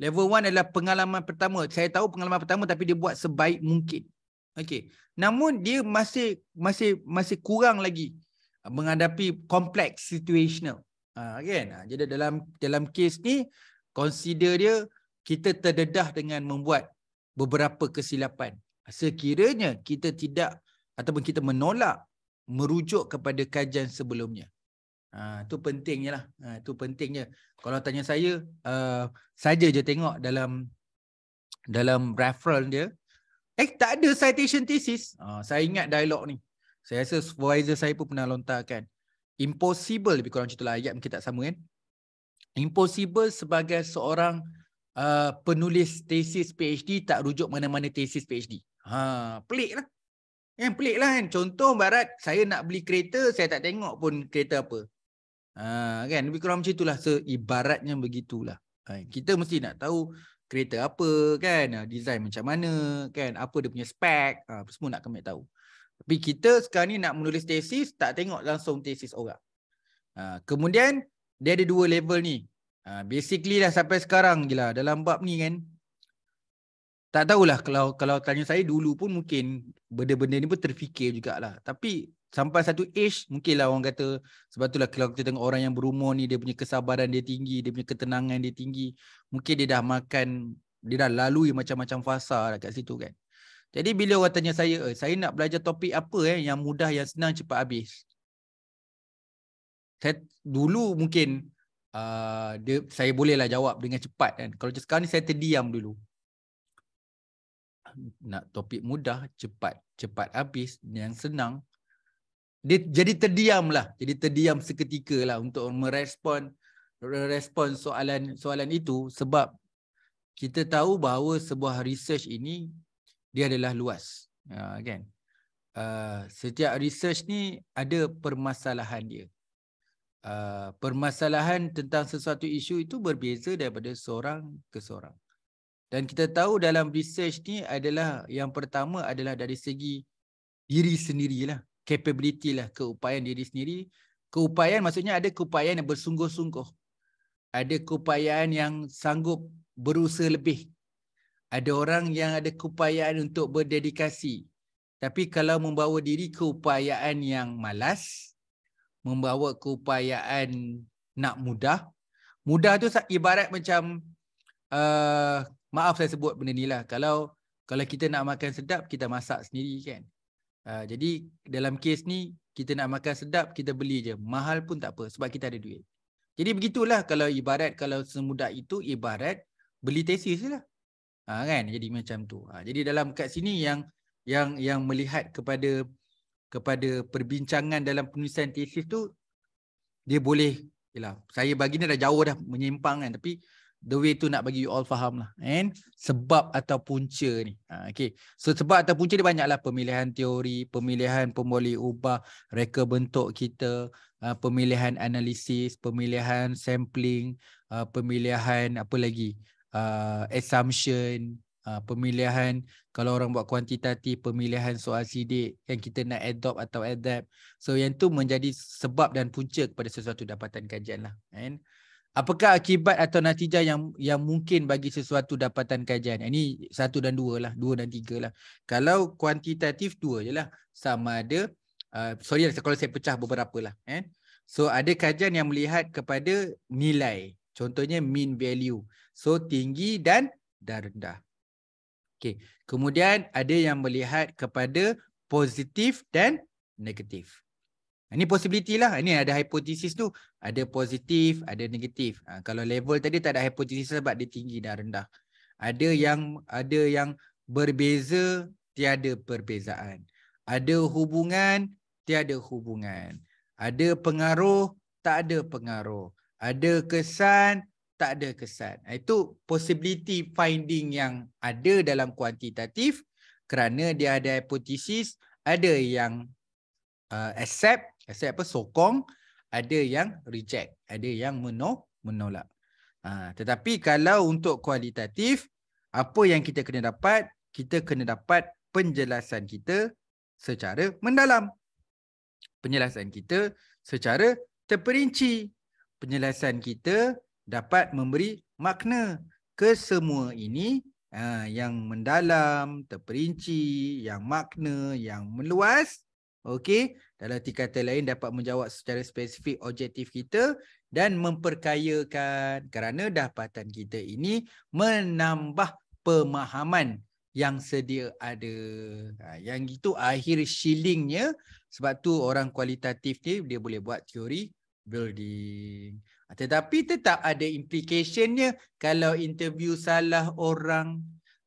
Level 1 adalah pengalaman pertama. Saya tahu pengalaman pertama tapi dia buat sebaik mungkin. Okey. Namun dia masih masih masih kurang lagi menghadapi kompleks situational. Ah kan? Ha, jadi dalam dalam kes ni consider dia kita terdedah dengan membuat beberapa kesilapan sekiranya kita tidak ataupun kita menolak merujuk kepada kajian sebelumnya. Ha, itu pentingnya lah. Ha, itu pentingnya. Kalau tanya saya, uh, saja je tengok dalam dalam referral dia. Eh, tak ada citation thesis. Ha, saya ingat dialog ni. Saya rasa supervisor saya pun pernah lontarkan. Impossible lebih kurang macam itulah. Ayat mungkin tak sama kan. Impossible sebagai seorang uh, penulis thesis PhD tak rujuk mana-mana thesis PhD. Ha, pelik lah. Kan pelik lah kan. Contoh barat saya nak beli kereta, saya tak tengok pun kereta apa. Ha, kan lebih kurang macam itulah. Seibaratnya begitulah. Ha, kita mesti nak tahu kereta apa kan. Ha, design macam mana kan. Apa dia punya spek. Ha, semua nak kami tahu. Tapi kita sekarang ni nak menulis tesis, tak tengok langsung tesis orang. Ha, kemudian dia ada dua level ni. Ha, basically dah sampai sekarang je lah dalam bab ni kan tak tahulah kalau kalau tanya saya dulu pun mungkin benda-benda ni pun terfikir jugalah. Tapi sampai satu age mungkinlah orang kata sebab itulah kalau kita tengok orang yang berumur ni dia punya kesabaran dia tinggi, dia punya ketenangan dia tinggi. Mungkin dia dah makan, dia dah lalui macam-macam fasa dekat lah situ kan. Jadi bila orang tanya saya, eh, saya nak belajar topik apa eh, yang mudah, yang senang, cepat habis. Saya, dulu mungkin uh, dia, saya bolehlah jawab dengan cepat kan. Kalau sekarang ni saya terdiam dulu nak topik mudah, cepat, cepat habis, yang senang. Dia jadi terdiam lah. Jadi terdiam seketika lah untuk merespon respon soalan soalan itu sebab kita tahu bahawa sebuah research ini dia adalah luas. Uh, kan? Uh, setiap research ni ada permasalahan dia. Uh, permasalahan tentang sesuatu isu itu berbeza daripada seorang ke seorang. Dan kita tahu dalam research ni adalah yang pertama adalah dari segi diri sendirilah, capability lah, keupayaan diri sendiri. Keupayaan maksudnya ada keupayaan yang bersungguh-sungguh. Ada keupayaan yang sanggup berusaha lebih. Ada orang yang ada keupayaan untuk berdedikasi. Tapi kalau membawa diri keupayaan yang malas, membawa keupayaan nak mudah. Mudah tu ibarat macam uh, maaf saya sebut benda ni lah. Kalau, kalau kita nak makan sedap, kita masak sendiri kan. Uh, jadi dalam kes ni, kita nak makan sedap, kita beli je. Mahal pun tak apa sebab kita ada duit. Jadi begitulah kalau ibarat, kalau semudah itu ibarat beli tesis je lah. Ha, kan jadi macam tu. Ha, jadi dalam kat sini yang yang yang melihat kepada kepada perbincangan dalam penulisan tesis tu dia boleh ialah saya bagi ni dah jauh dah menyimpang kan tapi the way tu nak bagi you all faham lah. And sebab atau punca ni. Ha, okay. So sebab atau punca dia banyaklah Pemilihan teori, pemilihan pemboleh ubah reka bentuk kita, uh, pemilihan analisis, pemilihan sampling, uh, pemilihan apa lagi, uh, assumption, uh, pemilihan kalau orang buat kuantitati, pemilihan soal sidik yang kita nak adopt atau adapt. So yang tu menjadi sebab dan punca kepada sesuatu dapatan kajian lah. And, Apakah akibat atau natijah yang yang mungkin bagi sesuatu dapatan kajian? Ini satu dan dua lah, dua dan tiga lah. Kalau kuantitatif dua je lah. Sama ada, uh, sorry lah kalau saya pecah beberapa lah. Eh? So ada kajian yang melihat kepada nilai. Contohnya mean value. So tinggi dan dan rendah. Okay. Kemudian ada yang melihat kepada positif dan negatif. Ini possibility lah. Ini ada hipotesis tu. Ada positif, ada negatif. Ha, kalau level tadi tak ada hipotesis sebab dia tinggi dan rendah. Ada yang ada yang berbeza, tiada perbezaan. Ada hubungan, tiada hubungan. Ada pengaruh, tak ada pengaruh. Ada kesan, tak ada kesan. Ha, itu possibility finding yang ada dalam kuantitatif kerana dia ada hipotesis, ada yang uh, accept, Accept apa? Sokong. Ada yang reject. Ada yang menol menolak. Ha, tetapi kalau untuk kualitatif, apa yang kita kena dapat? Kita kena dapat penjelasan kita secara mendalam. Penjelasan kita secara terperinci. Penjelasan kita dapat memberi makna ke semua ini ha, yang mendalam, terperinci, yang makna, yang meluas. Okey, dalam tiga kata lain dapat menjawab secara spesifik objektif kita dan memperkayakan kerana dapatan kita ini menambah pemahaman yang sedia ada. Ha, yang itu akhir shillingnya sebab tu orang kualitatif ni dia boleh buat teori building. Ha, tetapi tetap ada implicationnya kalau interview salah orang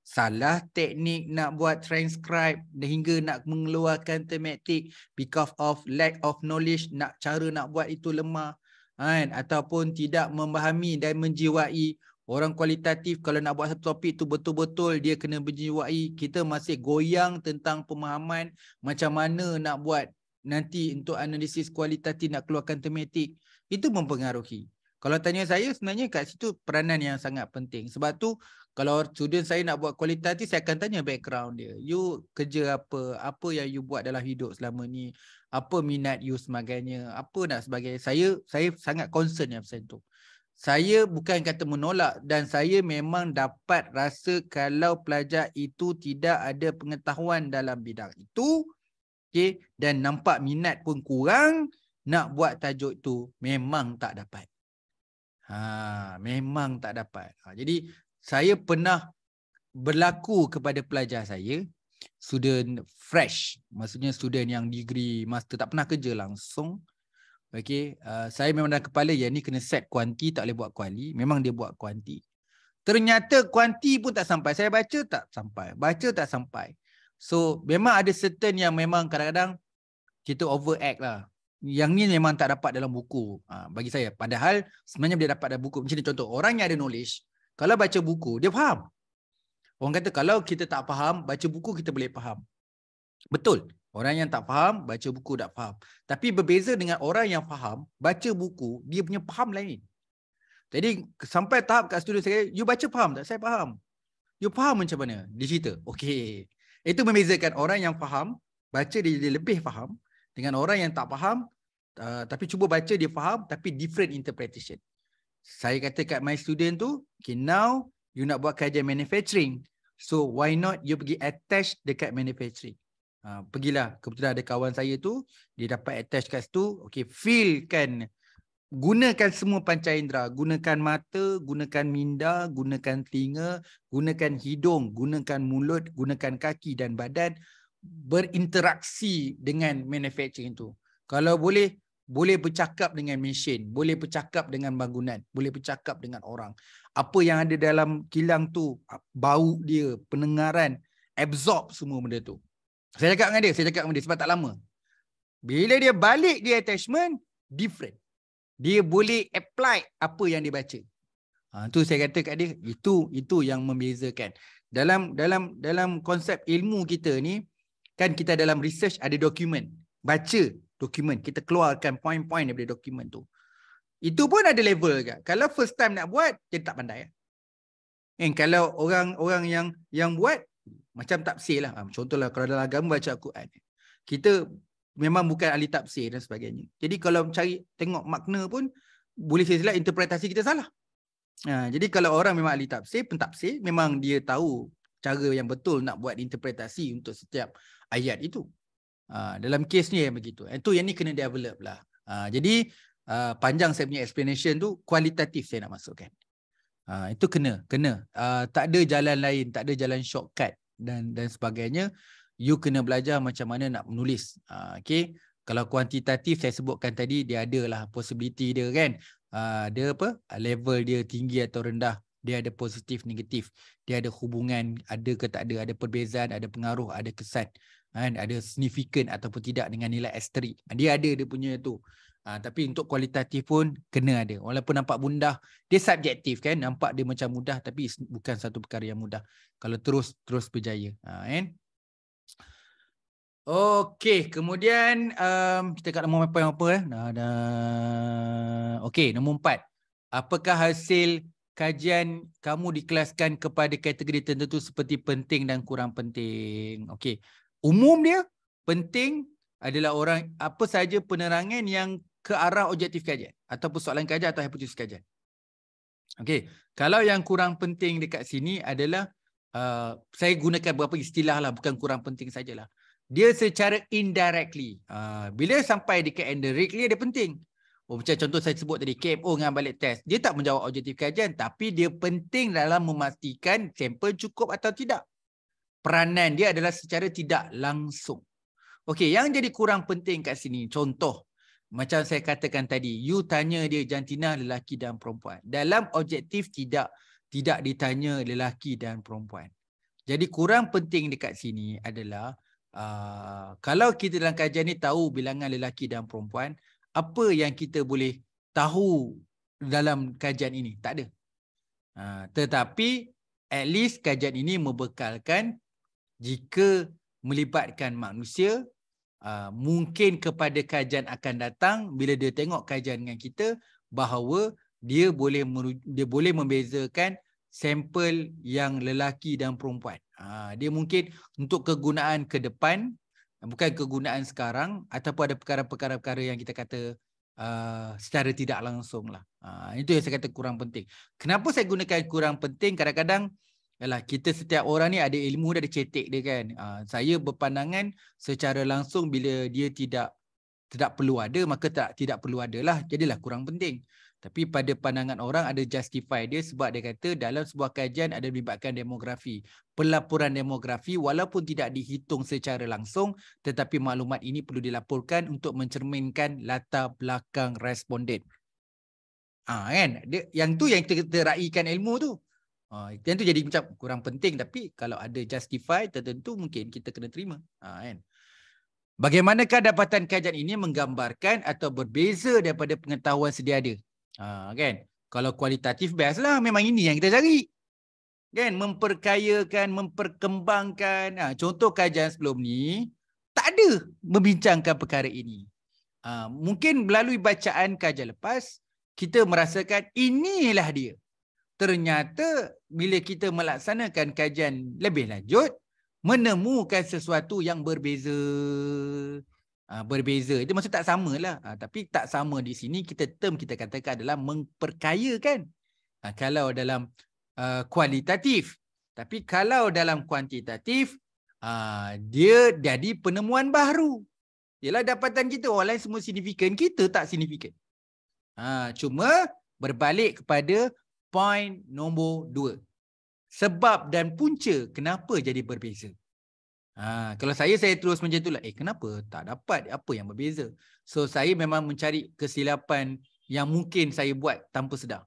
salah teknik nak buat transcribe sehingga nak mengeluarkan tematik because of lack of knowledge nak cara nak buat itu lemah kan ataupun tidak memahami dan menjiwai orang kualitatif kalau nak buat satu topik tu betul-betul dia kena menjiwai kita masih goyang tentang pemahaman macam mana nak buat nanti untuk analisis kualitatif nak keluarkan tematik itu mempengaruhi kalau tanya saya sebenarnya kat situ peranan yang sangat penting. Sebab tu kalau student saya nak buat kualitati saya akan tanya background dia. You kerja apa? Apa yang you buat dalam hidup selama ni? Apa minat you sebagainya? Apa nak sebagai Saya saya sangat concern yang pasal tu. Saya bukan kata menolak dan saya memang dapat rasa kalau pelajar itu tidak ada pengetahuan dalam bidang itu okay, dan nampak minat pun kurang nak buat tajuk tu memang tak dapat. Ha, memang tak dapat. Ha, jadi saya pernah berlaku kepada pelajar saya, student fresh, maksudnya student yang degree master tak pernah kerja langsung. Okey, uh, saya memang dalam kepala yang ni kena set kuanti, tak boleh buat kuali. Memang dia buat kuanti. Ternyata kuanti pun tak sampai. Saya baca tak sampai. Baca tak sampai. So memang ada certain yang memang kadang-kadang kita overact lah yang ni memang tak dapat dalam buku ha, bagi saya padahal sebenarnya dia dapat dalam buku macam ni contoh orang yang ada knowledge kalau baca buku dia faham orang kata kalau kita tak faham baca buku kita boleh faham betul orang yang tak faham baca buku tak faham tapi berbeza dengan orang yang faham baca buku dia punya faham lain jadi sampai tahap kat studio saya you baca faham tak saya faham you faham macam mana dia cerita okey itu membezakan orang yang faham baca dia lebih faham dengan orang yang tak faham uh, tapi cuba baca dia faham tapi different interpretation. Saya kata kat my student tu, okay now you nak buat kajian manufacturing. So why not you pergi attach dekat manufacturing. Uh, pergilah kebetulan ada kawan saya tu dia dapat attach kat situ. Okay feel kan gunakan semua panca indera, gunakan mata, gunakan minda, gunakan telinga, gunakan hidung, gunakan mulut, gunakan kaki dan badan berinteraksi dengan manufacturing itu. Kalau boleh, boleh bercakap dengan mesin, boleh bercakap dengan bangunan, boleh bercakap dengan orang. Apa yang ada dalam kilang tu, bau dia, pendengaran, absorb semua benda tu. Saya cakap dengan dia, saya cakap dengan dia sebab tak lama. Bila dia balik dia attachment, different. Dia boleh apply apa yang dia baca. Ha, tu saya kata kat dia, itu itu yang membezakan. Dalam dalam dalam konsep ilmu kita ni, kan kita dalam research ada dokumen baca dokumen kita keluarkan point-point daripada dokumen tu itu pun ada level juga kalau first time nak buat dia tak pandai kan kalau orang orang yang yang buat macam tafsir lah ah, contohlah kalau dalam agama baca Al-Quran kita memang bukan ahli tafsir dan sebagainya jadi kalau cari tengok makna pun boleh silap interpretasi kita salah ha, jadi kalau orang memang ahli tafsir pentafsir memang dia tahu cara yang betul nak buat interpretasi untuk setiap ayat itu. Uh, dalam kes ni yang begitu. And eh, tu yang ni kena develop lah. Uh, jadi uh, panjang saya punya explanation tu kualitatif saya nak masukkan. Uh, itu kena, kena. Uh, tak ada jalan lain, tak ada jalan shortcut dan dan sebagainya. You kena belajar macam mana nak menulis. Uh, okay. Kalau kuantitatif saya sebutkan tadi dia adalah possibility dia kan. Uh, dia apa? Level dia tinggi atau rendah dia ada positif negatif dia ada hubungan ada ke tak ada ada perbezaan ada pengaruh ada kesan kan ada signifikan ataupun tidak dengan nilai asterik ha, dia ada dia punya tu ha, tapi untuk kualitatif pun kena ada walaupun nampak mudah dia subjektif kan nampak dia macam mudah tapi bukan satu perkara yang mudah kalau terus terus berjaya ha, kan Okey, kemudian um, kita kat nombor apa yang apa eh? Dah, dah. Okey, nombor empat. Apakah hasil kajian kamu dikelaskan kepada kategori tertentu seperti penting dan kurang penting. Okey. Umum dia penting adalah orang apa saja penerangan yang ke arah objektif kajian atau persoalan kajian atau hipotesis kajian. Okey. Kalau yang kurang penting dekat sini adalah uh, saya gunakan beberapa istilah lah bukan kurang penting sajalah. Dia secara indirectly. Uh, bila sampai dekat indirectly dia penting. Oh, macam contoh saya sebut tadi KMO dengan balik test. Dia tak menjawab objektif kajian tapi dia penting dalam memastikan sampel cukup atau tidak. Peranan dia adalah secara tidak langsung. Okey, yang jadi kurang penting kat sini contoh macam saya katakan tadi, you tanya dia jantina lelaki dan perempuan. Dalam objektif tidak tidak ditanya lelaki dan perempuan. Jadi kurang penting dekat sini adalah uh, kalau kita dalam kajian ni tahu bilangan lelaki dan perempuan apa yang kita boleh tahu dalam kajian ini tak ada ha, tetapi at least kajian ini membekalkan jika melibatkan manusia ha, mungkin kepada kajian akan datang bila dia tengok kajian dengan kita bahawa dia boleh dia boleh membezakan sampel yang lelaki dan perempuan ha, dia mungkin untuk kegunaan ke depan bukan kegunaan sekarang ataupun ada perkara-perkara yang kita kata uh, secara tidak langsung lah. Uh, itu yang saya kata kurang penting. Kenapa saya gunakan kurang penting? Kadang-kadang ialah kita setiap orang ni ada ilmu dan ada cetek dia kan. Uh, saya berpandangan secara langsung bila dia tidak tidak perlu ada maka tak tidak perlu adalah jadilah kurang penting. Tapi pada pandangan orang ada justify dia sebab dia kata dalam sebuah kajian ada melibatkan demografi. Pelaporan demografi walaupun tidak dihitung secara langsung tetapi maklumat ini perlu dilaporkan untuk mencerminkan latar belakang responden. Ah ha, kan? Dia, yang tu yang kita, kita ilmu tu. Ha, yang tu jadi macam kurang penting tapi kalau ada justify tertentu mungkin kita kena terima. Ha, kan? Bagaimanakah dapatan kajian ini menggambarkan atau berbeza daripada pengetahuan sedia ada? Ha, kan? Kalau kualitatif best lah memang ini yang kita cari. Kan? Memperkayakan, memperkembangkan. Ha, contoh kajian sebelum ni tak ada membincangkan perkara ini. Ha, mungkin melalui bacaan kajian lepas kita merasakan inilah dia. Ternyata bila kita melaksanakan kajian lebih lanjut menemukan sesuatu yang berbeza. Ah, berbeza. Itu maksud tak samalah. Ha, tapi tak sama di sini kita term kita katakan adalah memperkayakan. Ha, kalau dalam uh, kualitatif. Tapi kalau dalam kuantitatif uh, dia jadi penemuan baru. Ialah dapatan kita orang lain semua signifikan, kita tak signifikan. Ha, cuma berbalik kepada point nombor dua. Sebab dan punca kenapa jadi berbeza. Ha, kalau saya, saya terus macam itulah. Eh, kenapa? Tak dapat. Apa yang berbeza? So, saya memang mencari kesilapan yang mungkin saya buat tanpa sedar.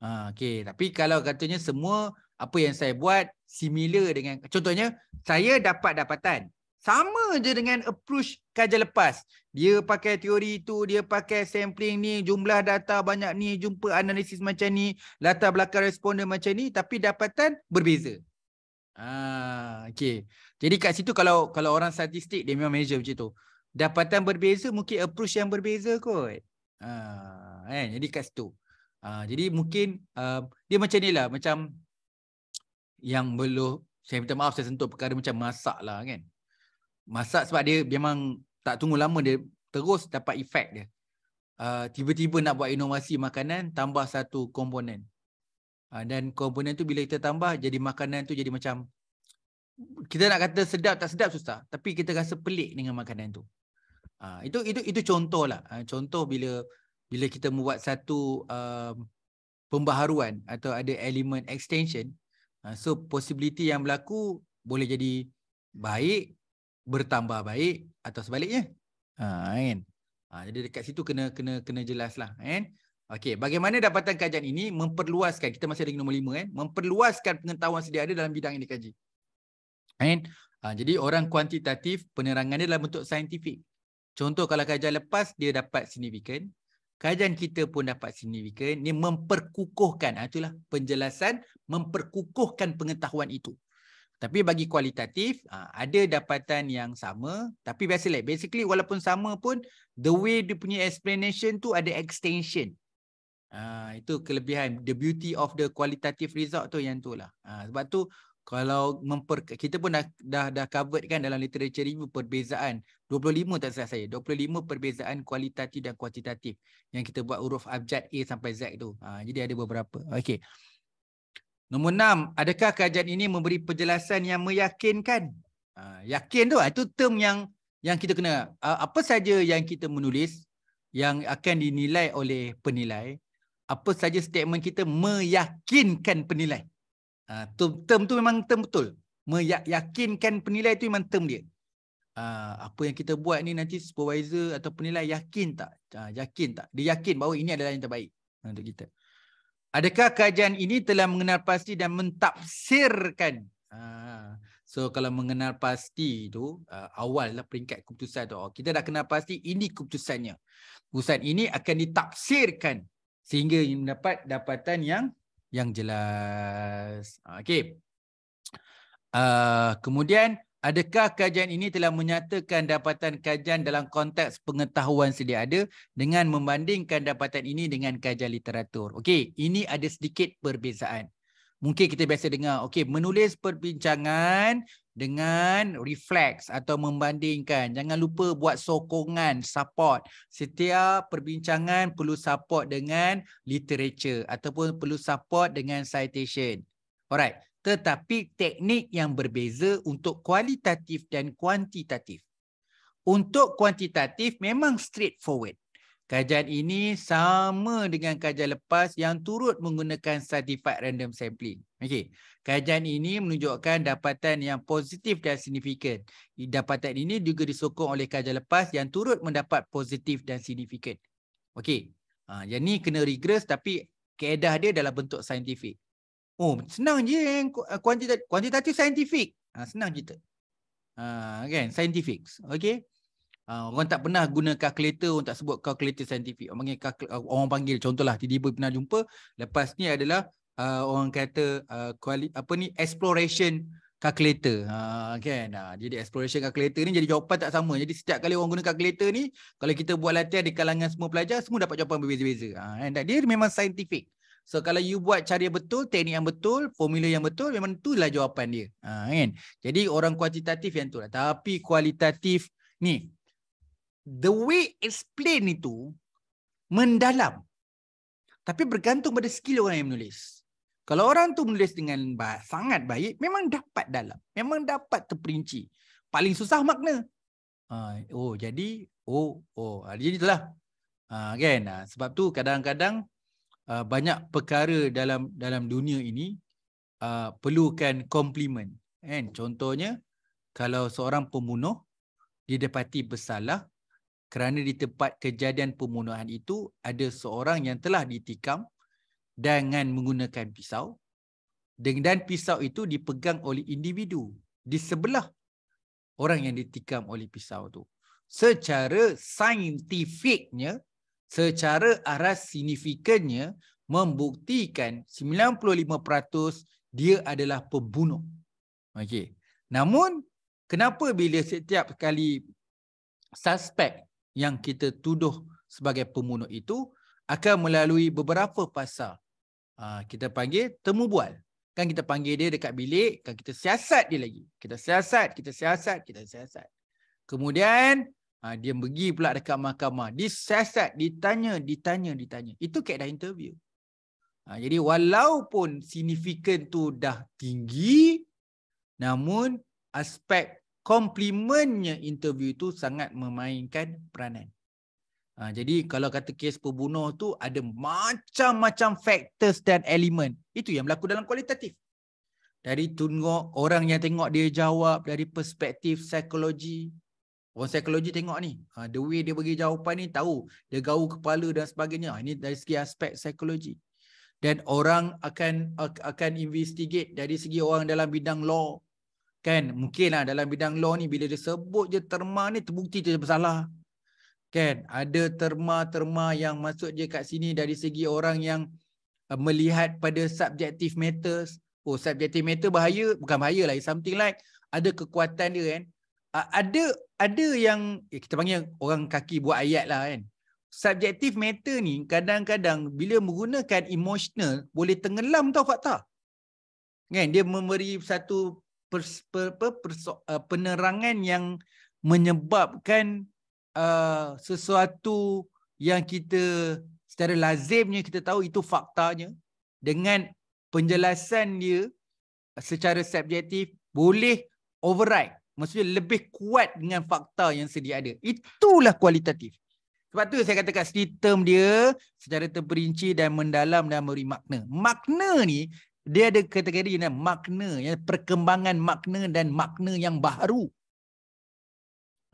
Ha, ah, okay. Tapi kalau katanya semua apa yang saya buat similar dengan... Contohnya, saya dapat dapatan. Sama je dengan approach kajian lepas. Dia pakai teori itu, dia pakai sampling ni, jumlah data banyak ni, jumpa analisis macam ni, latar belakang responden macam ni, tapi dapatan berbeza. Ah, okay. Jadi kat situ kalau kalau orang statistik dia memang measure macam tu. Dapatan berbeza mungkin approach yang berbeza kot. Ah, kan? Jadi kat situ. Ah, jadi mungkin uh, dia macam ni lah. Macam yang belum saya minta maaf saya sentuh perkara macam masak lah kan. Masak sebab dia memang tak tunggu lama dia terus dapat efek dia. Uh, tiba-tiba nak buat inovasi makanan tambah satu komponen. Ah, dan komponen tu bila kita tambah jadi makanan tu jadi macam kita nak kata sedap tak sedap susah tapi kita rasa pelik dengan makanan tu ha, itu itu itu contohlah ha, contoh bila bila kita membuat satu um, pembaharuan atau ada element extension ha, so possibility yang berlaku boleh jadi baik bertambah baik atau sebaliknya ha, kan ha, jadi dekat situ kena kena kena jelaslah kan eh? Okey, bagaimana dapatan kajian ini memperluaskan kita masih ada nombor lima kan, memperluaskan pengetahuan sedia ada dalam bidang yang dikaji. Kan? Ha, ah, jadi orang kuantitatif penerangan dia dalam bentuk saintifik. Contoh kalau kajian lepas dia dapat signifikan, kajian kita pun dapat signifikan, ni memperkukuhkan. Ha, itulah penjelasan memperkukuhkan pengetahuan itu. Tapi bagi kualitatif, ah, ada dapatan yang sama. Tapi basically, basically walaupun sama pun, the way dia punya explanation tu ada extension. Ah, itu kelebihan the beauty of the qualitative result tu yang itulah. Ha, sebab tu kalau memper kita pun dah dah dah covered kan dalam literature review perbezaan 25 tak salah saya 25 perbezaan kualitatif dan kuantitatif yang kita buat huruf abjad A sampai Z tu. Ha, jadi ada beberapa. Okey. Nombor enam. adakah kajian ini memberi penjelasan yang meyakinkan? Ha, yakin tu lah. itu term yang yang kita kena apa saja yang kita menulis yang akan dinilai oleh penilai apa saja statement kita meyakinkan penilai. Uh, ah, term, term tu memang term betul. Meyakinkan penilai tu memang term dia. Uh, apa yang kita buat ni nanti supervisor atau penilai yakin tak? Uh, yakin tak? Dia yakin bahawa ini adalah yang terbaik untuk kita. Adakah kajian ini telah mengenal pasti dan mentafsirkan? Uh, so kalau mengenal pasti tu uh, awal lah peringkat keputusan tu. Oh, kita dah kenal pasti ini keputusannya. Keputusan ini akan ditafsirkan sehingga mendapat dapatan yang yang jelas. Okey. Uh, kemudian adakah kajian ini telah menyatakan dapatan kajian dalam konteks pengetahuan sedia ada dengan membandingkan dapatan ini dengan kajian literatur. Okey, ini ada sedikit perbezaan. Mungkin kita biasa dengar okey menulis perbincangan dengan reflex atau membandingkan. Jangan lupa buat sokongan, support. Setiap perbincangan perlu support dengan literature ataupun perlu support dengan citation. Alright. Tetapi teknik yang berbeza untuk kualitatif dan kuantitatif. Untuk kuantitatif memang straightforward. Kajian ini sama dengan kajian lepas yang turut menggunakan certified random sampling. Okey, kajian ini menunjukkan dapatan yang positif dan signifikan. Dapatan ini juga disokong oleh kajian lepas yang turut mendapat positif dan signifikan. Okey, uh, yang ni kena rigorous tapi keedah dia dalam bentuk saintifik. Oh, senang je eh, kuantitatif, saintifik. Uh, senang cerita. Uh, kan, saintifik. Okey. Uh, orang tak pernah guna kalkulator, orang tak sebut kalkulator saintifik. Orang panggil, orang panggil contohlah, tiba-tiba pernah jumpa. Lepas ni adalah uh, orang kata uh, quali- apa ni exploration calculator ha kan ha, jadi exploration calculator ni jadi jawapan tak sama jadi setiap kali orang guna calculator ni kalau kita buat latihan di kalangan semua pelajar semua dapat jawapan berbeza-beza ha kan dia memang scientific So kalau you buat cara yang betul, teknik yang betul, formula yang betul, memang itulah jawapan dia. Ha, kan? Jadi orang kuantitatif yang tu lah. Tapi kualitatif ni, the way explain itu mendalam. Tapi bergantung pada skill orang yang menulis. Kalau orang tu menulis dengan sangat baik, memang dapat dalam. Memang dapat terperinci. Paling susah makna. Ha, oh, jadi. Oh, oh. Ha, jadi itulah. Ha, kan? Sebab tu kadang-kadang banyak perkara dalam dalam dunia ini perlukan komplimen. Kan? Contohnya, kalau seorang pembunuh didapati bersalah kerana di tempat kejadian pembunuhan itu ada seorang yang telah ditikam dengan menggunakan pisau dan pisau itu dipegang oleh individu di sebelah orang yang ditikam oleh pisau itu. Secara saintifiknya, secara aras signifikannya membuktikan 95% dia adalah pembunuh. Okey. Namun kenapa bila setiap kali suspek yang kita tuduh sebagai pembunuh itu akan melalui beberapa pasal Ah, kita panggil temu bual. Kan kita panggil dia dekat bilik, kan kita siasat dia lagi. Kita siasat, kita siasat, kita siasat. Kemudian ah, dia pergi pula dekat mahkamah. Disiasat, ditanya, ditanya, ditanya. Itu keadaan interview. Ah, jadi walaupun signifikan tu dah tinggi, namun aspek komplimennya interview itu sangat memainkan peranan. Ha, jadi kalau kata kes pembunuh tu ada macam-macam factors dan element. Itu yang berlaku dalam kualitatif. Dari tengok orang yang tengok dia jawab dari perspektif psikologi. Orang psikologi tengok ni. Ha, the way dia bagi jawapan ni tahu. Dia gaul kepala dan sebagainya. Ini ha, dari segi aspek psikologi. Dan orang akan akan investigate dari segi orang dalam bidang law. Kan? mungkin lah dalam bidang law ni bila dia sebut je terma ni terbukti dia bersalah kan ada terma-terma yang masuk je kat sini dari segi orang yang eh, melihat pada subjektif matters oh subjektif matter bahaya bukan bahaya lah something like ada kekuatan dia kan ada ada yang eh, kita panggil orang kaki buat ayat lah kan subjektif matter ni kadang-kadang bila menggunakan emotional boleh tenggelam tau fakta kan dia memberi satu pers, per, per, perso, uh, penerangan yang menyebabkan Uh, sesuatu yang kita secara lazimnya kita tahu itu faktanya dengan penjelasan dia secara subjektif boleh override maksudnya lebih kuat dengan fakta yang sedia ada itulah kualitatif sebab tu saya katakan street term dia secara terperinci dan mendalam dan memberi makna makna ni dia ada kategori yang makna yang perkembangan makna dan makna yang baru.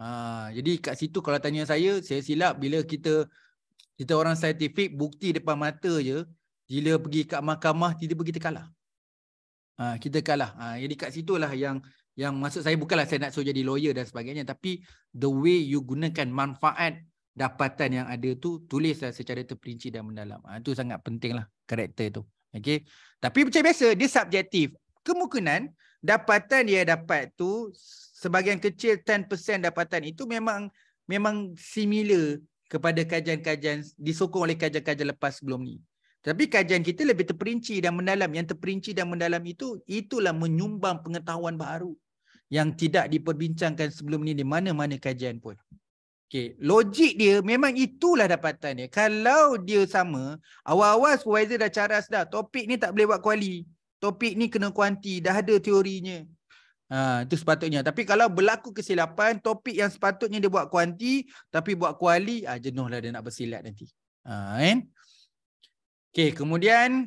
Ha, jadi kat situ kalau tanya saya, saya silap bila kita kita orang saintifik bukti depan mata je, bila pergi kat mahkamah tidak begitu kalah. Ha, kita kalah. Ha, jadi kat lah yang yang maksud saya bukanlah saya nak suruh jadi lawyer dan sebagainya tapi the way you gunakan manfaat dapatan yang ada tu tulislah secara terperinci dan mendalam. Ha, itu sangat pentinglah karakter tu. Okey. Tapi macam biasa dia subjektif. Kemungkinan dapatan dia dapat tu sebahagian kecil 10% dapatan itu memang memang similar kepada kajian-kajian disokong oleh kajian-kajian lepas sebelum ni. Tapi kajian kita lebih terperinci dan mendalam. Yang terperinci dan mendalam itu itulah menyumbang pengetahuan baru yang tidak diperbincangkan sebelum ni di mana-mana kajian pun. Okay. Logik dia memang itulah dapatan dia. Kalau dia sama, awal-awal supervisor dah caras dah. Topik ni tak boleh buat kuali topik ni kena kuanti dah ada teorinya ha, itu sepatutnya tapi kalau berlaku kesilapan topik yang sepatutnya dia buat kuanti tapi buat kuali ha, ah, jenuhlah dia nak bersilat nanti ha, kan? okay, kemudian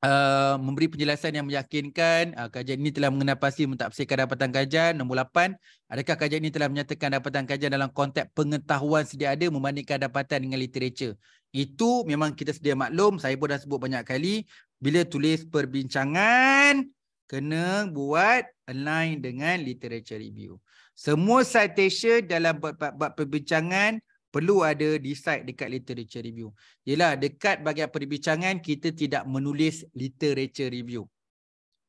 Uh, memberi penjelasan yang meyakinkan uh, kajian ini telah mengenal pasti mentafsirkan dapatan kajian nombor 8 adakah kajian ini telah menyatakan dapatan kajian dalam konteks pengetahuan sedia ada membandingkan dapatan dengan literature itu memang kita sedia maklum saya pun dah sebut banyak kali bila tulis perbincangan kena buat align dengan literature review. Semua citation dalam bab-bab perbincangan perlu ada di site dekat literature review. Yalah dekat bagian perbincangan kita tidak menulis literature review.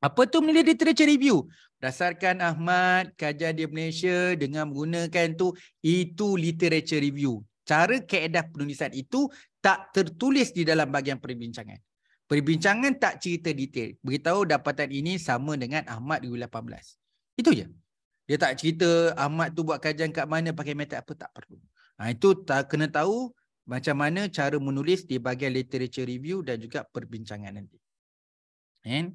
Apa tu menulis literature review? Berdasarkan Ahmad kajian di Malaysia dengan menggunakan tu itu literature review. Cara kaedah penulisan itu tak tertulis di dalam bagian perbincangan. Perbincangan tak cerita detail. Beritahu dapatan ini sama dengan Ahmad 2018. Itu je. Dia tak cerita Ahmad tu buat kajian kat mana, pakai metode apa, tak perlu. Ha, itu tak kena tahu macam mana cara menulis di bahagian literature review dan juga perbincangan nanti. And,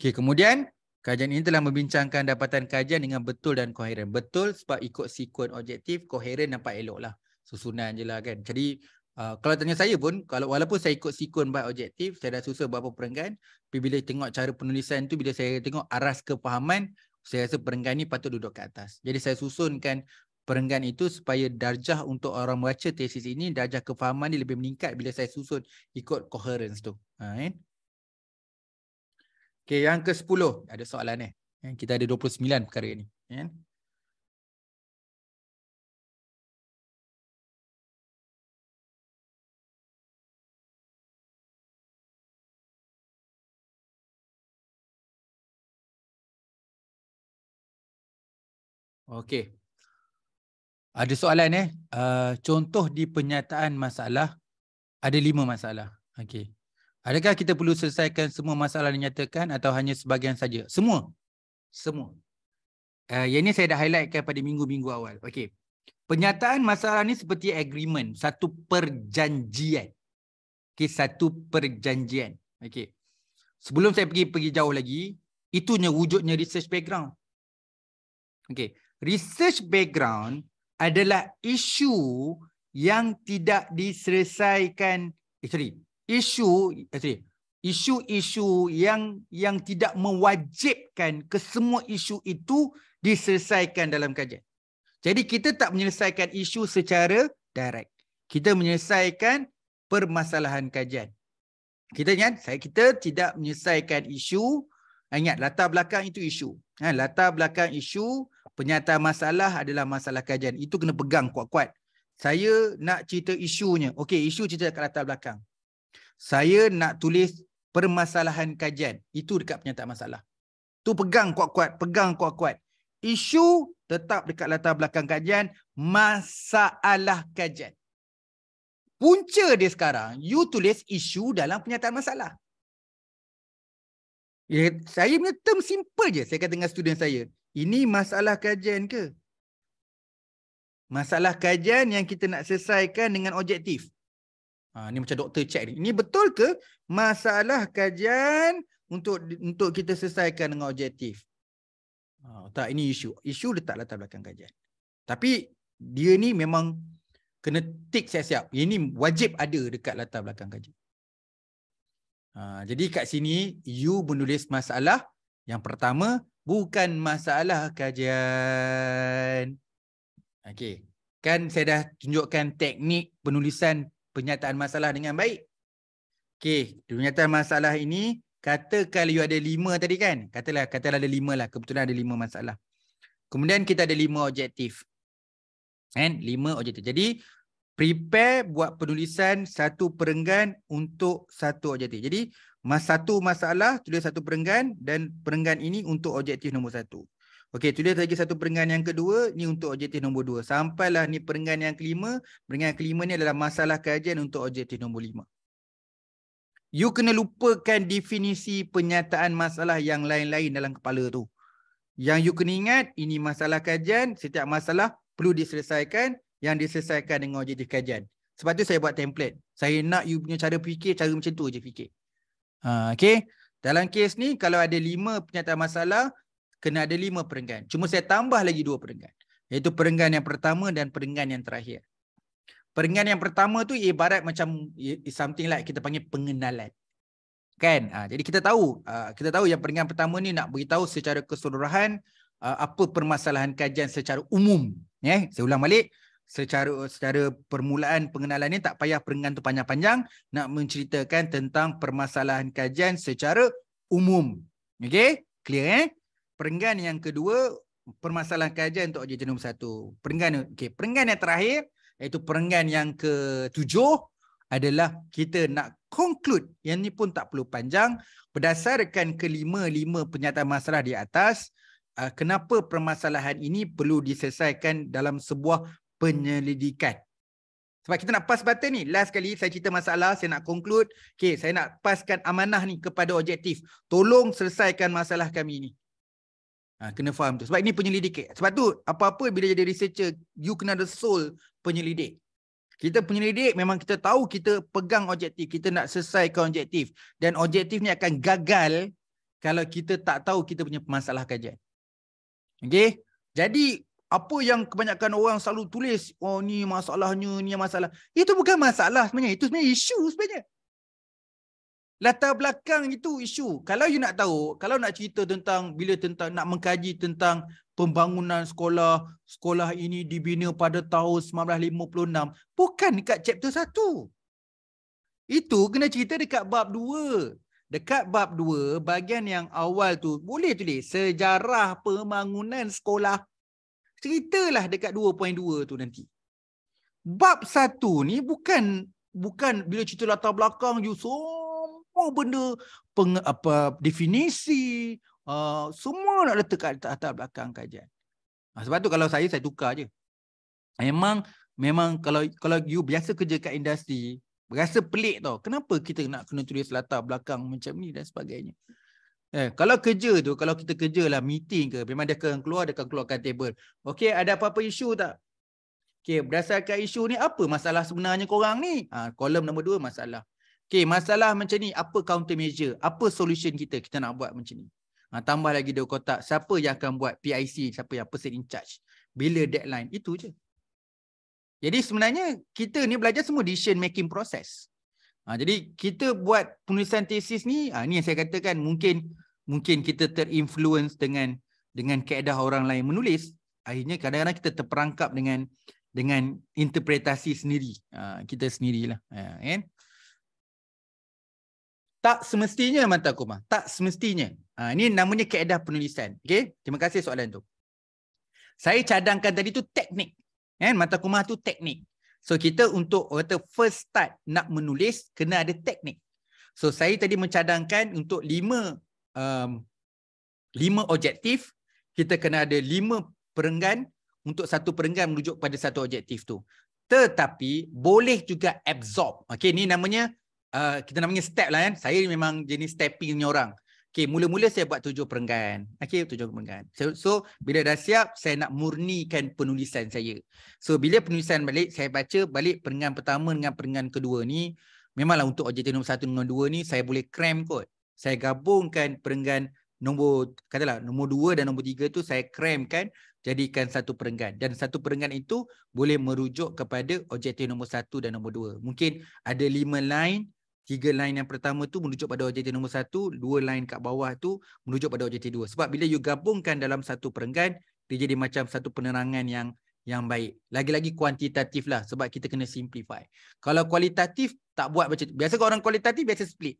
okay, kemudian, kajian ini telah membincangkan dapatan kajian dengan betul dan koheren. Betul sebab ikut sequence objektif, koheren nampak elok lah. Susunan je lah kan. Jadi, Ah, kalau tanya saya pun kalau walaupun saya ikut sequence by objektif saya dah susah buat perenggan tapi bila tengok cara penulisan tu bila saya tengok aras kefahaman saya rasa perenggan ni patut duduk ke atas jadi saya susunkan perenggan itu supaya darjah untuk orang membaca tesis ini darjah kefahaman ni lebih meningkat bila saya susun ikut coherence tu ha, eh? Okay, yang ke-10 ada soalan ni. Eh? eh? Kita ada 29 perkara ni. Eh? Okey. Ada soalan eh. Uh, contoh di penyataan masalah. Ada lima masalah. Okey. Adakah kita perlu selesaikan semua masalah yang dinyatakan atau hanya sebahagian saja? Semua. Semua. Uh, yang ini saya dah highlightkan pada minggu-minggu awal. Okey. Penyataan masalah ni seperti agreement. Satu perjanjian. Okey. Satu perjanjian. Okey. Sebelum saya pergi pergi jauh lagi, itunya wujudnya research background. Okey research background adalah isu yang tidak diselesaikan eh, sorry isu eh, sorry isu-isu yang yang tidak mewajibkan kesemua isu itu diselesaikan dalam kajian. Jadi kita tak menyelesaikan isu secara direct. Kita menyelesaikan permasalahan kajian. Kita ingat, saya kita tidak menyelesaikan isu, ingat latar belakang itu isu. Ha, latar belakang isu, penyataan masalah adalah masalah kajian. Itu kena pegang kuat-kuat. Saya nak cerita isunya. Okey, isu cerita kat latar belakang. Saya nak tulis permasalahan kajian. Itu dekat penyataan masalah. Tu pegang kuat-kuat, pegang kuat-kuat. Isu tetap dekat latar belakang kajian, masalah kajian. Punca dia sekarang, you tulis isu dalam penyataan masalah. Ya, saya punya term simple je. Saya kata dengan student saya. Ini masalah kajian ke? Masalah kajian yang kita nak selesaikan dengan objektif. Ha, ini macam doktor cek. Ini betul ke masalah kajian untuk untuk kita selesaikan dengan objektif? Ha, tak, ini isu. Isu letak latar belakang kajian. Tapi dia ni memang kena tick siap-siap. Ini wajib ada dekat latar belakang kajian. Ha, jadi kat sini, you menulis masalah yang pertama bukan masalah kajian. Okey. Kan saya dah tunjukkan teknik penulisan penyataan masalah dengan baik. Okey, penyataan masalah ini katakan you ada lima tadi kan? Katalah katalah ada lima lah, kebetulan ada lima masalah. Kemudian kita ada lima objektif. Kan? Lima objektif. Jadi prepare buat penulisan satu perenggan untuk satu objektif. Jadi Mas satu masalah, tulis satu perenggan dan perenggan ini untuk objektif nombor satu. Okey, tulis lagi satu perenggan yang kedua, ni untuk objektif nombor dua. Sampailah ni perenggan yang kelima, perenggan yang kelima ni adalah masalah kajian untuk objektif nombor lima. You kena lupakan definisi penyataan masalah yang lain-lain dalam kepala tu. Yang you kena ingat, ini masalah kajian, setiap masalah perlu diselesaikan yang diselesaikan dengan objektif kajian. Sebab tu saya buat template. Saya nak you punya cara fikir, cara macam tu je fikir. Ha, okay. Dalam kes ni kalau ada lima penyataan masalah, kena ada lima perenggan. Cuma saya tambah lagi dua perenggan. Iaitu perenggan yang pertama dan perenggan yang terakhir. Perenggan yang pertama tu ibarat macam something like kita panggil pengenalan. Kan? Ha, jadi kita tahu ha, kita tahu yang perenggan pertama ni nak beritahu secara keseluruhan ha, apa permasalahan kajian secara umum. Ya, saya ulang balik secara secara permulaan pengenalan ni tak payah perenggan tu panjang-panjang nak menceritakan tentang permasalahan kajian secara umum. Okey? Clear eh? Perenggan yang kedua permasalahan kajian untuk objek nombor satu. Perenggan okey, perenggan yang terakhir iaitu perenggan yang ketujuh adalah kita nak conclude yang ni pun tak perlu panjang berdasarkan kelima-lima penyataan masalah di atas ah, kenapa permasalahan ini perlu diselesaikan dalam sebuah penyelidikan. Sebab kita nak pass button ni. Last kali saya cerita masalah, saya nak conclude. Okay, saya nak paskan amanah ni kepada objektif. Tolong selesaikan masalah kami ni. Ha, kena faham tu. Sebab ini penyelidikan. Sebab tu, apa-apa bila jadi researcher, you kena ada soul penyelidik. Kita penyelidik memang kita tahu kita pegang objektif. Kita nak selesaikan objektif. Dan objektif ni akan gagal kalau kita tak tahu kita punya masalah kajian. Okay? Jadi apa yang kebanyakan orang selalu tulis oh ni masalahnya ni masalah itu bukan masalah sebenarnya itu sebenarnya isu sebenarnya latar belakang itu isu kalau you nak tahu kalau nak cerita tentang bila tentang nak mengkaji tentang pembangunan sekolah sekolah ini dibina pada tahun 1956 bukan dekat chapter 1 itu kena cerita dekat bab 2 Dekat bab dua, bahagian yang awal tu boleh tulis sejarah pembangunan sekolah ceritalah dekat 2.2 tu nanti. Bab satu ni bukan bukan bila cerita latar belakang you semua benda peng, apa definisi uh, semua nak letak kat latar belakang kajian. Ah, sebab tu kalau saya saya tukar je. Memang memang kalau kalau you biasa kerja kat industri rasa pelik tau. Kenapa kita nak kena tulis latar belakang macam ni dan sebagainya. Eh, kalau kerja tu, kalau kita kerja lah, meeting ke, memang dia akan keluar, dia akan keluarkan table. Okay, ada apa-apa isu tak? Okay, berdasarkan isu ni, apa masalah sebenarnya korang ni? Ha, kolom nombor dua, masalah. Okay, masalah macam ni, apa counter measure? Apa solution kita? Kita nak buat macam ni. Ha, tambah lagi dua kotak, siapa yang akan buat PIC, siapa yang person in charge? Bila deadline? Itu je. Jadi sebenarnya, kita ni belajar semua decision making process. Ha, jadi kita buat penulisan tesis ni, ha, ni yang saya katakan mungkin mungkin kita terinfluence dengan dengan keadaan orang lain menulis akhirnya kadang-kadang kita terperangkap dengan dengan interpretasi sendiri uh, kita sendirilah ya uh, kan tak semestinya mata koma tak semestinya ha, ini namanya keadaan penulisan okey terima kasih soalan tu saya cadangkan tadi tu teknik kan mata koma tu teknik so kita untuk kata first start nak menulis kena ada teknik so saya tadi mencadangkan untuk lima um, lima objektif, kita kena ada lima perenggan untuk satu perenggan merujuk pada satu objektif tu. Tetapi boleh juga absorb. Okay, ni namanya uh, kita namanya step lah kan. Saya memang jenis stepping ni orang. Okay, mula-mula saya buat tujuh perenggan. Okay, tujuh perenggan. So, so, bila dah siap, saya nak murnikan penulisan saya. So, bila penulisan balik, saya baca balik perenggan pertama dengan perenggan kedua ni, memanglah untuk objektif nombor satu dengan dua ni, saya boleh cram kot saya gabungkan perenggan nombor katalah nombor 2 dan nombor 3 tu saya kremkan jadikan satu perenggan dan satu perenggan itu boleh merujuk kepada objektif nombor 1 dan nombor 2 mungkin ada 5 line tiga line yang pertama tu merujuk pada objektif nombor satu dua line kat bawah tu merujuk pada objektif dua sebab bila you gabungkan dalam satu perenggan dia jadi macam satu penerangan yang yang baik. Lagi-lagi kuantitatif lah sebab kita kena simplify. Kalau kualitatif tak buat macam tu. Biasa orang kualitatif biasa split.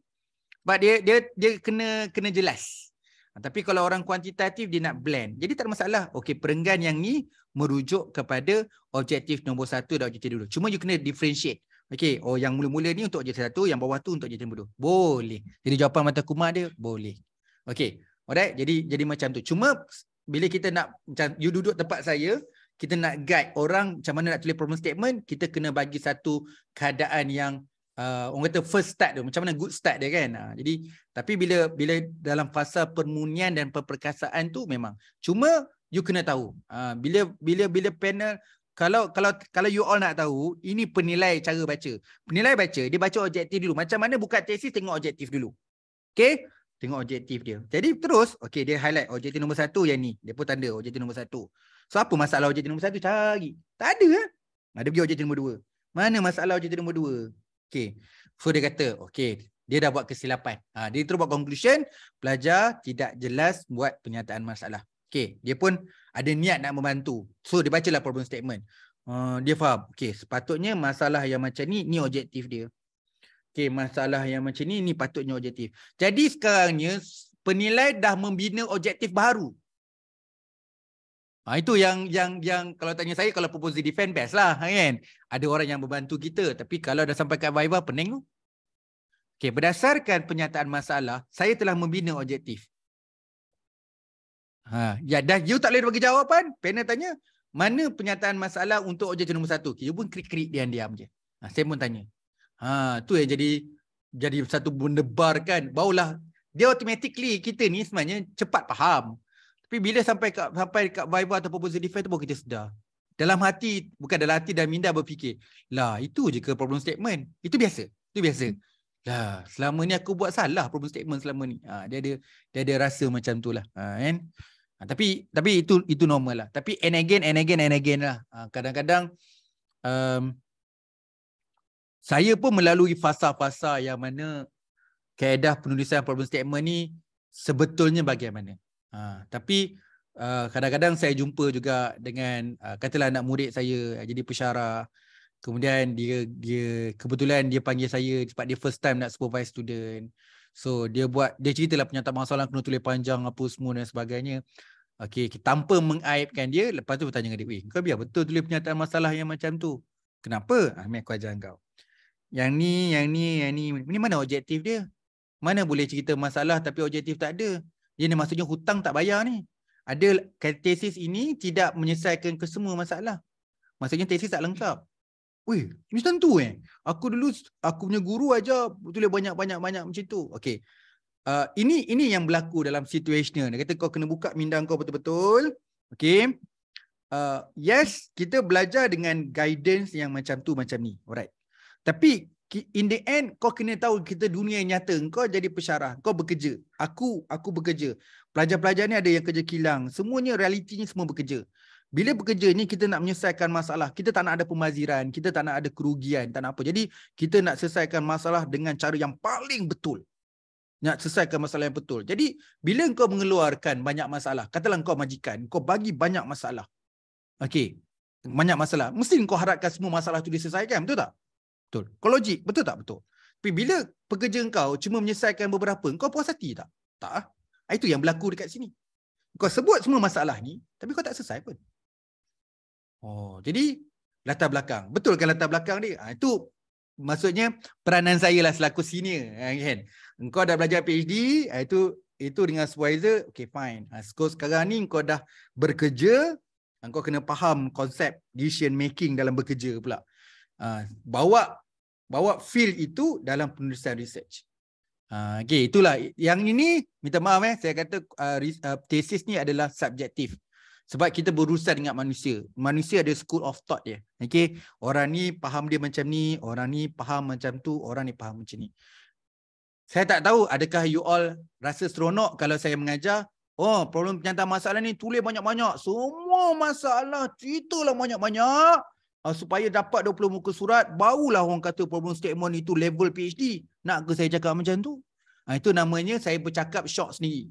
Sebab dia dia dia kena kena jelas. Ah, tapi kalau orang kuantitatif dia nak blend. Jadi tak ada masalah. Okey, perenggan yang ni merujuk kepada objektif nombor satu dan objektif dulu. Cuma you kena differentiate. Okey, oh yang mula-mula ni untuk objektif satu, yang bawah tu untuk objektif dulu. Boleh. Jadi jawapan mata kumar dia boleh. Okey. Alright, jadi jadi macam tu. Cuma bila kita nak macam you duduk tempat saya, kita nak guide orang macam mana nak tulis problem statement, kita kena bagi satu keadaan yang uh, orang kata first start tu macam mana good start dia kan uh, jadi tapi bila bila dalam fasa permunian dan perperkasaan tu memang cuma you kena tahu uh, bila bila bila panel kalau kalau kalau you all nak tahu ini penilai cara baca penilai baca dia baca objektif dulu macam mana buka tesis tengok objektif dulu okey tengok objektif dia jadi terus okey dia highlight objektif nombor satu yang ni dia pun tanda objektif nombor satu so apa masalah objektif nombor satu cari tak ada eh? ada pergi objektif nombor dua mana masalah objektif nombor dua Okay. So dia kata, okay, dia dah buat kesilapan. Ha, dia terus buat conclusion, pelajar tidak jelas buat penyataan masalah. Okay, dia pun ada niat nak membantu. So dia bacalah problem statement. Uh, dia faham, okay, sepatutnya masalah yang macam ni, ni objektif dia. Okay, masalah yang macam ni, ni patutnya objektif. Jadi sekarangnya, penilai dah membina objektif baru. Ha, itu yang yang yang kalau tanya saya kalau proposal defend best lah ha, kan. Ada orang yang membantu kita tapi kalau dah sampai kat viva pening tu. Okey, berdasarkan penyataan masalah, saya telah membina objektif. Ha, ya dah you tak boleh bagi jawapan, panel tanya, mana penyataan masalah untuk objektif nombor satu? Okay, you pun krik-krik diam-diam je. Ha, saya pun tanya. Ha, tu yang jadi jadi satu benda kan? Baulah dia automatically kita ni sebenarnya cepat faham. Tapi bila sampai kat sampai kat Viva ataupun Bozo Defend tu pun kita sedar. Dalam hati, bukan dalam hati dan minda berfikir. Lah, itu je ke problem statement? Itu biasa. Itu biasa. Hmm. Lah, selama ni aku buat salah problem statement selama ni. Ha, dia ada dia ada rasa macam tu lah. Ha, kan? Ha, tapi tapi itu itu normal lah. Tapi and again, and again, and again lah. Ha, kadang-kadang, um, saya pun melalui fasa-fasa yang mana keadaan penulisan problem statement ni sebetulnya bagaimana. Ha, tapi uh, kadang-kadang saya jumpa juga dengan uh, katalah anak murid saya jadi pesara. Kemudian dia dia kebetulan dia panggil saya sebab dia first time nak supervise student. So dia buat dia ceritalah penyataan masalah kena tulis panjang apa semua dan sebagainya. Okey, tanpa mengaibkan dia, lepas tu bertanya dengan dia, "Weh, kau biar betul tulis penyataan masalah yang macam tu. Kenapa? Ah, aku ajar kau." Yang ni, yang ni, yang ni, ni mana objektif dia? Mana boleh cerita masalah tapi objektif tak ada? Ini maksudnya hutang tak bayar ni. Ada tesis ini tidak menyelesaikan kesemua masalah. Maksudnya tesis tak lengkap. Weh, macam tentu eh. Aku dulu, aku punya guru aja tulis banyak-banyak-banyak macam tu. Okay. Uh, ini ini yang berlaku dalam situasinya. Dia kata kau kena buka minda kau betul-betul. Okay. Uh, yes, kita belajar dengan guidance yang macam tu, macam ni. Alright. Tapi in the end kau kena tahu kita dunia yang nyata kau jadi pesarah kau bekerja aku aku bekerja pelajar-pelajar ni ada yang kerja kilang semuanya realitinya semua bekerja bila bekerja ni kita nak menyelesaikan masalah kita tak nak ada pemaziran kita tak nak ada kerugian tak nak apa jadi kita nak selesaikan masalah dengan cara yang paling betul nak selesaikan masalah yang betul jadi bila kau mengeluarkan banyak masalah katalah kau majikan kau bagi banyak masalah okey banyak masalah mesti kau harapkan semua masalah tu diselesaikan betul tak Betul. Kau logik, betul tak betul? Tapi bila pekerja kau cuma menyelesaikan beberapa, kau puas hati tak? Tak. Ah. Ah, itu yang berlaku dekat sini. Kau sebut semua masalah ni, tapi kau tak selesai pun. Oh, jadi latar belakang. Betul kan latar belakang ni? Ha, ah, itu maksudnya peranan saya lah selaku senior. Kan? Engkau dah belajar PhD, itu itu dengan supervisor, okay fine. Ha, so sekarang ni kau dah bekerja, kau kena faham konsep decision making dalam bekerja pula. Ah, bawa bawa field itu dalam penulisan research. Ah, okay, itulah. Yang ini, minta maaf eh, saya kata uh, ah, tesis ni adalah subjektif. Sebab kita berurusan dengan manusia. Manusia ada school of thought dia. Okay, orang ni faham dia macam ni, orang ni faham macam tu, orang ni faham macam ni. Saya tak tahu adakah you all rasa seronok kalau saya mengajar Oh, problem penyataan masalah ni tulis banyak-banyak. Semua masalah ceritalah banyak-banyak uh, supaya dapat 20 muka surat barulah orang kata problem statement itu level PhD nak ke saya cakap macam tu ha, itu namanya saya bercakap short sendiri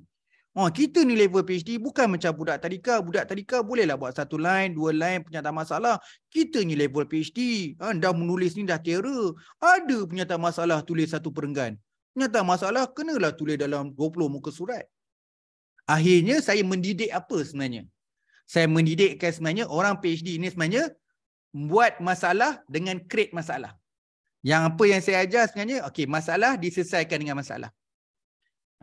Oh, kita ni level PhD bukan macam budak tadika. Budak tadika bolehlah buat satu line, dua line penyata masalah. Kita ni level PhD. Ha, dah menulis ni dah tiara. Ada penyata masalah tulis satu perenggan. Penyata masalah kenalah tulis dalam 20 muka surat. Akhirnya saya mendidik apa sebenarnya? Saya mendidikkan sebenarnya orang PhD ni sebenarnya buat masalah dengan create masalah. Yang apa yang saya ajar sebenarnya, okay, masalah diselesaikan dengan masalah.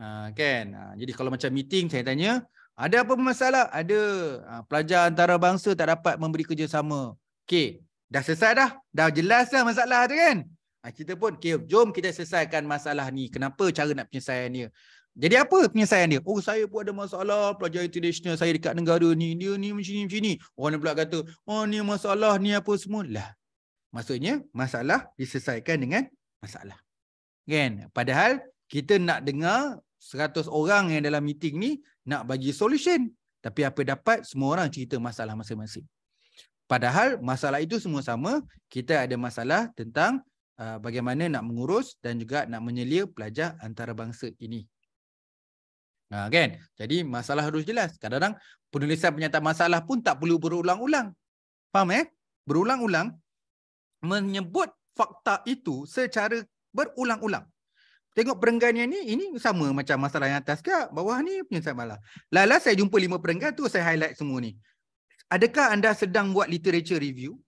Ha, kan? Ha, jadi kalau macam meeting, saya tanya, ada apa masalah? Ada. Ha, pelajar antarabangsa tak dapat memberi kerjasama. Okay, dah selesai dah. Dah jelas dah masalah tu kan? Ha, kita pun, okay, jom kita selesaikan masalah ni. Kenapa cara nak penyelesaian dia? Jadi apa penyelesaian dia? Oh saya pun ada masalah pelajar international saya dekat negara ni. Dia ni macam ni macam ni. Orang pula kata, oh ni masalah ni apa semua. Lah. Maksudnya masalah diselesaikan dengan masalah. Kan? Padahal kita nak dengar 100 orang yang dalam meeting ni nak bagi solution. Tapi apa dapat semua orang cerita masalah masing-masing. Padahal masalah itu semua sama. Kita ada masalah tentang uh, bagaimana nak mengurus dan juga nak menyelia pelajar antarabangsa ini. Ha, kan? Jadi masalah harus jelas. Kadang-kadang penulisan penyataan masalah pun tak perlu berulang-ulang. Faham eh? Berulang-ulang menyebut fakta itu secara berulang-ulang. Tengok perenggannya ni, ini sama macam masalah yang atas ke bawah ni saya malah. Lala saya jumpa lima perenggan tu saya highlight semua ni. Adakah anda sedang buat literature review?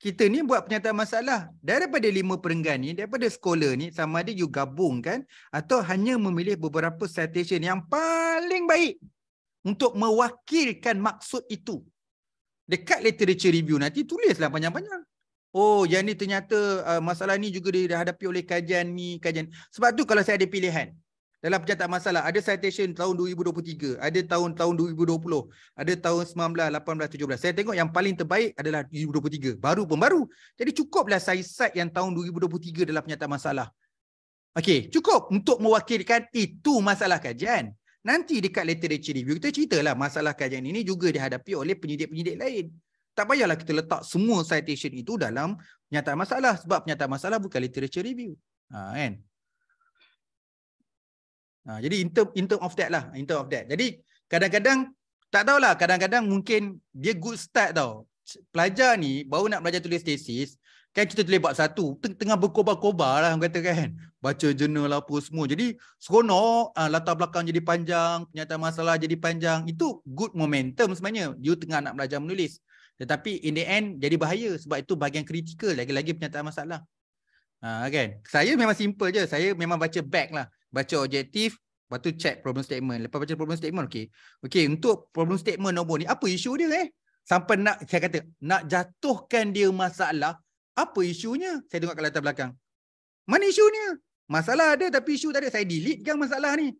kita ni buat penyataan masalah daripada lima perenggan ni daripada scholar ni sama ada you gabung kan atau hanya memilih beberapa citation yang paling baik untuk mewakilkan maksud itu dekat literature review nanti tulislah panjang-panjang oh yang ni ternyata uh, masalah ni juga dihadapi oleh kajian ni kajian sebab tu kalau saya ada pilihan dalam pencatat masalah ada citation tahun 2023 ada tahun tahun 2020 ada tahun 19 18 17 saya tengok yang paling terbaik adalah 2023 baru pembaru jadi cukuplah saya cite yang tahun 2023 dalam pencatat masalah okey cukup untuk mewakilkan itu masalah kajian nanti dekat literature review kita ceritalah masalah kajian ini juga dihadapi oleh penyidik-penyidik lain tak payahlah kita letak semua citation itu dalam penyataan masalah sebab penyataan masalah bukan literature review ha, kan Ha, jadi in term, in term of that lah. In term of that. Jadi kadang-kadang tak tahulah. Kadang-kadang mungkin dia good start tau. Pelajar ni baru nak belajar tulis tesis. Kan kita boleh buat satu. Tengah berkobar-kobar lah orang kata kan. Baca jurnal lah apa semua. Jadi seronok. Ha, latar belakang jadi panjang. Penyataan masalah jadi panjang. Itu good momentum sebenarnya. You tengah nak belajar menulis. Tetapi in the end jadi bahaya. Sebab itu bahagian kritikal. Lagi-lagi penyataan masalah. Ha, kan? Saya memang simple je. Saya memang baca back lah baca objektif lepas tu check problem statement lepas baca problem statement okay, okay untuk problem statement nombor ni apa isu dia eh sampai nak saya kata nak jatuhkan dia masalah apa isunya saya tengok kat latar belakang mana isunya masalah ada tapi isu tak ada saya delete kan masalah ni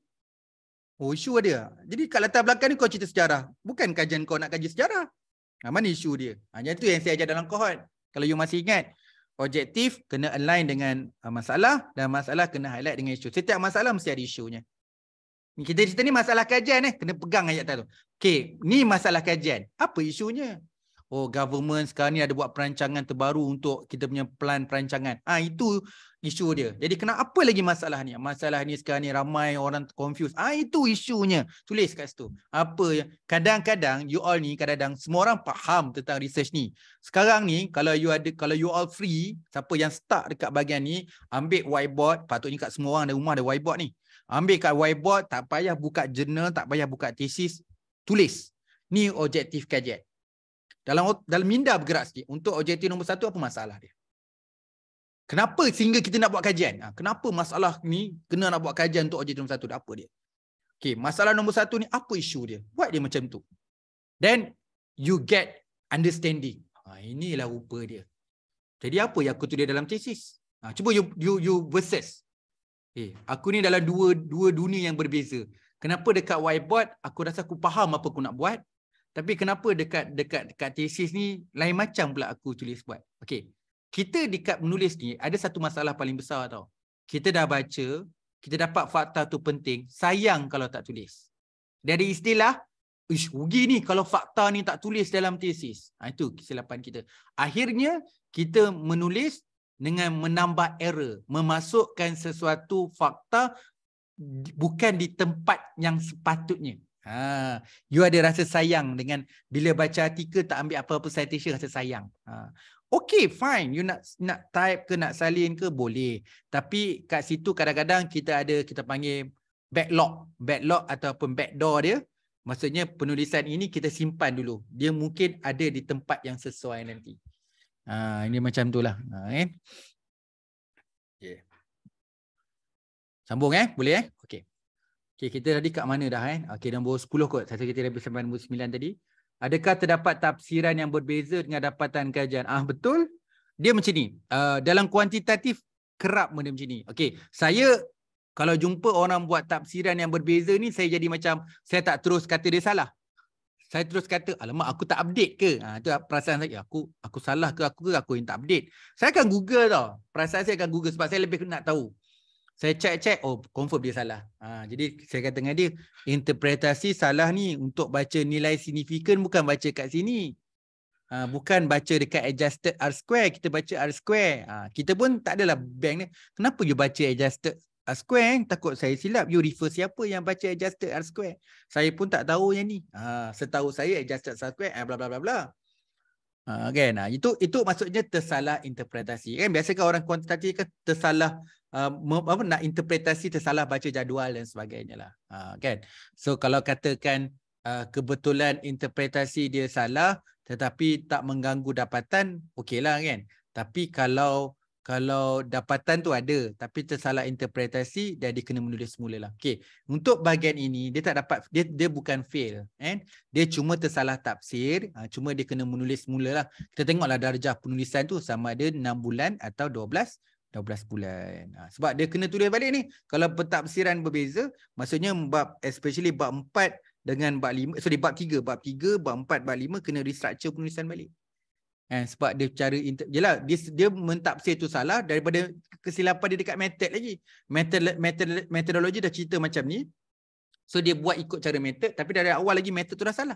oh isu ada jadi kat latar belakang ni kau cerita sejarah bukan kajian kau nak kaji sejarah Ha, mana isu dia? Hanya itu yang saya ajar dalam kohort. Kalau you masih ingat objektif kena align dengan uh, masalah dan masalah kena highlight dengan isu. Setiap masalah mesti ada isunya. Kita cerita ni masalah kajian eh. Kena pegang ayat tu. Okay. Ni masalah kajian. Apa isunya? oh government sekarang ni ada buat perancangan terbaru untuk kita punya plan perancangan. Ah ha, itu isu dia. Jadi kena apa lagi masalah ni? Masalah ni sekarang ni ramai orang confused. Ah ha, itu isunya. Tulis kat situ. Apa yang kadang-kadang you all ni kadang-kadang semua orang faham tentang research ni. Sekarang ni kalau you ada kalau you all free, siapa yang start dekat bahagian ni, ambil whiteboard, patutnya kat semua orang ada rumah ada whiteboard ni. Ambil kat whiteboard, tak payah buka journal, tak payah buka thesis, tulis. Ni objektif kajian dalam dalam minda bergerak sikit untuk objektif nombor satu apa masalah dia kenapa sehingga kita nak buat kajian ha, kenapa masalah ni kena nak buat kajian untuk objektif nombor satu apa dia okey masalah nombor satu ni apa isu dia buat dia macam tu then you get understanding ha, inilah rupa dia jadi apa yang aku tu dia dalam tesis ha, cuba you you, you versus eh aku ni dalam dua dua dunia yang berbeza kenapa dekat whiteboard aku rasa aku faham apa aku nak buat tapi kenapa dekat dekat dekat tesis ni lain macam pula aku tulis buat. Okey. Kita dekat menulis ni ada satu masalah paling besar tau. Kita dah baca, kita dapat fakta tu penting, sayang kalau tak tulis. Dari istilah, ish rugi ni kalau fakta ni tak tulis dalam tesis. Ha, itu kesilapan kita. Akhirnya kita menulis dengan menambah error, memasukkan sesuatu fakta bukan di tempat yang sepatutnya. Ha, you ada rasa sayang dengan bila baca artikel tak ambil apa-apa citation rasa sayang. Ha. Okay, fine. You nak nak type ke nak salin ke boleh. Tapi kat situ kadang-kadang kita ada kita panggil backlog. Backlog ataupun backdoor dia. Maksudnya penulisan ini kita simpan dulu. Dia mungkin ada di tempat yang sesuai nanti. Ha, ini macam tu lah. Ha, eh? okay. Sambung eh? Boleh eh? Okay. Okay, kita tadi kat mana dah kan? Okay, nombor 10 kot. Satu kita lebih sampai nombor 9 tadi. Adakah terdapat tafsiran yang berbeza dengan dapatan kajian? Ah Betul. Dia macam ni. Uh, dalam kuantitatif, kerap benda macam ni. Okay, saya kalau jumpa orang buat tafsiran yang berbeza ni, saya jadi macam, saya tak terus kata dia salah. Saya terus kata, alamak aku tak update ke? Ha, itu perasaan saya, aku aku salah ke aku ke aku yang tak update. Saya akan google tau. Perasaan saya akan google sebab saya lebih nak tahu saya cek cek, oh confirm dia salah. Ha, jadi saya kata dengan dia interpretasi salah ni untuk baca nilai signifikan bukan baca kat sini. Ha, bukan baca dekat adjusted R square kita baca R square. Ha, kita pun tak adalah bank ni. Kenapa you baca adjusted R square? Takut saya silap you refer siapa yang baca adjusted R square. Saya pun tak tahu yang ni. Ha, setahu saya adjusted R square eh, bla bla bla bla. Ha, kan? Ha, itu itu maksudnya tersalah interpretasi. Kan biasa kan orang kuantitatif kan tersalah uh, apa nak interpretasi tersalah baca jadual dan sebagainya lah uh, kan so kalau katakan uh, kebetulan interpretasi dia salah tetapi tak mengganggu dapatan okey lah. kan tapi kalau kalau dapatan tu ada tapi tersalah interpretasi dia kena menulis semula lah okey untuk bahagian ini dia tak dapat dia dia bukan fail kan dia cuma tersalah tafsir uh, cuma dia kena menulis semula lah kita tengoklah darjah penulisan tu sama ada 6 bulan atau 12 12 bulan. Ha, sebab dia kena tulis balik ni. Kalau pentafsiran berbeza, maksudnya bab especially bab 4 dengan bab 5, sorry bab 3, bab 3, bab 4, bab 5 kena restructure penulisan balik. Eh, sebab dia cara jelah dia dia mentafsir tu salah daripada kesilapan dia dekat method lagi. Method, method methodology dah cerita macam ni. So dia buat ikut cara method tapi dari awal lagi method tu dah salah.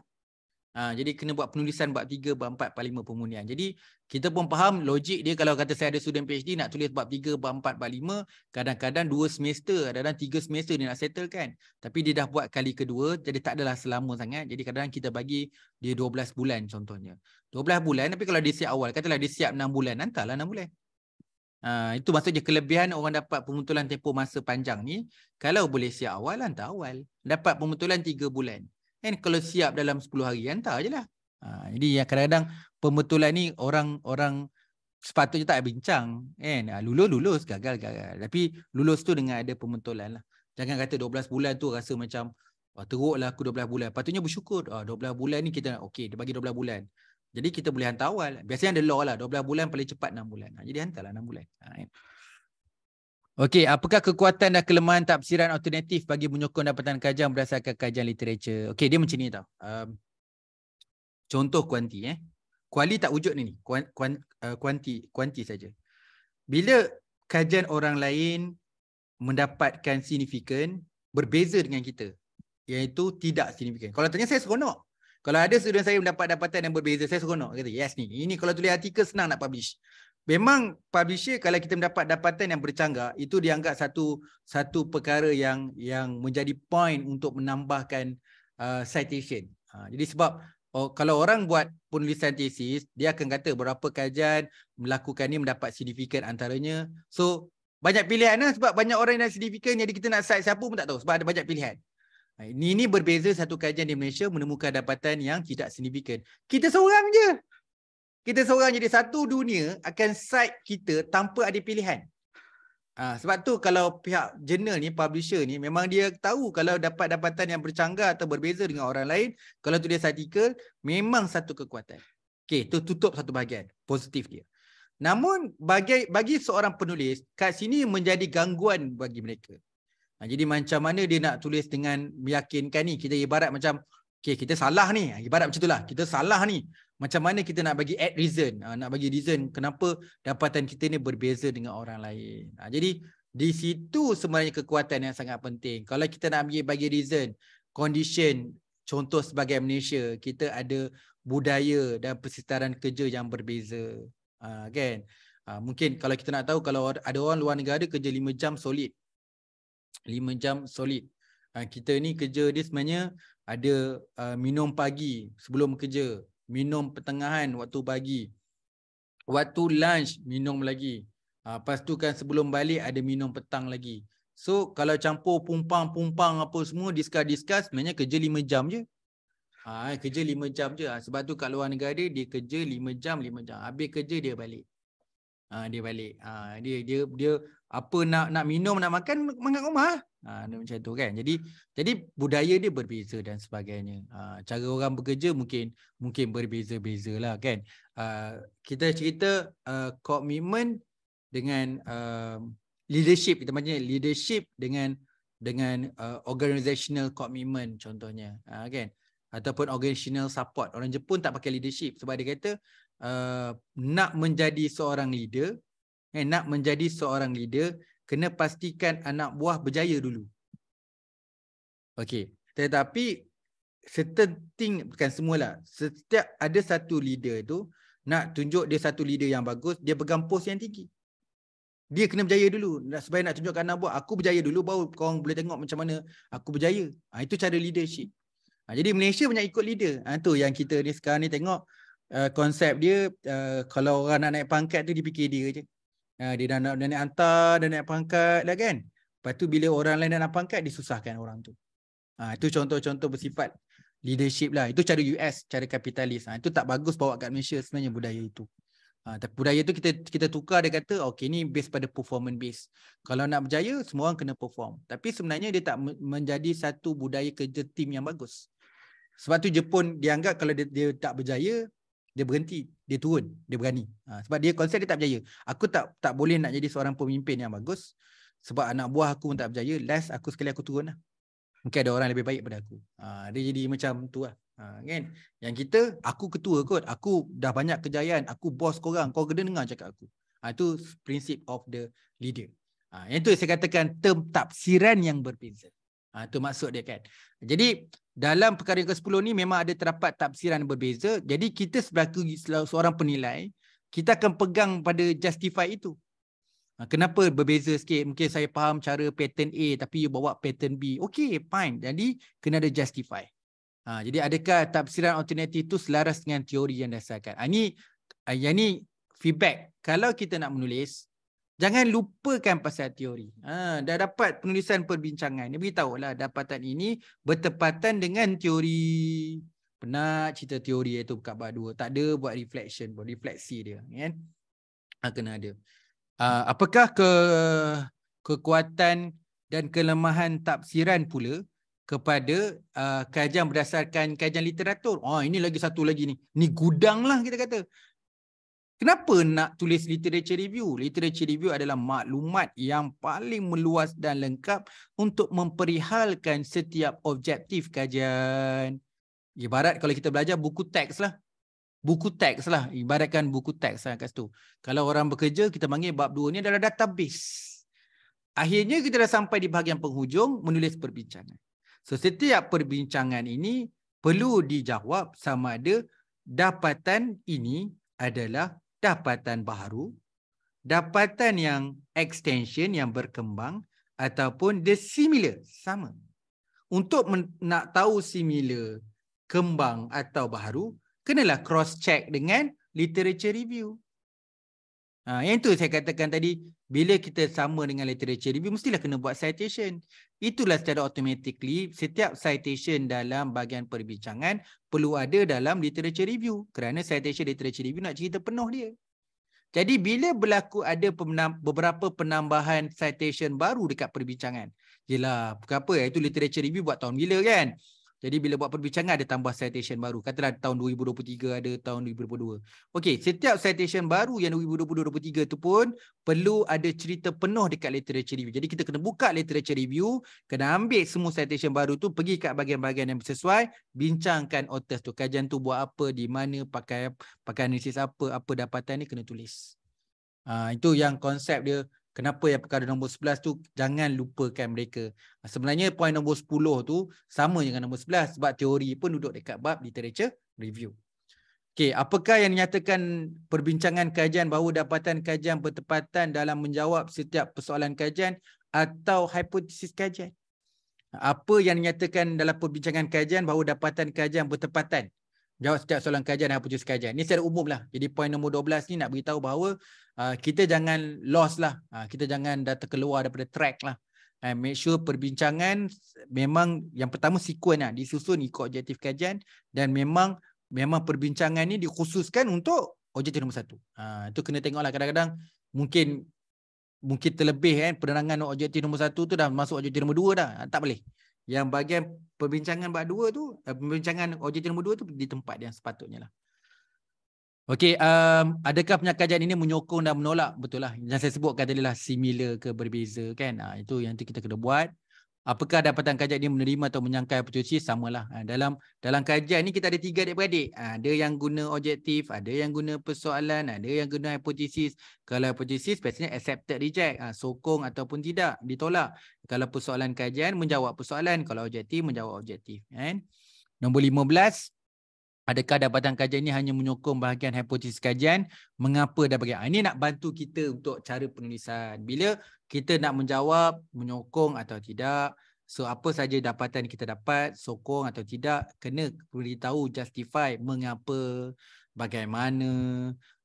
Ha, jadi kena buat penulisan bab tiga, bab empat, bab lima pemulihan. Jadi kita pun faham logik dia kalau kata saya ada student PhD nak tulis bab tiga, bab empat, bab lima. kadang-kadang dua semester, kadang-kadang tiga semester dia nak settle kan. Tapi dia dah buat kali kedua, jadi tak adalah selama sangat. Jadi kadang-kadang kita bagi dia dua belas bulan contohnya. Dua belas bulan, tapi kalau dia siap awal, katalah dia siap 6 bulan, hantarlah enam bulan. Ha, itu maksudnya kelebihan orang dapat pemutulan tempoh masa panjang ni, kalau boleh siap awal, hantar awal. Dapat pemutulan tiga bulan. Kan kalau siap dalam 10 hari hantar je lah. Ha, jadi yang kadang-kadang pembetulan ni orang-orang sepatutnya tak bincang. Kan? Ha, lulus, lulus. Gagal, gagal. Tapi lulus tu dengan ada pembetulan lah. Jangan kata 12 bulan tu rasa macam Wah, teruk lah aku 12 bulan. Patutnya bersyukur. Ah, 12 bulan ni kita nak, okay, dia bagi 12 bulan. Jadi kita boleh hantar awal. Biasanya ada law lah. 12 bulan paling cepat 6 bulan. Ha, jadi hantarlah 6 bulan. Ha, kan? Okey, apakah kekuatan dan kelemahan tafsiran alternatif bagi menyokong dapatan kajian berdasarkan kajian literature? Okey, dia macam ni tau. Um, contoh kuanti eh. Kuali tak wujud ni ni. Kuan, kuan, uh, kuanti, kuanti saja. Bila kajian orang lain mendapatkan signifikan berbeza dengan kita iaitu tidak signifikan. Kalau tanya saya seronok. Kalau ada student saya mendapat dapatan yang berbeza, saya seronok. Kata, yes ni. Ini kalau tulis artikel senang nak publish memang publisher kalau kita mendapat dapatan yang bercanggah itu dianggap satu satu perkara yang yang menjadi point untuk menambahkan uh, citation. Uh, jadi sebab oh, kalau orang buat penulisan tesis dia akan kata berapa kajian melakukan ini mendapat signifikan antaranya. So banyak pilihan lah sebab banyak orang yang signifikan jadi kita nak cite siapa pun tak tahu sebab ada banyak pilihan. Ha, ini, ini berbeza satu kajian di Malaysia menemukan dapatan yang tidak signifikan. Kita seorang je kita seorang jadi satu dunia akan side kita tanpa ada pilihan. Ha, sebab tu kalau pihak journal ni, publisher ni, memang dia tahu kalau dapat dapatan yang bercanggah atau berbeza dengan orang lain, kalau tu dia artikel, memang satu kekuatan. Okay, tu tutup satu bahagian, positif dia. Namun bagi, bagi seorang penulis, kat sini menjadi gangguan bagi mereka. Ha, jadi macam mana dia nak tulis dengan meyakinkan ni, kita ibarat macam, okay kita salah ni, ah, ibarat macam itulah, kita salah ni macam mana kita nak bagi add reason uh, nak bagi reason kenapa dapatan kita ni berbeza dengan orang lain uh, jadi di situ sebenarnya kekuatan yang sangat penting kalau kita nak bagi bagi reason condition contoh sebagai Malaysia kita ada budaya dan persetaraan kerja yang berbeza uh, kan uh, mungkin kalau kita nak tahu kalau ada orang luar negara kerja 5 jam solid 5 jam solid kita ni kerja dia sebenarnya ada uh, minum pagi sebelum kerja minum pertengahan waktu pagi. Waktu lunch minum lagi. Ah lepas tu kan sebelum balik ada minum petang lagi. So kalau campur pumpang-pumpang apa semua discuss-discuss sebenarnya kerja lima jam je. Ha, kerja lima jam je. Ah, sebab tu kat luar negara dia, kerja lima jam, lima jam. Habis kerja dia balik. Ah, dia balik. Ha, dia dia dia apa nak nak minum nak makan mangkat rumah. Ha, dia macam tu kan. Jadi jadi budaya dia berbeza dan sebagainya. Ha, cara orang bekerja mungkin mungkin berbeza-beza lah kan. Ha, kita cerita komitmen uh, dengan uh, leadership kita macam leadership dengan dengan uh, organizational commitment contohnya ha, kan ataupun organisational support orang Jepun tak pakai leadership sebab dia kata uh, nak menjadi seorang leader, eh, nak menjadi seorang leader, kena pastikan anak buah berjaya dulu. Okey, tetapi certain thing, bukan semualah, setiap ada satu leader tu, nak tunjuk dia satu leader yang bagus, dia pegang pos yang tinggi. Dia kena berjaya dulu. Supaya nak tunjukkan anak buah, aku berjaya dulu, baru korang boleh tengok macam mana aku berjaya. Ha, itu cara leadership. Ha, jadi Malaysia banyak ikut leader. Ha, tu yang kita ni sekarang ni tengok, Uh, konsep dia uh, kalau orang nak naik pangkat tu dia fikir dia je. Uh, dia dah nak, dah nak hantar, dah naik pangkat lah kan. Lepas tu bila orang lain nak naik pangkat, disusahkan orang tu. Ha, itu contoh-contoh bersifat leadership lah. Itu cara US, cara kapitalis. Ha, itu tak bagus bawa kat Malaysia sebenarnya budaya itu. Ha, tapi budaya tu kita kita tukar dia kata, okay ni based pada performance base. Kalau nak berjaya, semua orang kena perform. Tapi sebenarnya dia tak menjadi satu budaya kerja team yang bagus. Sebab tu Jepun dianggap kalau dia, dia tak berjaya, dia berhenti dia turun dia berani ha, sebab dia konsep dia tak berjaya aku tak tak boleh nak jadi seorang pemimpin yang bagus sebab anak buah aku pun tak berjaya less aku sekali aku turun lah mungkin ada orang lebih baik pada aku ha, dia jadi macam tu lah ha, kan yang kita aku ketua kot aku dah banyak kejayaan aku bos korang kau kena dengar cakap aku ha, itu prinsip of the leader ha, yang tu saya katakan term tafsiran yang berbeza ha, itu maksud dia kan jadi dalam perkara yang ke-10 ni memang ada terdapat tafsiran berbeza. Jadi kita sebagai seorang penilai, kita akan pegang pada justify itu. Ha, kenapa berbeza sikit? Mungkin saya faham cara pattern A tapi you bawa pattern B. Okay, fine. Jadi kena ada justify. Ha, jadi adakah tafsiran alternatif itu selaras dengan teori yang dasarkan? Ha, ini, ha, ini feedback. Kalau kita nak menulis, Jangan lupakan pasal teori. Ha, dah dapat penulisan perbincangan. Dia beritahu lah dapatan ini bertepatan dengan teori. pernah cerita teori itu buka bab dua. Tak ada buat reflection pun. Refleksi dia. Kan? Ha, kena ada. Ha, apakah ke kekuatan dan kelemahan tafsiran pula kepada uh, kajian berdasarkan kajian literatur. Oh, ini lagi satu lagi ni. Ni gudang lah kita kata. Kenapa nak tulis literature review? Literature review adalah maklumat yang paling meluas dan lengkap untuk memperihalkan setiap objektif kajian. Ibarat kalau kita belajar buku teks lah. Buku teks lah. Ibaratkan buku teks lah kat situ. Kalau orang bekerja, kita panggil bab dua ni adalah database. Akhirnya kita dah sampai di bahagian penghujung menulis perbincangan. So setiap perbincangan ini perlu dijawab sama ada dapatan ini adalah dapatan baru, dapatan yang extension yang berkembang ataupun the similar, sama. Untuk nak tahu similar, kembang atau baru, kenalah cross check dengan literature review. Ha, yang tu saya katakan tadi bila kita sama dengan literature review mestilah kena buat citation itulah secara automatically setiap citation dalam bahagian perbincangan perlu ada dalam literature review kerana citation literature review nak cerita penuh dia jadi bila berlaku ada beberapa penambahan citation baru dekat perbincangan yelah bukan apa itu literature review buat tahun bila kan jadi bila buat perbincangan ada tambah citation baru. Katalah tahun 2023 ada tahun 2022. Okey, setiap citation baru yang 2022 2023 tu pun perlu ada cerita penuh dekat literature review. Jadi kita kena buka literature review, kena ambil semua citation baru tu pergi kat bahagian-bahagian yang sesuai, bincangkan author tu, kajian tu buat apa, di mana, pakai pakai analisis apa, apa dapatan ni kena tulis. Ah uh, itu yang konsep dia kenapa yang perkara nombor 11 tu jangan lupakan mereka. Ah, sebenarnya poin nombor 10 tu sama dengan nombor 11 sebab teori pun duduk dekat bab literature review. Okey, apakah yang dinyatakan perbincangan kajian bahawa dapatan kajian bertepatan dalam menjawab setiap persoalan kajian atau hipotesis kajian? Apa yang dinyatakan dalam perbincangan kajian bahawa dapatan kajian bertepatan? Jawab setiap soalan kajian dan putus kajian. Ini secara umum lah. Jadi poin nombor 12 ni nak beritahu bahawa uh, kita jangan lost lah. Uh, kita jangan dah terkeluar daripada track lah. And ah, make sure perbincangan memang yang pertama sequence lah. Disusun ikut objektif kajian. Dan memang memang perbincangan ni dikhususkan untuk objektif nombor satu. Uh, itu kena tengok lah kadang-kadang mungkin mungkin terlebih kan penerangan objektif nombor satu tu dah masuk objektif nombor dua dah. Tak boleh yang bagian perbincangan bab Dua tu eh, perbincangan objektif nombor dua tu di tempat yang sepatutnya lah. Okey, um, adakah penyakajian ini menyokong dan menolak? Betul lah. Yang saya sebutkan tadi lah similar ke berbeza kan? Ha, itu yang nanti kita kena buat apakah dapatan kajian ini menerima atau menyangkai apa cuci samalah ha, dalam dalam kajian ini kita ada tiga adik-beradik ha, ada yang guna objektif ada yang guna persoalan ada yang guna hipotesis kalau hipotesis biasanya accepted reject ha, sokong ataupun tidak ditolak kalau persoalan kajian menjawab persoalan kalau objektif menjawab objektif kan nombor belas. adakah dapatan kajian ini hanya menyokong bahagian hipotesis kajian mengapa dan bagaimana ini nak bantu kita untuk cara penulisan bila kita nak menjawab menyokong atau tidak so apa saja dapatan kita dapat sokong atau tidak kena beritahu, justify mengapa bagaimana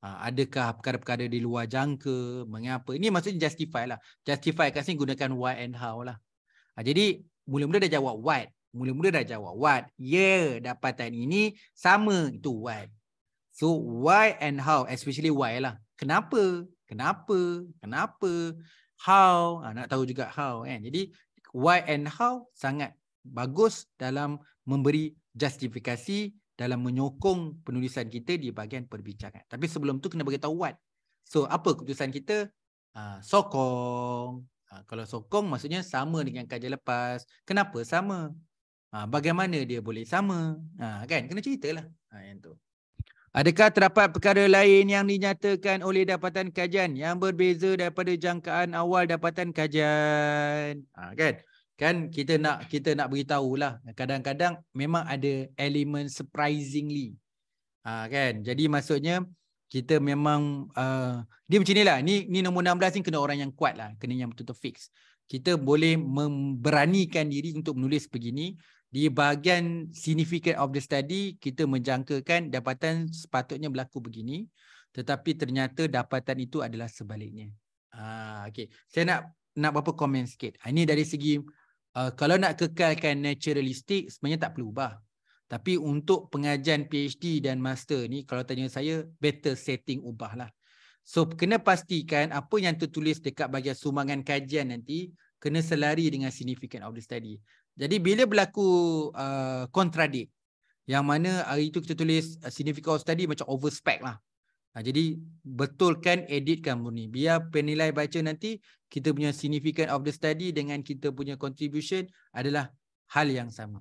ha, adakah perkara-perkara di luar jangka mengapa ini maksudnya justify lah justify kat sini gunakan why and how lah ha, jadi mula-mula dah jawab what mula-mula dah jawab what yeah dapatan ini sama itu what so why and how especially why lah kenapa kenapa kenapa how ha, nak tahu juga how kan jadi why and how sangat bagus dalam memberi justifikasi dalam menyokong penulisan kita di bahagian perbincangan tapi sebelum tu kena bagi tahu what so apa keputusan kita ha, sokong ha, kalau sokong maksudnya sama dengan kajian lepas kenapa sama ha, bagaimana dia boleh sama ha, kan kena ceritalah ha, yang tu Adakah terdapat perkara lain yang dinyatakan oleh dapatan kajian yang berbeza daripada jangkaan awal dapatan kajian? Ha, kan? Kan kita nak kita nak beritahu lah. Kadang-kadang memang ada elemen surprisingly. Ha, kan? Jadi maksudnya kita memang uh, dia macam inilah. Ni ni nombor 16 ni kena orang yang kuat lah. Kena yang betul-betul fix. Kita boleh memberanikan diri untuk menulis begini di bahagian significant of the study kita menjangkakan dapatan sepatutnya berlaku begini tetapi ternyata dapatan itu adalah sebaliknya. Ah okey. Saya nak nak berapa komen sikit. Ah, ini dari segi uh, kalau nak kekalkan naturalistik sebenarnya tak perlu ubah. Tapi untuk pengajian PhD dan master ni kalau tanya saya better setting ubahlah. So kena pastikan apa yang tertulis dekat bahagian sumbangan kajian nanti kena selari dengan significant of the study. Jadi bila berlaku uh, contradict yang mana hari itu kita tulis uh, significant of study macam overspec lah. Uh, jadi betulkan editkan ni. Biar penilai baca nanti kita punya significant of the study dengan kita punya contribution adalah hal yang sama.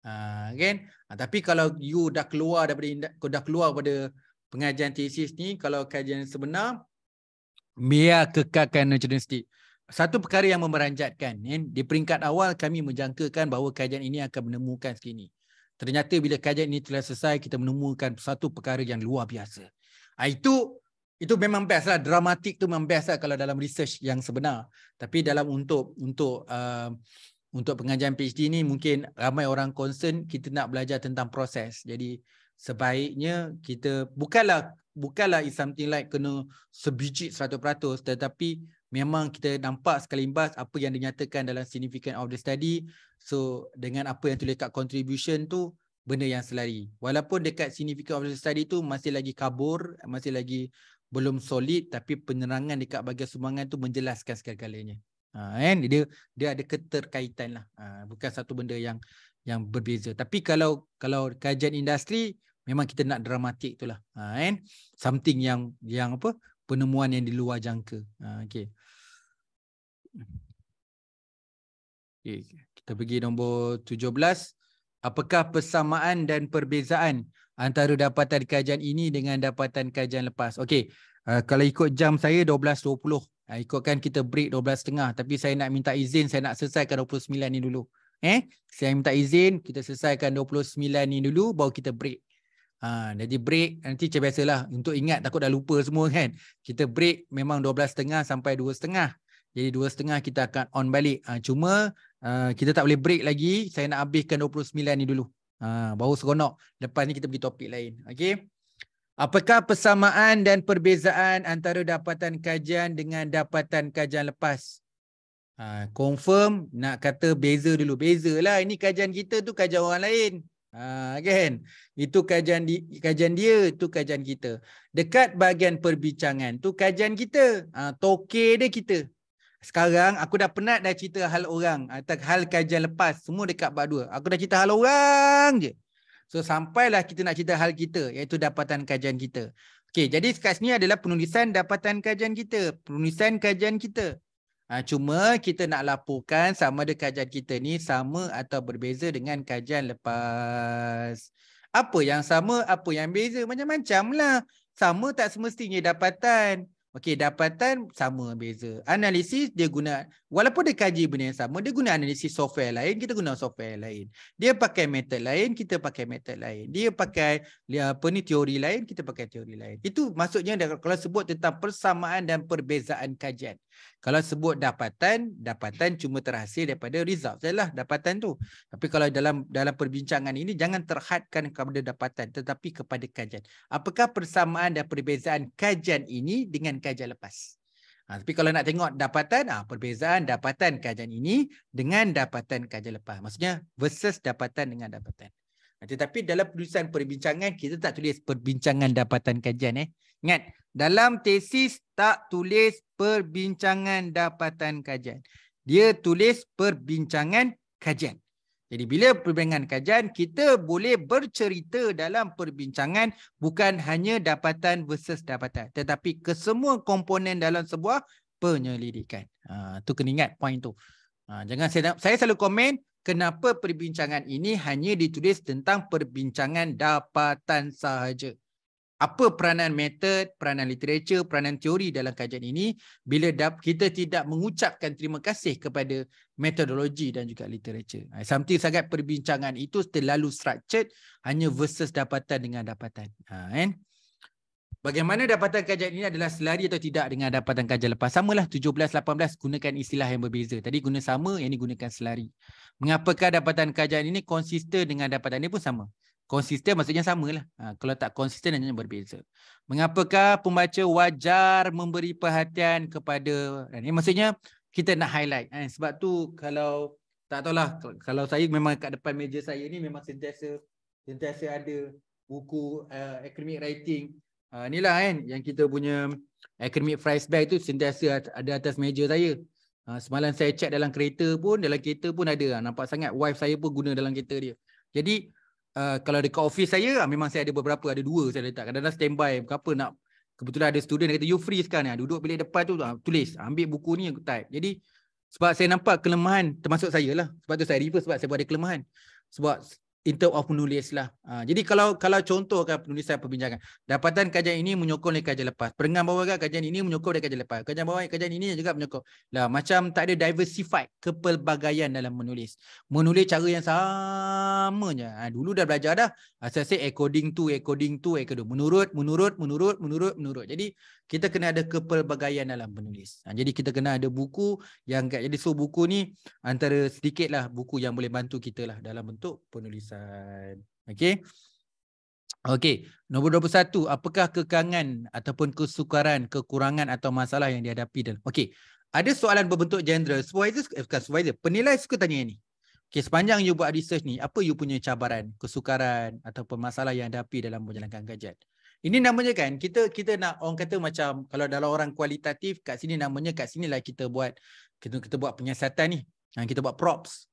Uh, kan? Uh, tapi kalau you dah keluar daripada kau dah keluar pada pengajian thesis ni kalau kajian sebenar biar kekalkan neutrality satu perkara yang memeranjatkan ya, di peringkat awal kami menjangkakan bahawa kajian ini akan menemukan segini ternyata bila kajian ini telah selesai kita menemukan satu perkara yang luar biasa ha, itu itu memang best lah dramatik tu memang best lah kalau dalam research yang sebenar tapi dalam untuk untuk uh, untuk pengajian PhD ini mungkin ramai orang concern kita nak belajar tentang proses. Jadi sebaiknya kita bukanlah bukanlah is something like kena sebiji 100% tetapi memang kita nampak sekali imbas apa yang dinyatakan dalam significant of the study so dengan apa yang tulis kat contribution tu benda yang selari walaupun dekat significant of the study tu masih lagi kabur masih lagi belum solid tapi penerangan dekat bahagian sumbangan tu menjelaskan segala-galanya ha, kan dia dia ada keterkaitan lah ha, bukan satu benda yang yang berbeza tapi kalau kalau kajian industri memang kita nak dramatik itulah ha, kan something yang yang apa penemuan yang di luar jangka ha, okay. Okay. Kita pergi nombor 17. Apakah persamaan dan perbezaan antara dapatan kajian ini dengan dapatan kajian lepas? Okey, uh, kalau ikut jam saya 12.20. Uh, ikutkan kita break 12.30. Tapi saya nak minta izin, saya nak selesaikan 29 ini dulu. Eh, Saya minta izin, kita selesaikan 29 ini dulu, baru kita break. Ha, jadi break nanti macam biasalah untuk ingat takut dah lupa semua kan. Kita break memang 12.30 sampai 2.30. Jadi dua setengah kita akan on balik. Uh, cuma uh, kita tak boleh break lagi. Saya nak habiskan 29 ni dulu. Uh, baru seronok. Lepas ni kita pergi topik lain. Okay. Apakah persamaan dan perbezaan antara dapatan kajian dengan dapatan kajian lepas? Uh, confirm nak kata beza dulu. Bezalah. Ini kajian kita tu kajian orang lain. Uh, again. Itu kajian di, kajian dia. Itu kajian kita. Dekat bahagian perbincangan tu kajian kita. Uh, toke dia kita sekarang aku dah penat dah cerita hal orang atau ah, hal kajian lepas semua dekat bab dua. Aku dah cerita hal orang je. So sampailah kita nak cerita hal kita iaitu dapatan kajian kita. Okay, jadi kat sini adalah penulisan dapatan kajian kita, penulisan kajian kita. Ha, cuma kita nak laporkan sama ada kajian kita ni sama atau berbeza dengan kajian lepas. Apa yang sama, apa yang beza, macam-macam lah. Sama tak semestinya dapatan. Okey, dapatan sama beza. Analisis dia guna walaupun dia kaji benda yang sama, dia guna analisis software lain, kita guna software lain. Dia pakai method lain, kita pakai method lain. Dia pakai apa ni teori lain, kita pakai teori lain. Itu maksudnya kalau sebut tentang persamaan dan perbezaan kajian. Kalau sebut dapatan, dapatan cuma terhasil daripada result sajalah dapatan tu. Tapi kalau dalam dalam perbincangan ini jangan terhadkan kepada dapatan tetapi kepada kajian. Apakah persamaan dan perbezaan kajian ini dengan kajian lepas? Ha, tapi kalau nak tengok dapatan, ha, perbezaan dapatan kajian ini dengan dapatan kajian lepas. Maksudnya versus dapatan dengan dapatan. Ha, tetapi dalam tulisan perbincangan, kita tak tulis perbincangan dapatan kajian. Eh. Ingat, dalam tesis tak tulis perbincangan dapatan kajian. Dia tulis perbincangan kajian. Jadi bila perbincangan kajian, kita boleh bercerita dalam perbincangan bukan hanya dapatan versus dapatan. Tetapi kesemua komponen dalam sebuah penyelidikan. Ha, tu kena ingat poin tu. Ha, jangan saya, saya selalu komen kenapa perbincangan ini hanya ditulis tentang perbincangan dapatan sahaja apa peranan method, peranan literature, peranan teori dalam kajian ini bila kita tidak mengucapkan terima kasih kepada metodologi dan juga literature. Ha, something sangat perbincangan itu terlalu structured hanya versus dapatan dengan dapatan. Ha, kan? Bagaimana dapatan kajian ini adalah selari atau tidak dengan dapatan kajian lepas? Samalah 17-18 gunakan istilah yang berbeza. Tadi guna sama, yang ini gunakan selari. Mengapakah dapatan kajian ini konsisten dengan dapatan ini pun sama. Konsisten maksudnya samalah. Ha, kalau tak konsisten maksudnya berbeza. Mengapakah pembaca wajar memberi perhatian kepada ini maksudnya kita nak highlight. Ha, sebab tu kalau tak tahu lah. kalau saya memang kat depan meja saya ni memang sentiasa sentiasa ada buku uh, academic writing. Uh, lah kan yang kita punya academic prize bag tu sentiasa ada atas meja saya. Uh, semalam saya check dalam kereta pun dalam kereta pun ada. Ha, nampak sangat wife saya pun guna dalam kereta dia. Jadi Uh, kalau dekat office saya lah, memang saya ada beberapa ada dua saya letak kadang-kadang standby Bukan apa nak kebetulan ada student dia kata you free sekarang ya. duduk bilik depan tu ah, tulis ah, ambil buku ni aku type jadi sebab saya nampak kelemahan termasuk saya lah sebab tu saya refer sebab saya ada kelemahan sebab in term of penulis lah. Ha, jadi kalau kalau contohkan penulisan perbincangan, dapatan kajian ini menyokong oleh kajian lepas. Perengan bawah kan kajian ini menyokong oleh kajian lepas. Kajian bawah kajian ini juga menyokong. Lah, macam tak ada diversified kepelbagaian dalam menulis. Menulis cara yang samanya. Ha, dulu dah belajar dah. Asal-asal according to, according to, according to. Menurut, menurut, menurut, menurut, menurut. Jadi kita kena ada kepelbagaian dalam penulis. Ha, jadi kita kena ada buku yang jadi so buku ni antara lah buku yang boleh bantu kita lah dalam bentuk penulisan. Okay. Okay. nombor 21, apakah kekangan ataupun kesukaran, kekurangan atau masalah yang dihadapi dan. Okay. Ada soalan berbentuk general. Supervisor, eh, bukan supervisor. Penilai suka tanya ini. Okay, sepanjang you buat research ni, apa you punya cabaran, kesukaran ataupun masalah yang hadapi dalam menjalankan gadget? Ini namanya kan kita kita nak orang kata macam kalau dalam orang kualitatif kat sini namanya kat sini sinilah kita buat kita kita buat penyiasatan ni. Ha, kita buat props.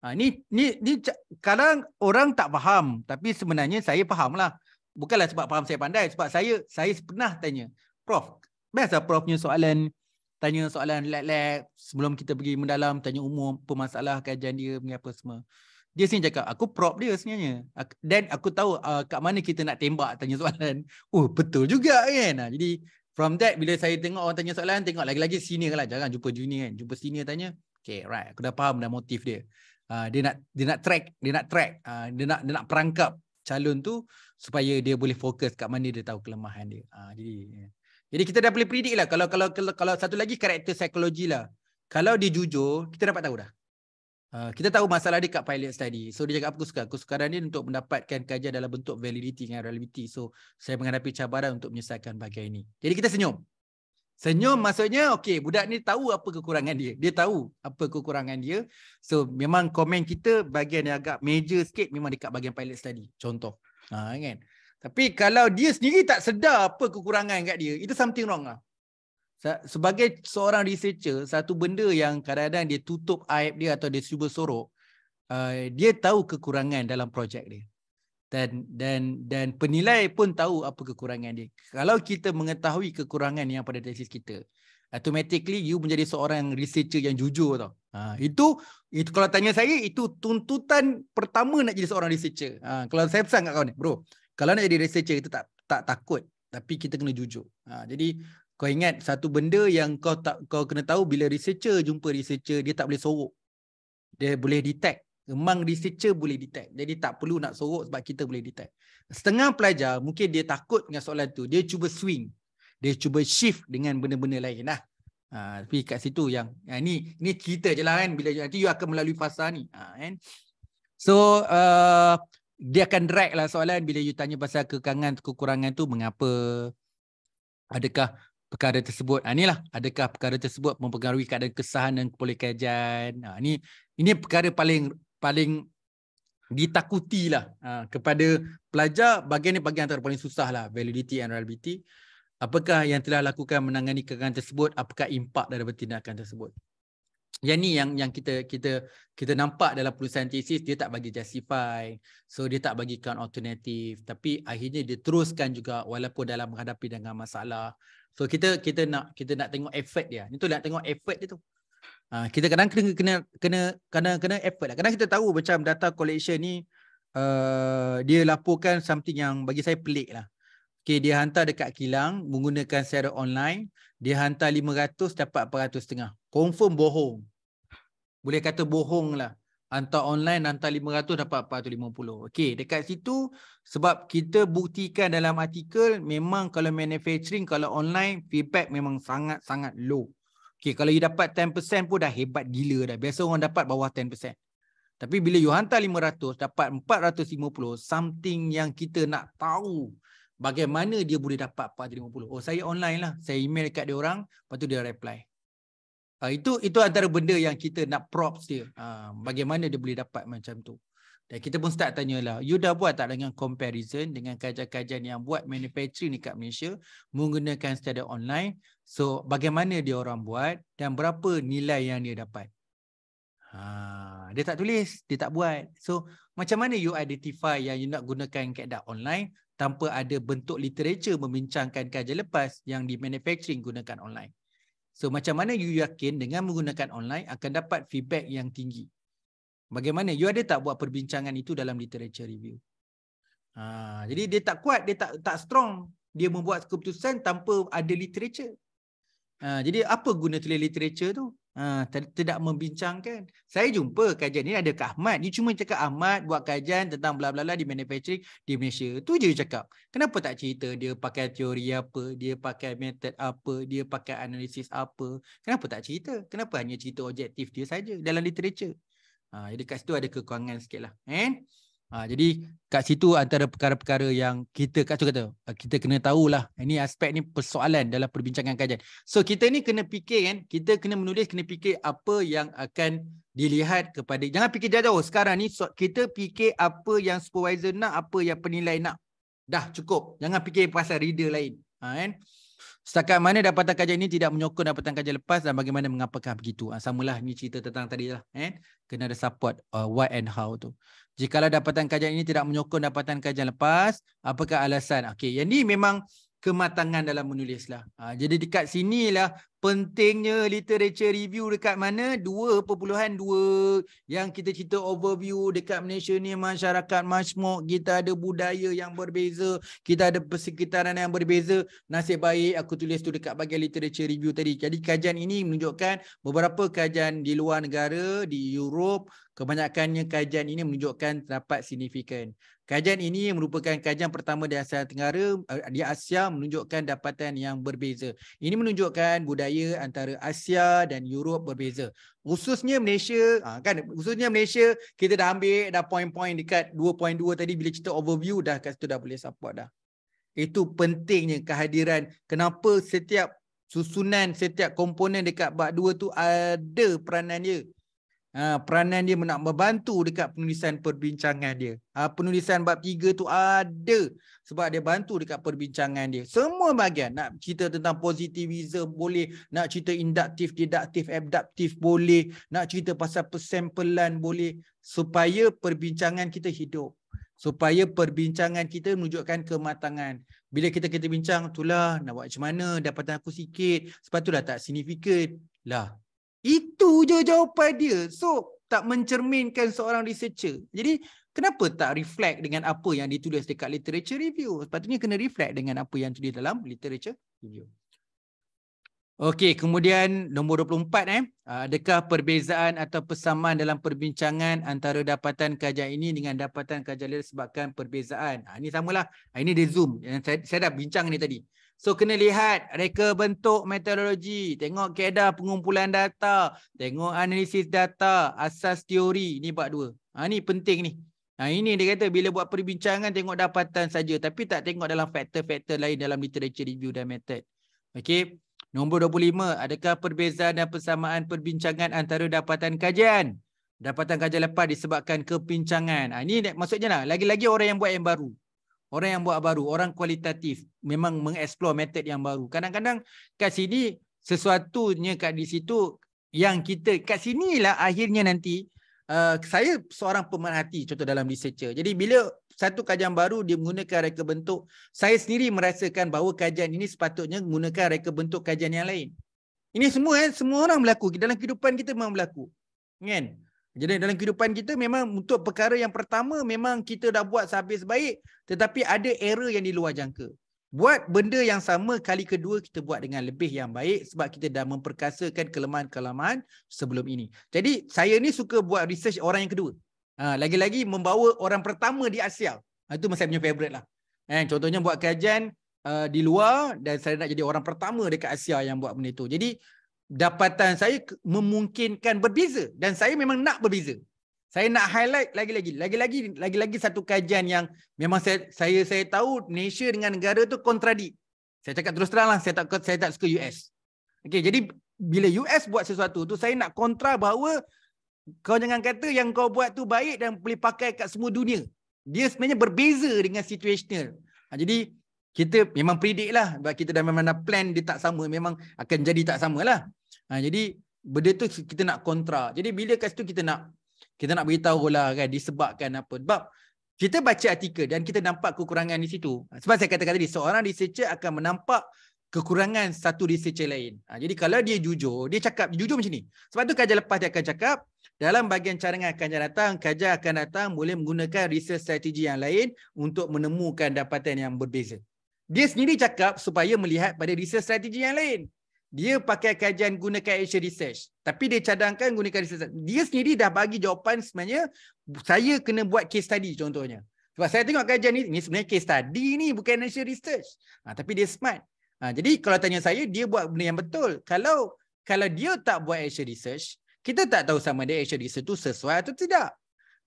Ha, ni ni ni kadang orang tak faham tapi sebenarnya saya faham lah. Bukanlah sebab faham saya pandai sebab saya saya pernah tanya prof. Biasa prof punya soalan tanya soalan lab-lab sebelum kita pergi mendalam tanya umum apa masalah kajian dia apa semua dia sini cakap aku prop dia sebenarnya dan aku tahu uh, kat mana kita nak tembak tanya soalan oh betul juga kan jadi from that bila saya tengok orang tanya soalan tengok lagi-lagi senior lah jangan jumpa junior kan jumpa senior tanya okay right aku dah faham dah motif dia uh, dia nak dia nak track dia nak track uh, dia nak dia nak perangkap calon tu supaya dia boleh fokus kat mana dia tahu kelemahan dia uh, jadi eh. jadi kita dah boleh predict lah kalau kalau kalau, kalau satu lagi karakter psikologi lah kalau dia jujur kita dapat tahu dah Ah, kita tahu masalah dia kat pilot study. So dia cakap aku kesukaran? Kesukaran dia untuk mendapatkan kajian dalam bentuk validity dengan reliability. So saya menghadapi cabaran untuk menyelesaikan bahagian ini. Jadi kita senyum. Senyum maksudnya, okay, budak ni tahu apa kekurangan dia. Dia tahu apa kekurangan dia. So memang komen kita bahagian yang agak major sikit memang dekat bahagian pilot study. Contoh. Ha, kan? Tapi kalau dia sendiri tak sedar apa kekurangan kat dia, itu something wrong lah sebagai seorang researcher satu benda yang kadang-kadang dia tutup aib dia atau dia cuba sorok uh, dia tahu kekurangan dalam projek dia dan dan dan penilai pun tahu apa kekurangan dia kalau kita mengetahui kekurangan yang pada tesis kita automatically you menjadi seorang researcher yang jujur tau. Ha, itu itu kalau tanya saya itu tuntutan pertama nak jadi seorang researcher. Ha, kalau saya pesan kat kau ni bro, kalau nak jadi researcher itu tak tak takut tapi kita kena jujur. Ha, jadi kau ingat satu benda yang kau tak kau kena tahu bila researcher jumpa researcher dia tak boleh sorok. Dia boleh detect. Memang researcher boleh detect. Jadi tak perlu nak sorok sebab kita boleh detect. Setengah pelajar mungkin dia takut dengan soalan tu. Dia cuba swing. Dia cuba shift dengan benda-benda lain lah. Ha, tapi kat situ yang, yang ha, ni, ni cerita je lah kan. Bila nanti you akan melalui fasa ni. Ha, kan? So uh, dia akan drag lah soalan bila you tanya pasal kekangan kekurangan tu mengapa adakah perkara tersebut. Ha, inilah adakah perkara tersebut mempengaruhi keadaan kesahan dan kepolekajian. Ha, ini ini perkara paling paling ditakuti lah ha, kepada pelajar bagian ini bagian antara paling susah lah validity and reliability. Apakah yang telah lakukan menangani kekangan tersebut? Apakah impak daripada tindakan tersebut? Yang ni yang yang kita kita kita nampak dalam perusahaan tesis dia tak bagi justify. So dia tak bagikan alternatif tapi akhirnya dia teruskan juga walaupun dalam menghadapi dengan masalah So kita kita nak kita nak tengok effort dia. tu nak tengok effort dia tu. Ha, kita kadang kena kena kena kena kena effort lah. Kadang kita tahu macam data collection ni uh, dia laporkan something yang bagi saya pelik lah. Okay, dia hantar dekat kilang menggunakan secara online. Dia hantar 500 dapat 400 setengah. Confirm bohong. Boleh kata bohong lah hantar online hantar 500 dapat 450. Okey, dekat situ sebab kita buktikan dalam artikel memang kalau manufacturing kalau online feedback memang sangat-sangat low. Okey, kalau you dapat 10% pun dah hebat gila dah. Biasa orang dapat bawah 10%. Tapi bila you hantar 500 dapat 450, something yang kita nak tahu bagaimana dia boleh dapat 450. Oh, saya online lah. Saya email dekat dia orang, lepas tu dia reply. Uh, itu itu antara benda yang kita nak props dia. Uh, bagaimana dia boleh dapat macam tu. Dan kita pun start lah. you dah buat tak dengan comparison dengan kajian-kajian yang buat manufacturing ni kat Malaysia menggunakan standard online. So bagaimana dia orang buat dan berapa nilai yang dia dapat. Uh, dia tak tulis, dia tak buat. So macam mana you identify yang you nak gunakan kajian online tanpa ada bentuk literature membincangkan kajian lepas yang di manufacturing gunakan online. So macam mana you yakin dengan menggunakan online akan dapat feedback yang tinggi? Bagaimana you ada tak buat perbincangan itu dalam literature review? Ha, jadi dia tak kuat, dia tak tak strong. Dia membuat keputusan tanpa ada literature. Ha, jadi apa guna tulis literature tu? Ha, tidak membincangkan. Saya jumpa kajian ni ada Kak Ahmad. Dia cuma cakap Ahmad buat kajian tentang bla bla bla di manufacturing di Malaysia. Tu je dia cakap. Kenapa tak cerita dia pakai teori apa, dia pakai method apa, dia pakai analisis apa. Kenapa tak cerita? Kenapa hanya cerita objektif dia saja dalam literature? Ha, jadi kat situ ada kekurangan sikit lah. Eh? Ha, jadi kat situ antara perkara-perkara yang kita kat kata ha, kita kena tahulah ini aspek ni persoalan dalam perbincangan kajian. So kita ni kena fikir kan kita kena menulis kena fikir apa yang akan dilihat kepada jangan fikir jauh-jauh sekarang ni so, kita fikir apa yang supervisor nak apa yang penilai nak dah cukup jangan fikir pasal reader lain ha, kan? Setakat mana dapatan kajian ini tidak menyokong dapatan kajian lepas dan bagaimana mengapakah begitu? Ha, samalah ni cerita tentang tadi lah. Eh? Kena ada support uh, why and how tu. Jikalau dapatan kajian ini tidak menyokong dapatan kajian lepas, apakah alasan? Okay, yang ni memang kematangan dalam menulislah. Ha, jadi dekat sinilah pentingnya literature review dekat mana 2.2 yang kita cerita overview dekat Malaysia ni masyarakat masmuk kita ada budaya yang berbeza, kita ada persekitaran yang berbeza. Nasib baik aku tulis tu dekat bahagian literature review tadi. Jadi kajian ini menunjukkan beberapa kajian di luar negara, di Europe, Kebanyakannya kajian ini menunjukkan terdapat signifikan. Kajian ini merupakan kajian pertama di Asia Tenggara eh, di Asia menunjukkan dapatan yang berbeza. Ini menunjukkan budaya antara Asia dan Europe berbeza. Khususnya Malaysia, ha, kan khususnya Malaysia kita dah ambil dah poin-poin dekat 2.2 tadi bila cerita overview dah kat situ dah boleh support dah. Itu pentingnya kehadiran kenapa setiap susunan setiap komponen dekat bab 2 tu ada peranan dia. Ha, peranan dia nak membantu dekat penulisan perbincangan dia. Ha, penulisan bab tiga tu ada sebab dia bantu dekat perbincangan dia. Semua bahagian nak cerita tentang positivism boleh, nak cerita induktif, deduktif, abduktif boleh, nak cerita pasal persampelan boleh supaya perbincangan kita hidup. Supaya perbincangan kita menunjukkan kematangan. Bila kita kita bincang, itulah nak buat macam mana, dapatan aku sikit, sebab itulah tak signifikan. Lah, itu je jawapan dia. So, tak mencerminkan seorang researcher. Jadi, kenapa tak reflect dengan apa yang ditulis dekat literature review? Sepatutnya kena reflect dengan apa yang tulis dalam literature review. Okey, kemudian nombor 24 eh. Adakah perbezaan atau persamaan dalam perbincangan antara dapatan kajian ini dengan dapatan kajian lain sebabkan perbezaan? Ha, ini samalah. Ha, ini dia zoom. Yang saya, saya dah bincang ni tadi. So kena lihat reka bentuk metodologi, tengok keadaan pengumpulan data, tengok analisis data, asas teori. Ini buat dua. Ha, ini penting ni. Ha, ini dia kata bila buat perbincangan tengok dapatan saja tapi tak tengok dalam faktor-faktor lain dalam literature review dan method. Okey. Nombor 25, adakah perbezaan dan persamaan perbincangan antara dapatan kajian? Dapatan kajian lepas disebabkan kepincangan. Ha, ini maksudnya lah, lagi-lagi orang yang buat yang baru orang yang buat baru, orang kualitatif memang mengeksplor metod yang baru. Kadang-kadang kat sini sesuatunya kat di situ yang kita kat sinilah akhirnya nanti uh, saya seorang pemerhati contoh dalam researcher. Jadi bila satu kajian baru dia menggunakan reka bentuk, saya sendiri merasakan bahawa kajian ini sepatutnya menggunakan reka bentuk kajian yang lain. Ini semua eh, semua orang berlaku dalam kehidupan kita memang berlaku. Kan? Jadi dalam kehidupan kita memang untuk perkara yang pertama memang kita dah buat sehabis baik tetapi ada error yang di luar jangka. Buat benda yang sama kali kedua kita buat dengan lebih yang baik sebab kita dah memperkasakan kelemahan-kelemahan sebelum ini. Jadi saya ni suka buat research orang yang kedua. Ha, lagi-lagi membawa orang pertama di Asia. Ha, itu masa punya favourite lah. Ha, contohnya buat kajian uh, di luar dan saya nak jadi orang pertama dekat Asia yang buat benda itu. Jadi dapatan saya memungkinkan berbeza dan saya memang nak berbeza. Saya nak highlight lagi-lagi, lagi-lagi, lagi-lagi satu kajian yang memang saya saya saya tahu Malaysia dengan negara tu kontradik. Saya cakap terus teranglah saya tak saya tak suka US. Okey, jadi bila US buat sesuatu tu saya nak kontra bahawa kau jangan kata yang kau buat tu baik dan boleh pakai kat semua dunia. Dia sebenarnya berbeza dengan situational. Ha, jadi kita memang predict lah sebab kita dah memang dah plan dia tak sama memang akan jadi tak samalah. Ha jadi benda tu kita nak kontra. Jadi bila kat situ kita nak kita nak beritahu lah kan disebabkan apa sebab kita baca artikel dan kita nampak kekurangan di situ. Ha, sebab saya kata-kata tadi seorang researcher akan menampak kekurangan satu researcher lain. Ha, jadi kalau dia jujur, dia cakap jujur macam ni. Sebab tu kajar lepas dia akan cakap dalam bahagian cadangan akan datang, kajar akan datang boleh menggunakan research strategi yang lain untuk menemukan dapatan yang berbeza dia sendiri cakap supaya melihat pada research strategi yang lain. Dia pakai kajian gunakan Asia Research. Tapi dia cadangkan gunakan research. Dia sendiri dah bagi jawapan sebenarnya saya kena buat case study contohnya. Sebab saya tengok kajian ni, ni sebenarnya case study ni bukan Asia Research. Ha, tapi dia smart. Ha, jadi kalau tanya saya, dia buat benda yang betul. Kalau kalau dia tak buat Asia Research, kita tak tahu sama dia Asia Research tu sesuai atau tidak.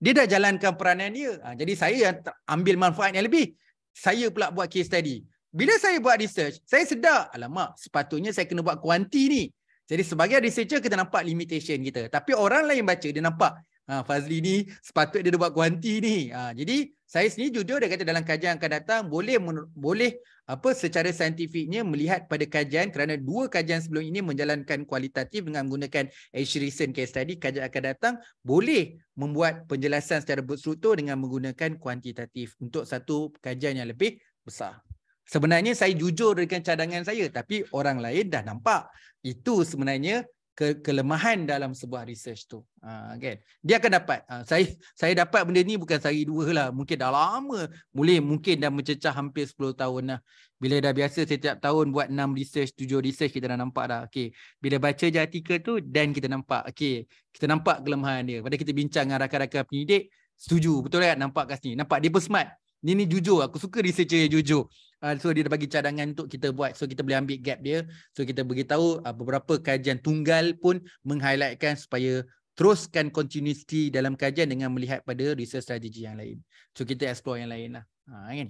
Dia dah jalankan peranan dia. Ha, jadi saya yang ambil manfaatnya lebih saya pula buat case study. Bila saya buat research, saya sedar, alamak, sepatutnya saya kena buat kuanti ni. Jadi sebagai researcher, kita nampak limitation kita. Tapi orang lain baca, dia nampak Ha, Fazli ni sepatutnya dia buat kuanti ni. Ha, jadi saya sendiri jujur dia kata dalam kajian akan datang boleh boleh apa secara saintifiknya melihat pada kajian kerana dua kajian sebelum ini menjalankan kualitatif dengan menggunakan H. recent case study kajian akan datang boleh membuat penjelasan secara berstruktur dengan menggunakan kuantitatif untuk satu kajian yang lebih besar. Sebenarnya saya jujur dengan cadangan saya tapi orang lain dah nampak itu sebenarnya ke, kelemahan dalam sebuah research tu. Ha, kan? Dia akan dapat. Ha, saya saya dapat benda ni bukan sehari dua lah. Mungkin dah lama. Mula, mungkin dah mencecah hampir 10 tahun lah. Bila dah biasa setiap tahun buat 6 research, 7 research, kita dah nampak dah. Okay. Bila baca je artikel tu, then kita nampak. Okay. Kita nampak kelemahan dia. Pada kita bincang dengan rakan-rakan pendidik, setuju. Betul kan? Nampak kat sini. Nampak dia pun smart. ini jujur. Aku suka researcher yang jujur. Uh, so dia dah bagi cadangan untuk kita buat so kita boleh ambil gap dia. So kita bagi tahu uh, ah, beberapa kajian tunggal pun menghighlightkan supaya teruskan continuity dalam kajian dengan melihat pada research strategi yang lain. So kita explore yang lain lah. Ha, kan?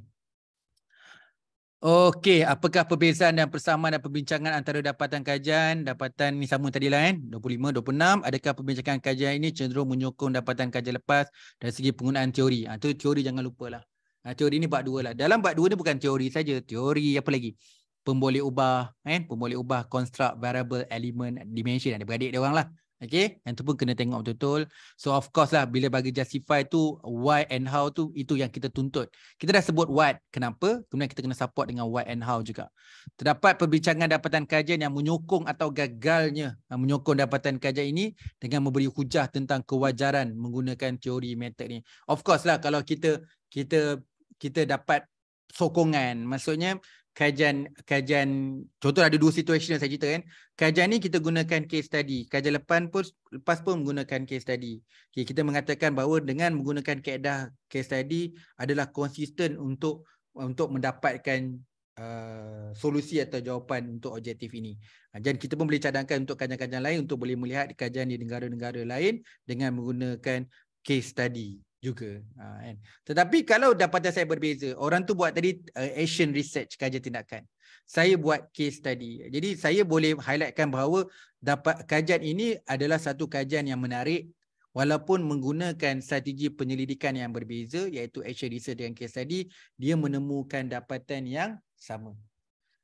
Okey, apakah perbezaan dan persamaan dan perbincangan antara dapatan kajian, dapatan ni sama tadi lah kan, 25, 26, adakah perbincangan kajian ini cenderung menyokong dapatan kajian lepas dari segi penggunaan teori? Ha, teori jangan lupa lah. Ha, teori ni bab dua lah. Dalam bab dua ni bukan teori saja. Teori apa lagi? Pemboleh ubah, kan? Eh? Pemboleh ubah construct variable element dimension. Ada beradik dia orang lah. Okay. Yang tu pun kena tengok betul-betul. So of course lah bila bagi justify tu why and how tu itu yang kita tuntut. Kita dah sebut what, kenapa, kemudian kita kena support dengan why and how juga. Terdapat perbincangan dapatan kajian yang menyokong atau gagalnya ah, menyokong dapatan kajian ini dengan memberi hujah tentang kewajaran menggunakan teori metod ni. Of course lah kalau kita kita kita dapat sokongan maksudnya kajian kajian contoh ada dua situasi yang saya cerita kan kajian ni kita gunakan case study kajian lepas pun lepas pun menggunakan case study okay, kita mengatakan bahawa dengan menggunakan kaedah case study adalah konsisten untuk untuk mendapatkan uh, solusi atau jawapan untuk objektif ini ha, dan kita pun boleh cadangkan untuk kajian-kajian lain untuk boleh melihat kajian di negara-negara lain dengan menggunakan case study juga ha, kan? tetapi kalau pendapatan saya berbeza orang tu buat tadi uh, eh, action research kajian tindakan saya buat case tadi jadi saya boleh highlightkan bahawa dapat kajian ini adalah satu kajian yang menarik walaupun menggunakan strategi penyelidikan yang berbeza iaitu Asian research dengan case tadi dia menemukan dapatan yang sama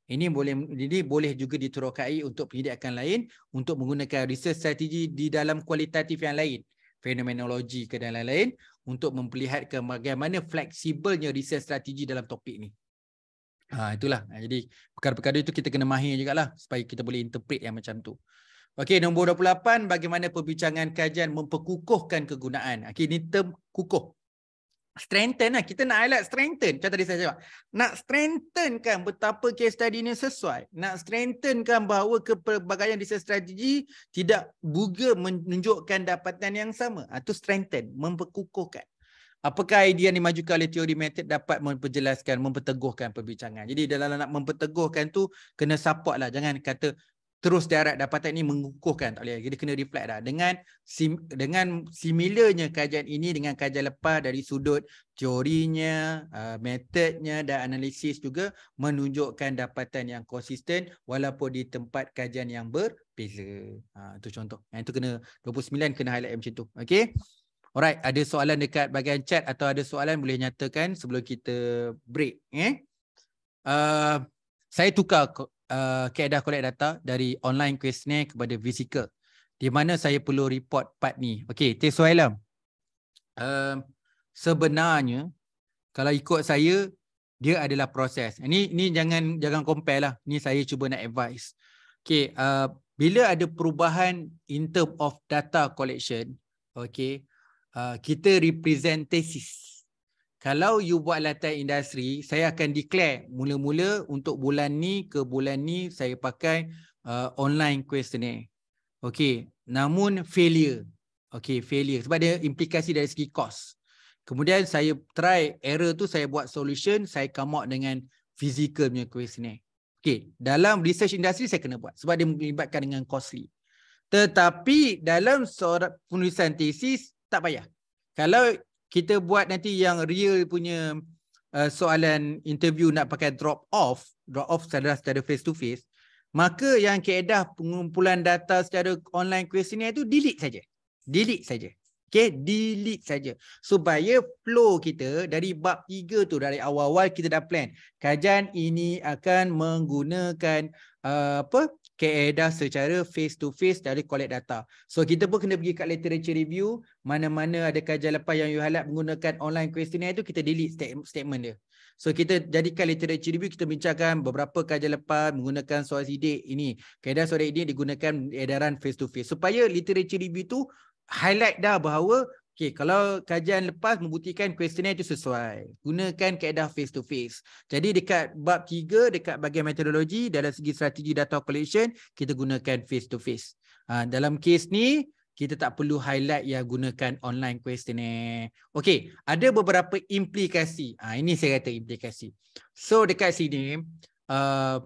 ini boleh ini boleh juga diterokai untuk penyelidikan lain untuk menggunakan research strategi di dalam kualitatif yang lain fenomenologi ke dan lain-lain untuk memperlihatkan bagaimana fleksibelnya riset strategi dalam topik ni. Ha, itulah. Ha, jadi perkara-perkara itu kita kena mahir juga lah supaya kita boleh interpret yang macam tu. Okey, nombor 28, bagaimana perbincangan kajian memperkukuhkan kegunaan. Okey, ini term kukuh strengthen lah. Kita nak highlight strengthen. Macam tadi saya cakap. Nak strengthen kan betapa case study ni sesuai. Nak strengthen kan bahawa kepelbagaian research strategi tidak juga menunjukkan dapatan yang sama. Itu ha, strengthen. Memperkukuhkan. Apakah idea yang dimajukan oleh teori method dapat memperjelaskan, memperteguhkan perbincangan. Jadi dalam nak memperteguhkan tu kena support lah. Jangan kata terus darat dapatan ini mengukuhkan tak boleh kita kena reflect dah dengan sim, dengan similarnya kajian ini dengan kajian lepas dari sudut teorinya uh, methodnya dan analisis juga menunjukkan dapatan yang konsisten walaupun di tempat kajian yang berbeza ha itu contoh yang itu kena 29 kena highlight macam tu okey alright ada soalan dekat bahagian chat atau ada soalan boleh nyatakan sebelum kita break eh uh, saya tukar uh, dah collect data dari online questionnaire kepada physical. Di mana saya perlu report part ni. Okay, Teh Suhailam. Uh, um, sebenarnya, kalau ikut saya, dia adalah proses. Ini ni jangan jangan compare lah. Ini saya cuba nak advice. Okay, uh, bila ada perubahan in term of data collection, okay, uh, kita representasi kalau you buat latihan industri, saya akan declare mula-mula untuk bulan ni ke bulan ni saya pakai uh, online questionnaire. Okay, namun failure. Okay, failure. Sebab dia implikasi dari segi cost. Kemudian saya try error tu, saya buat solution, saya come out dengan physical punya questionnaire. Okay, dalam research industri saya kena buat sebab dia melibatkan dengan costly. Tetapi dalam surat penulisan tesis, tak payah. Kalau kita buat nanti yang real punya uh, soalan interview nak pakai drop off drop off secara secara face to face maka yang keedah pengumpulan data secara online questionnaire itu delete saja delete saja okey delete saja supaya flow kita dari bab 3 tu dari awal-awal kita dah plan kajian ini akan menggunakan uh, apa keadaan secara face to face dari collect data. So kita pun kena pergi kat literature review mana-mana ada kajian lepas yang you highlight menggunakan online questionnaire tu kita delete statement dia. So kita jadikan literature review kita bincangkan beberapa kajian lepas menggunakan soal sidik ini. Keadaan soal sidik digunakan edaran face to face supaya literature review tu highlight dah bahawa Okay, kalau kajian lepas membuktikan questionnaire itu sesuai. Gunakan kaedah face to face. Jadi dekat bab 3, dekat bahagian metodologi, dalam segi strategi data collection, kita gunakan face to face. Ha, dalam kes ni, kita tak perlu highlight yang gunakan online questionnaire. Okay, ada beberapa implikasi. Ha, ini saya kata implikasi. So dekat sini, uh,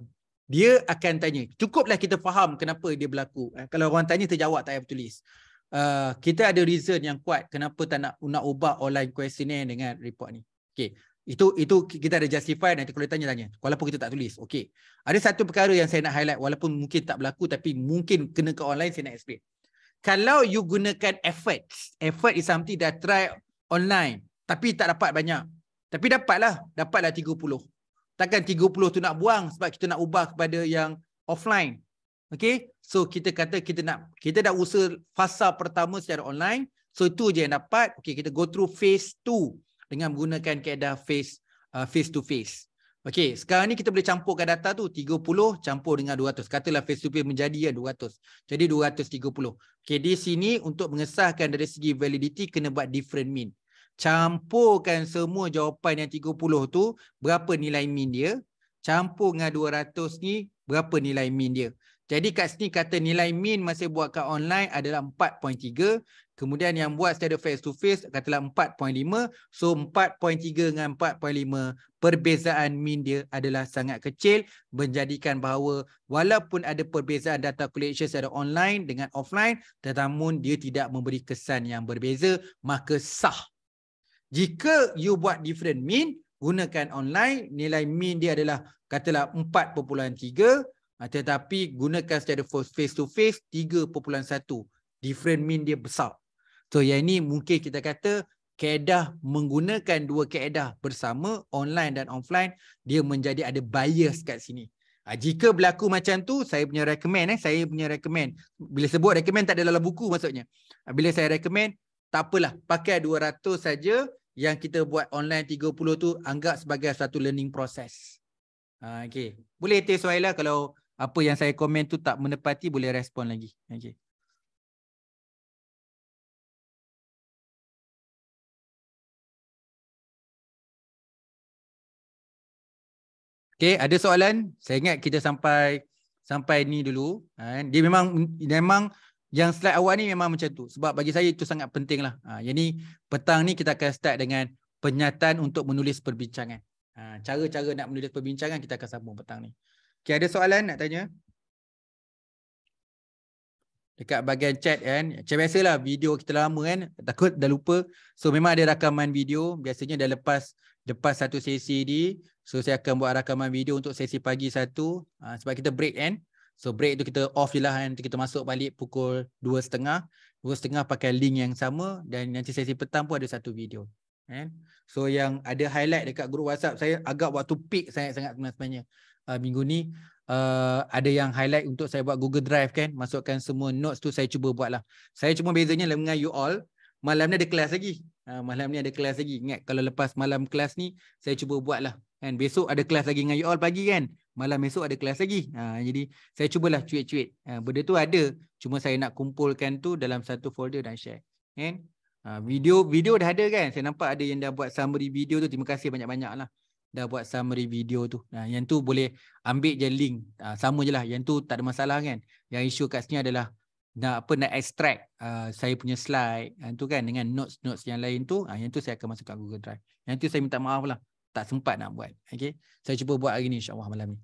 dia akan tanya. Cukuplah kita faham kenapa dia berlaku. Ha, kalau orang tanya, terjawab tak payah tulis. Uh, kita ada reason yang kuat kenapa tak nak nak ubah online question dengan report ni. Okey. Itu itu kita ada justify nanti kalau tanya tanya. Walaupun kita tak tulis. Okey. Ada satu perkara yang saya nak highlight walaupun mungkin tak berlaku tapi mungkin kena ke online saya nak explain. Kalau you gunakan effort, effort is something that try online tapi tak dapat banyak. Tapi dapatlah, dapatlah 30. Takkan 30 tu nak buang sebab kita nak ubah kepada yang offline. Okay. So kita kata kita nak kita dah usaha fasa pertama secara online. So itu je yang dapat. Okay. Kita go through phase 2 dengan menggunakan keadaan phase uh, face to face. Okay. Sekarang ni kita boleh campurkan data tu 30 campur dengan 200. Katalah face to face menjadi ya 200. Jadi 230. Okay. Di sini untuk mengesahkan dari segi validity kena buat different mean. Campurkan semua jawapan yang 30 tu berapa nilai mean dia. Campur dengan 200 ni berapa nilai mean dia. Jadi kat sini kata nilai min masa buat kat online adalah 4.3. Kemudian yang buat secara face to face katalah 4.5. So 4.3 dengan 4.5 perbezaan min dia adalah sangat kecil. Menjadikan bahawa walaupun ada perbezaan data collection secara online dengan offline. Tetapi dia tidak memberi kesan yang berbeza. Maka sah. Jika you buat different min gunakan online. Nilai min dia adalah katalah 4.3. Ah, tetapi gunakan secara face to face 3.1 Different mean dia besar So yang ini mungkin kita kata Kaedah menggunakan dua kaedah bersama Online dan offline Dia menjadi ada bias kat sini ah, jika berlaku macam tu, saya punya recommend. Eh. Saya punya recommend. Bila sebut recommend, tak ada dalam buku maksudnya. Ah, bila saya recommend, tak apalah. Pakai 200 saja yang kita buat online 30 tu anggap sebagai satu learning process. Okay. Boleh test soal kalau apa yang saya komen tu tak menepati boleh respon lagi. Okay, Okey, ada soalan? Saya ingat kita sampai sampai ni dulu. Kan? dia memang memang yang slide awal ni memang macam tu. Sebab bagi saya itu sangat penting lah. Ha, yang ni petang ni kita akan start dengan penyataan untuk menulis perbincangan. Ha, cara-cara nak menulis perbincangan kita akan sambung petang ni. Okay, ada soalan nak tanya? Dekat bahagian chat kan. Macam biasalah video kita lama kan. Takut dah lupa. So memang ada rakaman video. Biasanya dah lepas lepas satu sesi ni. So saya akan buat rakaman video untuk sesi pagi satu. Ha, sebab kita break kan. So break tu kita off je lah kan. Nanti kita masuk balik pukul 2.30. 2.30 pakai link yang sama. Dan nanti sesi petang pun ada satu video. Kan? So yang ada highlight dekat grup WhatsApp saya agak waktu peak sangat-sangat sebenarnya. -sangat uh, minggu ni uh, ada yang highlight untuk saya buat Google Drive kan masukkan semua notes tu saya cuba buat lah. saya cuma bezanya dengan you all malam ni ada kelas lagi uh, malam ni ada kelas lagi ingat kalau lepas malam kelas ni saya cuba buat lah. kan besok ada kelas lagi dengan you all pagi kan malam esok ada kelas lagi ha, jadi saya cubalah cuit-cuit ha, benda tu ada cuma saya nak kumpulkan tu dalam satu folder dan share kan ha, video video dah ada kan saya nampak ada yang dah buat summary video tu terima kasih banyak-banyak lah dah buat summary video tu. Ha, yang tu boleh ambil je link. Ha, sama je lah. Yang tu tak ada masalah kan. Yang isu kat sini adalah nak apa nak extract uh, saya punya slide yang ah, tu kan dengan notes-notes yang lain tu uh, yang tu saya akan masuk kat Google Drive. Yang tu saya minta maaf lah tak sempat nak buat. Okay? Saya cuba buat hari ni insya malam ni.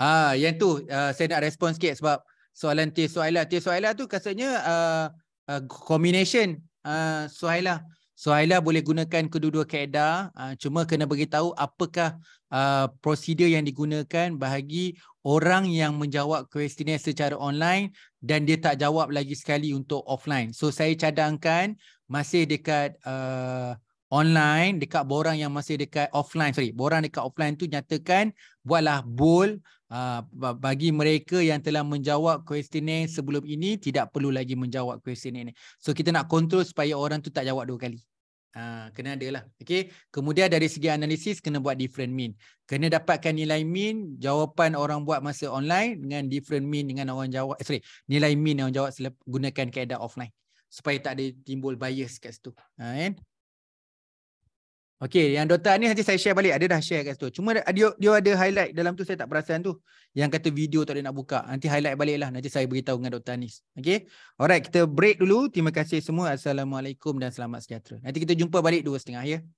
Ah yang tu uh, saya nak respon sikit sebab soalan tier soalan tier soalan tu katanya uh, uh, combination uh, Suhaila. Suhaila boleh gunakan kedua-dua kaedah. Uh, cuma kena bagi tahu apakah uh, prosedur yang digunakan bagi orang yang menjawab kuesioner secara online dan dia tak jawab lagi sekali untuk offline. So saya cadangkan masih dekat uh, online dekat borang yang masih dekat offline sorry borang dekat offline tu nyatakan buatlah bowl uh, bagi mereka yang telah menjawab ini sebelum ini tidak perlu lagi menjawab questioner ini. so kita nak kontrol supaya orang tu tak jawab dua kali Ha, kena ada lah Okey. Kemudian dari segi analisis Kena buat different mean Kena dapatkan nilai mean Jawapan orang buat masa online Dengan different mean Dengan orang jawab eh, Sorry Nilai mean yang orang jawab selepas Gunakan keadaan offline Supaya tak ada timbul bias kat situ ha, kan? Okay, yang Dota ni nanti saya share balik. Ada dah share kat situ. Cuma dia, dia ada highlight dalam tu saya tak perasan tu. Yang kata video tak ada nak buka. Nanti highlight balik lah. Nanti saya beritahu dengan Dota Anis. Okay. Alright, kita break dulu. Terima kasih semua. Assalamualaikum dan selamat sejahtera. Nanti kita jumpa balik dua setengah ya.